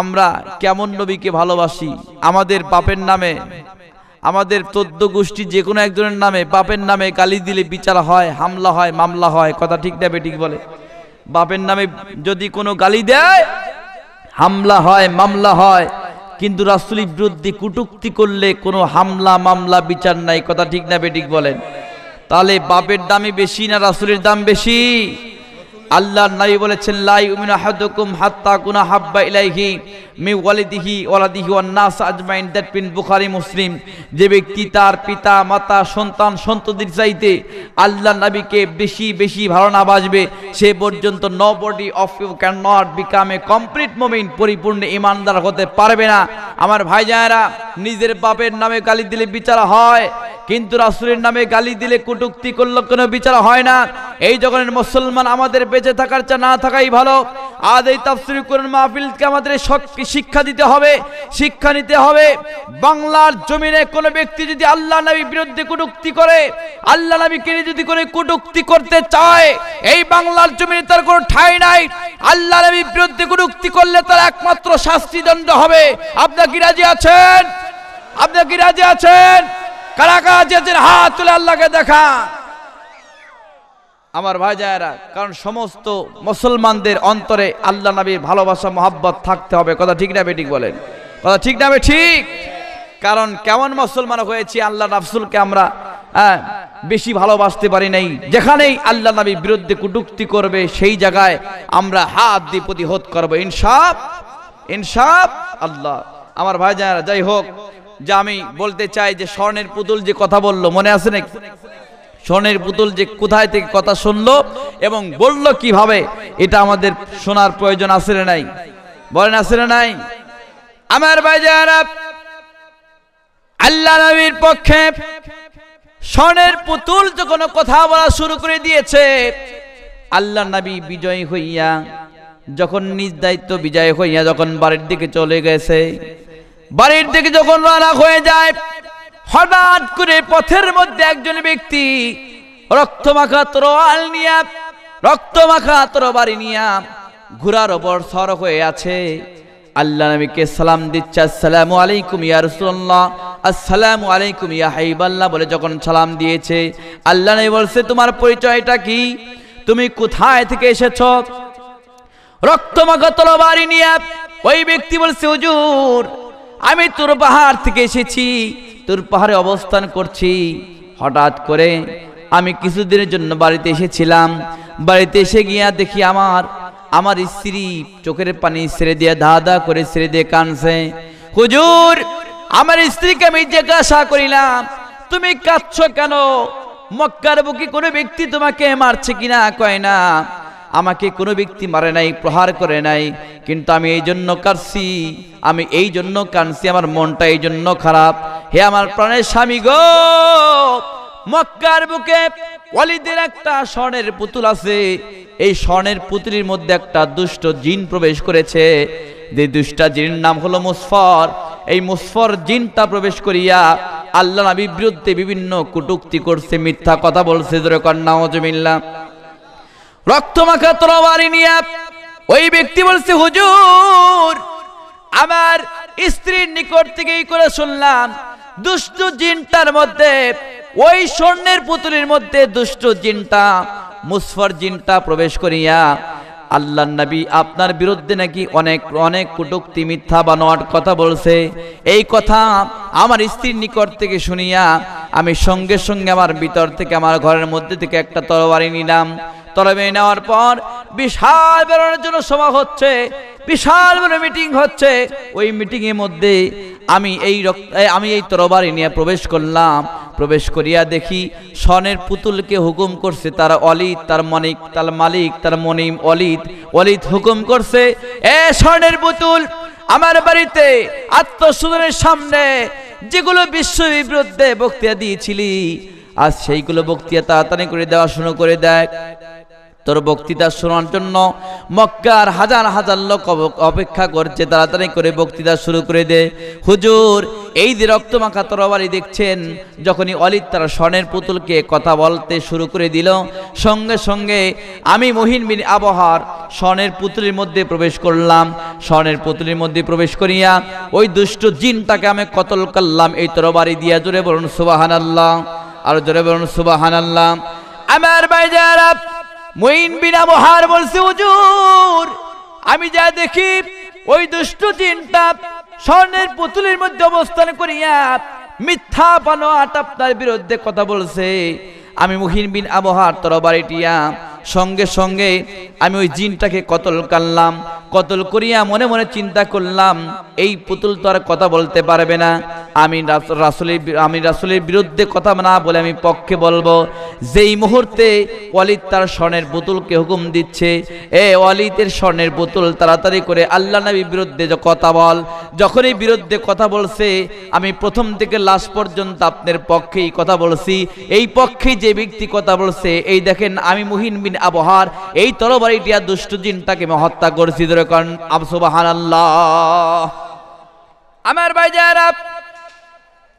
আমরা কেমন নবীকে ভালোবাসি আমাদের বাপের নামে আমাদের তদ্য গোষ্ঠী যে কোনো একজনের নামে বাপের নামে গালি দিলে বিচার হয় হামলা হয় মামলা হয় কথা ঠিক না বেঠিক বলে বাপের নামে যদি কোনো গালি দেয় হামলা হয় মামলা হয় কিন্তু রাসুলির বিরুদ্ধে কুটুক্তি করলে কোনো হামলা মামলা বিচার নাই কথা ঠিক না বেঠিক বলেন তাহলে বাপের দামই বেশি না রাসুলের দাম বেশি আল্লাহর নবী বলেছেন লাই উমিন হাদুকুম হাত্তা কুনা হাব্বা ইলাইহি মি ওয়ালিদিহি ওয়ালাদিহি ওয়ান নাস আজমাইন দ্যাট বিন বুখারী মুসলিম যে ব্যক্তি তার পিতা মাতা সন্তান সন্ততির চাইতে আল্লাহর নবীকে বেশি বেশি ভালো না বাজবে সে পর্যন্ত nobody of you can not become a complete moment পরিপূর্ণ ইমানদার হতে পারবে না আমার ভাইজানেরা নিজের বাপের নামে গালি দিলে বিচার হয় কিন্তু রাসুলের নামে গালি দিলে কটুক্তি করলে কোনো বিচার হয় না এই জগনের মুসলমান আমাদের বেঁচে থাকার চা না থাকাই ভালো আজ এই তাফসির কোরআন মাহফিলকে আমাদের শিক্ষা দিতে হবে শিক্ষা নিতে হবে বাংলার জমিনে কোনো ব্যক্তি যদি আল্লাহ নবীর বিরুদ্ধে কটুক্তি করে আল্লাহ নবীকে যদি কোনো কটুক্তি করতে চায় এই বাংলার জমিনে তার কোনো ঠাই নাই আল্লাহ নবীর বিরুদ্ধে কটুক্তি করলে তার একমাত্র শাস্তি দণ্ড হবে আপনার কি রাজি আছেন আপনার কি রাজি আছেন কারা কারা আছেন হাত তুলে আল্লাহকে দেখা আমার ভাই ভাইজায়েরা কারণ সমস্ত মুসলমানদের অন্তরে আল্লাহ নবীর ভালোবাসা মহাব্বত থাকতে হবে কথা ঠিক না ঠিক বলেন কথা ঠিক না ঠিক কারণ কেমন মুসলমান হয়েছি আল্লাহ রাফসুলকে আমরা হ্যাঁ, বেশি ভালোবাসতে পারি নাই যেখানেই আল্লাহ নবীর বিরুদ্ধে কুটুক্তি করবে সেই জায়গায় আমরা হাত দিয়ে প্রতিহত করবো ইনসাফ ইনসাফ আল্লাহ আমার ভাই ভাইজারা যাই হোক যে আমি বলতে চাই যে স্বর্ণের পুতুল যে কথা বললো মনে আছে নাকি স্বর্ণের পুতুল যে কোথায় থেকে কথা শুনলো এবং বলল কিভাবে এটা আমাদের শোনার প্রয়োজন আছে নাই বলেন আছে না নাই আমার ভাই আল্লাহ নবীর পক্ষে স্বর্ণের পুতুল যখন কথা বলা শুরু করে দিয়েছে আল্লাহ নবী বিজয়ী হইয়া যখন নিজ দায়িত্ব বিজয় হইয়া যখন বাড়ির দিকে চলে গেছে বাড়ির দিকে যখন রানা হয়ে যায় হঠাৎ করে পথের মধ্যে একজন ব্যক্তি রক্তমাখা তরোয়াল নিয়া রক্তমাখা তরবারি নিয়া ঘুরার ওপর সর হয়ে আছে আল্লাহ নবীকে সালাম দিচ্ছে আসসালামু আলাইকুম ইয়া রাসূলুল্লাহ আসসালামু আলাইকুম ইয়া হাইবাল্লাহ বলে যখন সালাম দিয়েছে আল্লাহ নবী বলছে তোমার পরিচয়টা কি তুমি কোথায় থেকে এসেছো রক্তমাখা তরবারি নিয়া ওই ব্যক্তি বলছে হুজুর আমি তোর পাহাড় থেকে এসেছি তোর পাহাড়ে অবস্থান করছি হঠাৎ করে আমি কিছুদিনের জন্য বাড়িতে এসেছিলাম বাড়িতে এসে গিয়া দেখি আমার আমার স্ত্রী চোখের পানি ছেড়ে দিয়ে ধা ধা করে ছেড়ে দিয়ে কানছে হুজুর আমার স্ত্রীকে আমি জিজ্ঞাসা করিলাম তুমি কাঁদছ কেন মক্কার বুকে কোনো ব্যক্তি তোমাকে মারছে কিনা কয় না আমাকে কোনো ব্যক্তি মারে নাই প্রহার করে নাই কিন্তু আমি এই জন্য কাঁদছি আমি এই জন্য কাঁদছি আমার মনটা এই জন্য খারাপ হে আমার প্রাণের স্বামী গো মক্কার বুকে ওয়ালিদের একটা স্বর্ণের পুতুল আছে এই স্বর্ণের পুতুলির মধ্যে একটা দুষ্ট জিন প্রবেশ করেছে যে দুষ্টা জিনের নাম হলো মুসফর এই মুসফর জিনটা প্রবেশ করিয়া আল্লাহ নবীর বিরুদ্ধে বিভিন্ন কুটুক্তি করছে মিথ্যা কথা বলছে জোরে কন্যা জমিল্লা রক্তমাখা তরবারি নিয়ে ওই ব্যক্তি বলছে হুজুর আমার স্ত্রীর নিকট থেকেই করে শুনলাম দুষ্ট জিনটার মধ্যে ওই স্বর্ণের পুতুলের মধ্যে দুষ্ট জিনটা মুসফর জিনটা প্রবেশ করিয়া আল্লাহ নবী আপনার বিরুদ্ধে নাকি অনেক অনেক কুটুক্তি মিথ্যা বা নট কথা বলছে এই কথা আমার স্ত্রীর নিকট থেকে শুনিয়া আমি সঙ্গে সঙ্গে আমার ভিতর থেকে আমার ঘরের মধ্যে থেকে একটা তরবারি নিলাম তলবে নেওয়ার পর বিশাল বেরোনোর জন্য সভা হচ্ছে বিশাল বড় মিটিং হচ্ছে ওই মিটিংয়ের মধ্যে আমি এই আমি এই তরবারি নিয়ে প্রবেশ করলাম প্রবেশ করিয়া দেখি সনের পুতুলকে হুকুম করছে তার অলিত তার মনিক তার মালিক তার মনিম অলিত অলিত হুকুম করছে এ সনের পুতুল আমার বাড়িতে আত্মসুদনের সামনে যেগুলো বিশ্ব বিরুদ্ধে বক্তিয়া দিয়েছিলি আজ সেইগুলো বক্তিয়া তাড়াতাড়ি করে দেওয়া শুরু করে দেয় তোর বক্তৃতা শোনার জন্য মক্কার হাজার হাজার লোক অপেক্ষা করছে তাড়াতাড়ি করে বক্তৃতা শুরু করে দে হুজুর এই যে রক্তমাখা তরবারি দেখছেন যখনই অলিত তারা স্বর্ণের পুতুলকে কথা বলতে শুরু করে দিল সঙ্গে সঙ্গে আমি মহিন বিন আবহার স্বর্ণের পুতুলের মধ্যে প্রবেশ করলাম স্বর্ণের পুতুলের মধ্যে প্রবেশ করিয়া ওই দুষ্ট জিনটাকে আমি কতল করলাম এই তরবারি দিয়া জোরে বলুন সুবাহান আল্লাহ আর জোরে বলুন সুবাহান আল্লাহ আমার বাইজার মঈন বিনা মহার বলছে হুজুর আমি যা দেখি ওই দুষ্ট তিনটা স্বর্ণের পুতুলের মধ্যে অবস্থান করিয়া মিথ্যা বানোয়াট আপনার বিরুদ্ধে কথা বলছে আমি মুহিন বিন আবহার তরবারিটিয়া সঙ্গে সঙ্গে আমি ওই জিনটাকে কতল করলাম কতল করিয়া মনে মনে চিন্তা করলাম এই পুতুল তো আর কথা বলতে পারবে না আমি রাসুলের আমি রাসুলের বিরুদ্ধে কথা না বলে আমি পক্ষে বলবো যেই মুহূর্তে অলিত তার স্বর্ণের পুতুলকে হুকুম দিচ্ছে এ অলিতের স্বর্ণের পুতুল তাড়াতাড়ি করে আল্লাহ নবীর বিরুদ্ধে কথা বল যখনই বিরুদ্ধে কথা বলছে আমি প্রথম থেকে লাশ পর্যন্ত আপনার পক্ষেই কথা বলছি এই পক্ষেই যে ব্যক্তি কথা বলছে এই দেখেন আমি মুহিন বিন আবহার এই তরবারিটিয়া দুষ্ট জিনটাকে হত্যা করছি ধরে কারণ আবসুবাহান আমার ভাই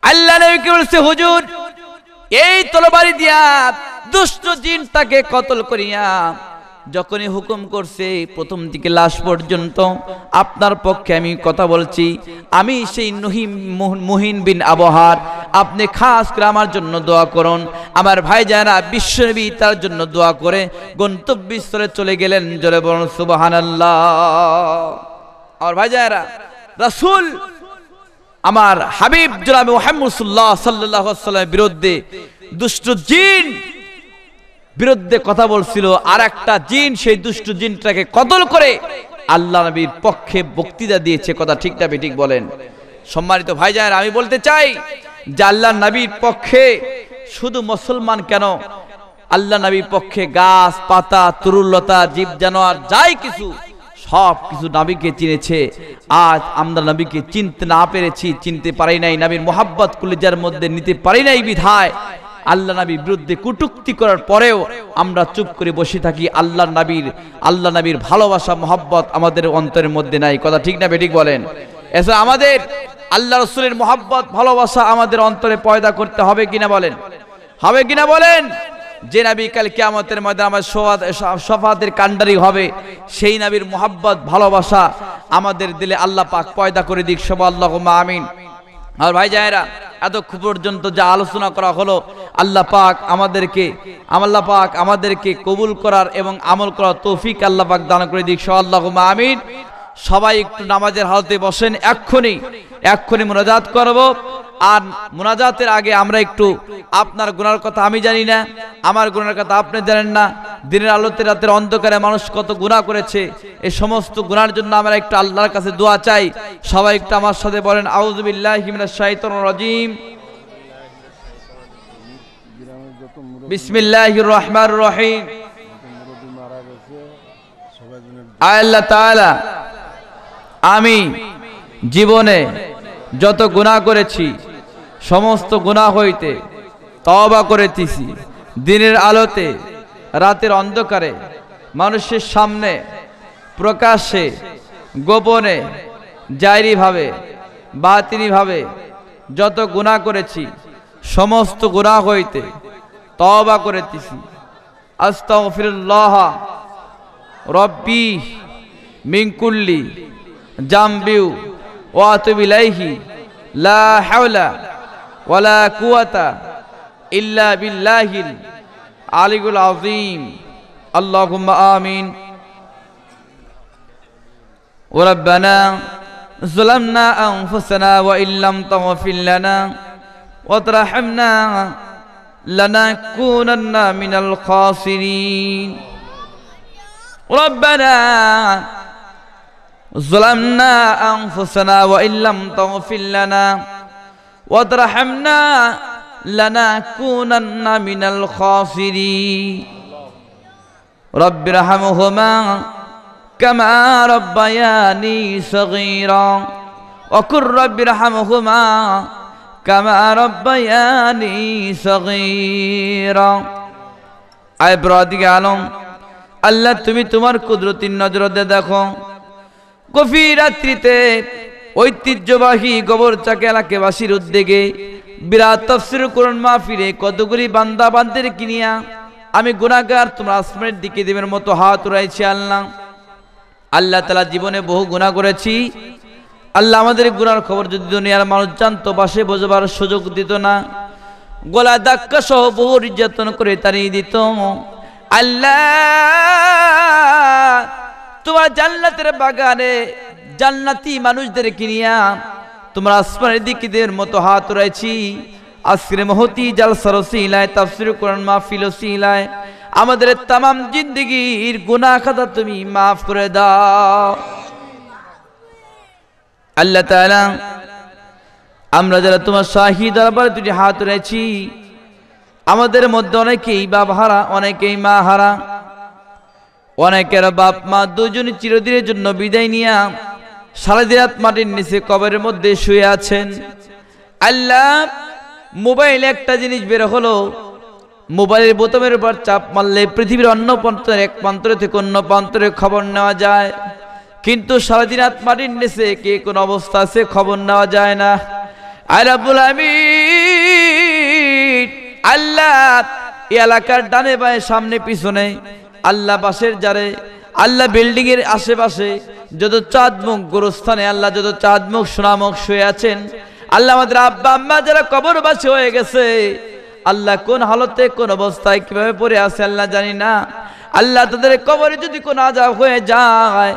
আল্লাহ নবীকে বলছে হুজুর এই তলবারি দিয়া দুষ্ট জিনটাকে কতল করিয়া যখনই হুকুম করছে প্রথম দিকে লাশ পর্যন্ত আপনার পক্ষে আমি কথা বলছি আমি সেই নহিম মুহিন বিন আবহার আপনি খাস করে আমার জন্য দোয়া করুন আমার ভাই যারা বিশ্বনবী তার জন্য দোয়া করে গন্তব্যস্থলে চলে গেলেন জলে বরণ সুবাহান আমার ভাই যারা রাসুল আমার হাবিব জনাবে মোহাম্মদ সাল্লাহ সাল্লাহ বিরুদ্ধে দুষ্ট জিন বিরুদ্ধে কথা বলছিল আর একটা জিন সেই দুষ্ট জিনটাকে কতল করে আল্লাহ নবীর পক্ষে বক্তৃতা দিয়েছে কথা ঠিক না ঠিক বলেন সম্মানিত ভাই যায় আমি বলতে চাই যে আল্লাহ নবীর পক্ষে শুধু মুসলমান কেন আল্লাহ নবীর পক্ষে গাছ পাতা তরুলতা জীব জানোয়ার যাই কিছু সব কিছু নাবিকে চিনেছে আজ আমরা নবীকে চিনতে না পেরেছি চিনতে পারি নাই নবীর মোহাব্বত কুলিজার মধ্যে নিতে পারি নাই বিধায় আল্লাহ নবীর বিরুদ্ধে কুটুক্তি করার পরেও আমরা চুপ করে বসে থাকি আল্লাহ নবীর আল্লাহ নবীর ভালোবাসা মহব্বত আমাদের অন্তরের মধ্যে নাই কথা ঠিক না বেঠিক বলেন এছাড়া আমাদের আল্লাহ রসুলের মহব্বত ভালোবাসা আমাদের অন্তরে পয়দা করতে হবে কিনা বলেন হবে কিনা বলেন যে নাবি কাল কেমতের মধ্যে আমার সফাতের কাণ্ডারি হবে সেই নাবির মোহাব্বত ভালোবাসা আমাদের দিলে আল্লাহ পাক পয়দা করে দিক সব আল্লাহ আমিন আর ভাই এত এতক্ষণ পর্যন্ত যা আলোচনা করা হলো আল্লাহ পাক আমাদেরকে আল্লাহ পাক আমাদেরকে কবুল করার এবং আমল করার তৌফিক আল্লাহ পাক দান করে দিক আল্লাহ আমিন সবাই একটু নামাজের হালতে বসেন এক্ষুনি এক্ষুনি মোনাজাত করব আর মোনাজাতের আগে আমরা একটু আপনার গুনার কথা আমি জানি না আমার গুনার কথা আপনি জানেন না দিনের আলোতে রাতের অন্ধকারে মানুষ কত গুণা করেছে এই সমস্ত গুণার জন্য আমরা একটু আল্লাহর কাছে দোয়া চাই সবাই একটু আমার সাথে বলেন আউজবিল্লাহ হিমনা রাজিম বিসমিল্লাহ রহমান রহিম আল্লাহ তালা আমি জীবনে যত গুণা করেছি সমস্ত গুণা হইতে তবা করেছি দিনের আলোতে রাতের অন্ধকারে মানুষের সামনে প্রকাশ্যে গোপনে জায়রিভাবে বাতিনিভাবে যত গুণা করেছি সমস্ত গুণা হইতে তবা করেছি আস্তফির রব্বি মিঙ্কুল্লি جامبيو واتب إليه لا حول ولا قوة إلا بالله العلي العظيم اللهم آمين وربنا ظلمنا أنفسنا وإن لم تغفر لنا وترحمنا لنكونن من الخاسرين ربنا ظلمنا أنفسنا وإن لم تغفر لنا وترحمنا لنكونن من الخاسرين رب ارحمهما كما ربياني صغيرا وقل رب ارحمهما كما ربياني صغيرا أي برادي عالم الله تمي تمار قدرتي نظرة দেখো গভীর রাত্রিতে ঐতিহ্যবাহী গোবরচাক এলাকাবাসীর উদ্যোগে বিরাট তফসির কোরআন ফিরে কতগুলি বান্দা বান্দের কিনিয়া আমি গুণাগার তোমরা আসমানের দিকে দেবের মতো হাত উড়াইছি আল্লাহ আল্লাহ তালা জীবনে বহু গুণা করেছি আল্লাহ আমাদের গুণার খবর যদি দুনিয়ার মানুষ জানতো বাসে বোঝবার সুযোগ দিত না গোলা দাক্কা সহ বহু নির্যাতন করে তাড়িয়ে দিত আল্লাহ তোমার জান্নাতের বাগানে জান্নাতি মানুষদের কিনিয়া তোমার আসমানের দিকিদের মতো হাত রয়েছি আজকের মহতি জালসার সিলায় তাফসির কোরআন মাহফিল সিলায় আমাদের তাম জিন্দগির গুনা খাতা তুমি মাফ করে দাও আল্লাহ তাআলা আমরা যারা তোমার শাহি দরবারে তুই হাত রয়েছি আমাদের মধ্যে অনেকেই বাবা হারা অনেকেই মা হারা অনেকের বাপ মা দুজন চিরদিনের জন্য বিদায় নিয়া দিন মাটির নিচে কবরের মধ্যে শুয়ে আছেন আল্লাহ মোবাইল একটা জিনিস বের হলো মোবাইলের বোতামের উপর চাপ মারলে পৃথিবীর অন্য প্রান্তের এক প্রান্তরে থেকে অন্য প্রান্তরে খবর নেওয়া যায় কিন্তু দিন মাটির নিচে কে কোন অবস্থা আছে খবর নেওয়া যায় না আরাবুল আমি আল্লাহ এলাকার ডানে বায়ে সামনে পিছনে আল্লাহ পাশের যারে আল্লাহ বিল্ডিংয়ের আশেপাশে যত চাঁদমুখ গোরস্থানে আল্লাহ যত চাঁদমুখ সোনামুখ শুয়ে আছেন আল্লাহ আমাদের আব্বা আম্মা যারা কবরবাসী হয়ে গেছে আল্লাহ কোন হালতে কোন অবস্থায় কিভাবে পড়ে আছে আল্লাহ জানি না আল্লাহ তাদের কবরে যদি কোন আজাব হয়ে যায়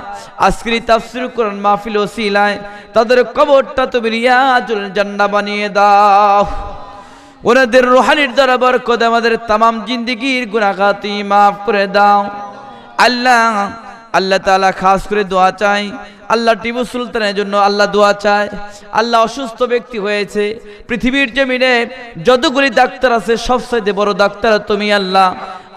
আজকের তাফসির কোরআন মাহফিল ওসিলায় তাদের কবরটা তুমি রিয়াজুল জান্না বানিয়ে দাও ওনাদের রোহানির দ্বারা বরকদ আমাদের তাম জিন্দিগির গুণাগাতি মাফ করে দাও আল্লাহ আল্লাহ তালা খাস করে দোয়া চাই আল্লাহ টিপু সুলতানের জন্য আল্লাহ দোয়া চায় আল্লাহ অসুস্থ ব্যক্তি হয়েছে পৃথিবীর জমিনে যতগুলি ডাক্তার আছে সবচাইতে বড় ডাক্তার তুমি আল্লাহ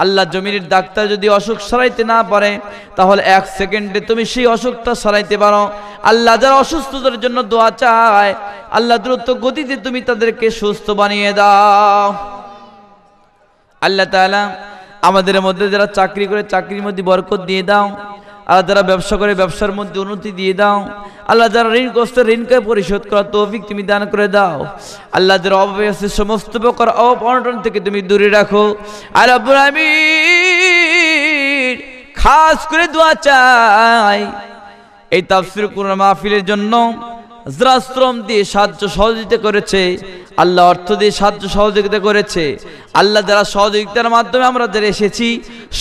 আল্লাহ জমির ডাক্তার যদি অসুখ সরাইতে না পারে তাহলে এক সেকেন্ডে তুমি সেই অসুখটা সরাইতে পারো আল্লাহ যারা অসুস্থতার জন্য দোয়া চায় আল্লাহ দ্রুত গতিতে তুমি তাদেরকে সুস্থ বানিয়ে দাও আল্লাহ তালা আমাদের মধ্যে যারা চাকরি করে চাকরির মধ্যে বরকত দিয়ে দাও আল্লাহ যারা ব্যবসা করে ব্যবসার মধ্যে উন্নতি দিয়ে দাও আল্লাহ যারা ঋণগ্রস্ত ঋণকে পরিশোধ করা তৌফিক তুমি দান করে দাও আল্লাহ যারা অভাবে আছে সমস্ত প্রকার অপনটন থেকে তুমি দূরে রাখো আর আমি খাস করে দোয়া চাই এই তাফসির কোরআন মাহফিলের জন্য যারা শ্রম দিয়ে সাহায্য সহযোগিতা করেছে আল্লাহ অর্থ দিয়ে সাহায্য সহযোগিতা করেছে আল্লাহ যারা সহযোগিতার মাধ্যমে আমরা যারা এসেছি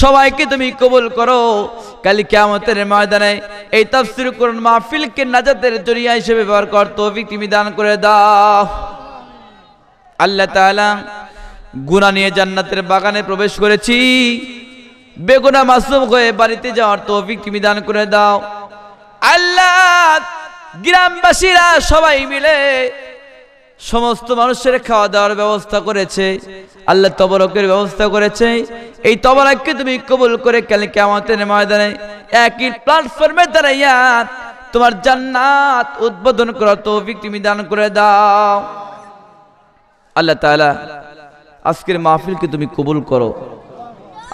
সবাইকে তুমি কবুল করো কালি কেমতের ময়দানে এই তফসির করুন মাহফিলকে নাজাতের জরিয়া হিসেবে ব্যবহার কর তৌফিক তুমি দান করে দাও আল্লাহ তালা গুনা নিয়ে জান্নাতের বাগানে প্রবেশ করেছি বেগুনা মাসুম হয়ে বাড়িতে যাওয়ার তৌফিক তুমি দান করে দাও আল্লাহ গ্রামবাসীরা সবাই মিলে সমস্ত মানুষের খাওয়া দাওয়ার ব্যবস্থা করেছে আল্লাহ তবরকের ব্যবস্থা করেছে এই তবরককে তুমি কবুল করে কেন কেমতের ময়দানে একই প্ল্যাটফর্মে দাঁড়াইয়া তোমার জান্নাত উদ্বোধন করার তৌফিক তুমি দান করে দাও আল্লাহ তালা আজকের মাহফিলকে তুমি কবুল করো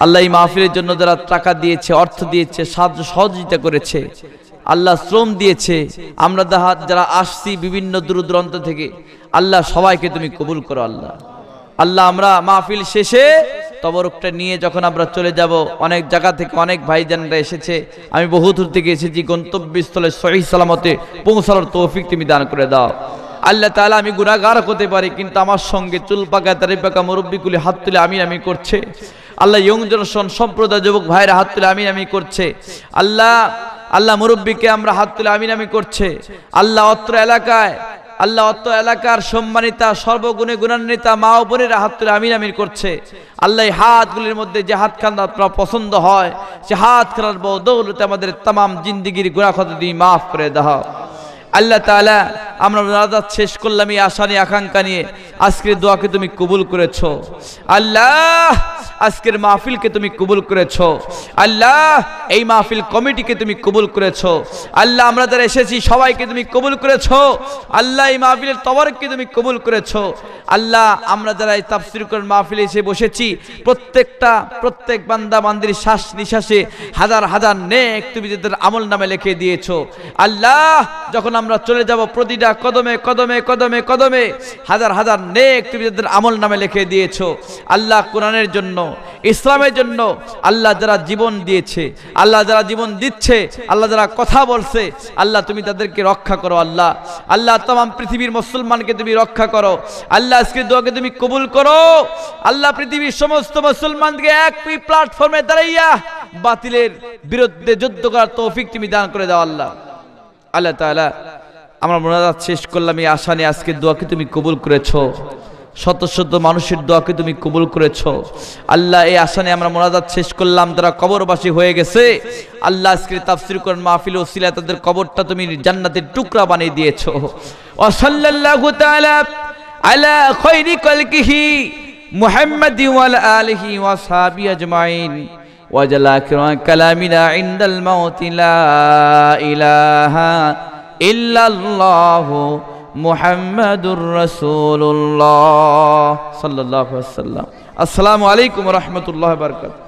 আল্লাহ এই মাহফিলের জন্য যারা টাকা দিয়েছে অর্থ দিয়েছে সাহায্য সহযোগিতা করেছে আল্লাহ শ্রম দিয়েছে আমরা যারা আসছি বিভিন্ন দূর দূরান্ত থেকে আল্লাহ সবাইকে তুমি কবুল করো আল্লাহ আল্লাহ আমরা মাহফিল শেষে তবরকটা নিয়ে যখন আমরা চলে যাব অনেক জায়গা থেকে অনেক ভাইজানরা এসেছে আমি বহু দূর থেকে এসেছি গন্তব্যস্থলে সহি সালামতে পৌঁছানোর তৌফিক তুমি দান করে দাও আল্লাহ তাহলে আমি গুণাগার হতে পারি কিন্তু আমার সঙ্গে চুল পাকা তারি পাকা মুরব্বীগুলি হাত তুলে আমি আমি করছে আল্লাহ ইয়ং জনসন সম্প্রদায় যুবক ভাইরা হাত তুলে আমি আমি করছে আল্লাহ আল্লাহ মুরব্বীকে আমরা হাত তুলে আমি আমি করছে আল্লাহ অত্র এলাকায় আল্লাহ অত এলাকার সম্মানিতা সর্বগুণে গুণান্বিতা মা ও বোনের হাত তুলে আমির আমির করছে আল্লাহ এই হাতগুলির মধ্যে যে হাত আপনার পছন্দ হয় সে হাত খেলার বউ দৌলতে আমাদের তাম জিন্দিগির গুণাক্ষত দিয়ে মাফ করে দেওয়া আল্লাহ তালা আমরা রাজাত শেষ করলাম এই আশা নিয়ে আকাঙ্ক্ষা নিয়ে আজকের দোয়াকে তুমি কবুল করেছ আল্লাহ আজকের মাহফিলকে তুমি কবুল করেছ আল্লাহ এই মাহফিল কমিটিকে তুমি কবুল করেছ আল্লাহ আমরা যারা এসেছি সবাইকে তুমি কবুল করেছ আল্লাহ এই মাহফিলের তবরকে তুমি কবুল করেছ আল্লাহ আমরা যারা এই তাফসির করেন মাহফিলে এসে বসেছি প্রত্যেকটা প্রত্যেক বান্দা বান্দির শ্বাস নিঃশ্বাসে হাজার হাজার নেক তুমি যাদের আমল নামে লিখে দিয়েছ আল্লাহ যখন আমরা চলে যাব প্রতিটা কদমে কদমে কদমে কদমে হাজার হাজার নেক তুমি যাদের আমল নামে লিখে দিয়েছ আল্লাহ কোরআনের জন্য ইসলামের জন্য আল্লাহ যারা জীবন দিয়েছে আল্লাহ যারা জীবন দিচ্ছে আল্লাহ যারা কথা বলছে আল্লাহ তুমি তাদেরকে রক্ষা করো আল্লাহ আল্লাহ তমাম পৃথিবীর মুসলমানকে তুমি রক্ষা করো আল্লাহ আজকে দোয়াকে তুমি কবুল করো আল্লাহ পৃথিবীর সমস্ত মুসলমানকে এক প্ল্যাটফর্মে দাঁড়াইয়া বাতিলের বিরুদ্ধে যুদ্ধ করার তৌফিক তুমি দান করে দাও আল্লাহ আল্লাহ তালা আমার মোনাজাত শেষ করলাম এই আশা নিয়ে আজকের দোয়াকে তুমি কবুল করেছো শত শত মানুষের দোয়াকে তুমি কবুল করেছ আল্লাহ এই আসানে আমরা মোনাজাত শেষ করলাম তারা কবরবাসী হয়ে গেছে আল্লাহ আজকে তাফসির করেন মাহফিল সিলা তাদের কবরটা তুমি জান্নাতের টুকরা বানিয়ে দিয়েছ ওসাল্লাল্লাহু তাআলা আলা খৈরি কলকিহি মুহাম্মাদি ওয়াল আলিহি ওয়াসহাবি আজমাইন وجل آخر كلامنا عند الموت لا إله إلا الله محمد رسول الله صلى الله عليه وسلم السلام عليكم ورحمة الله وبركاته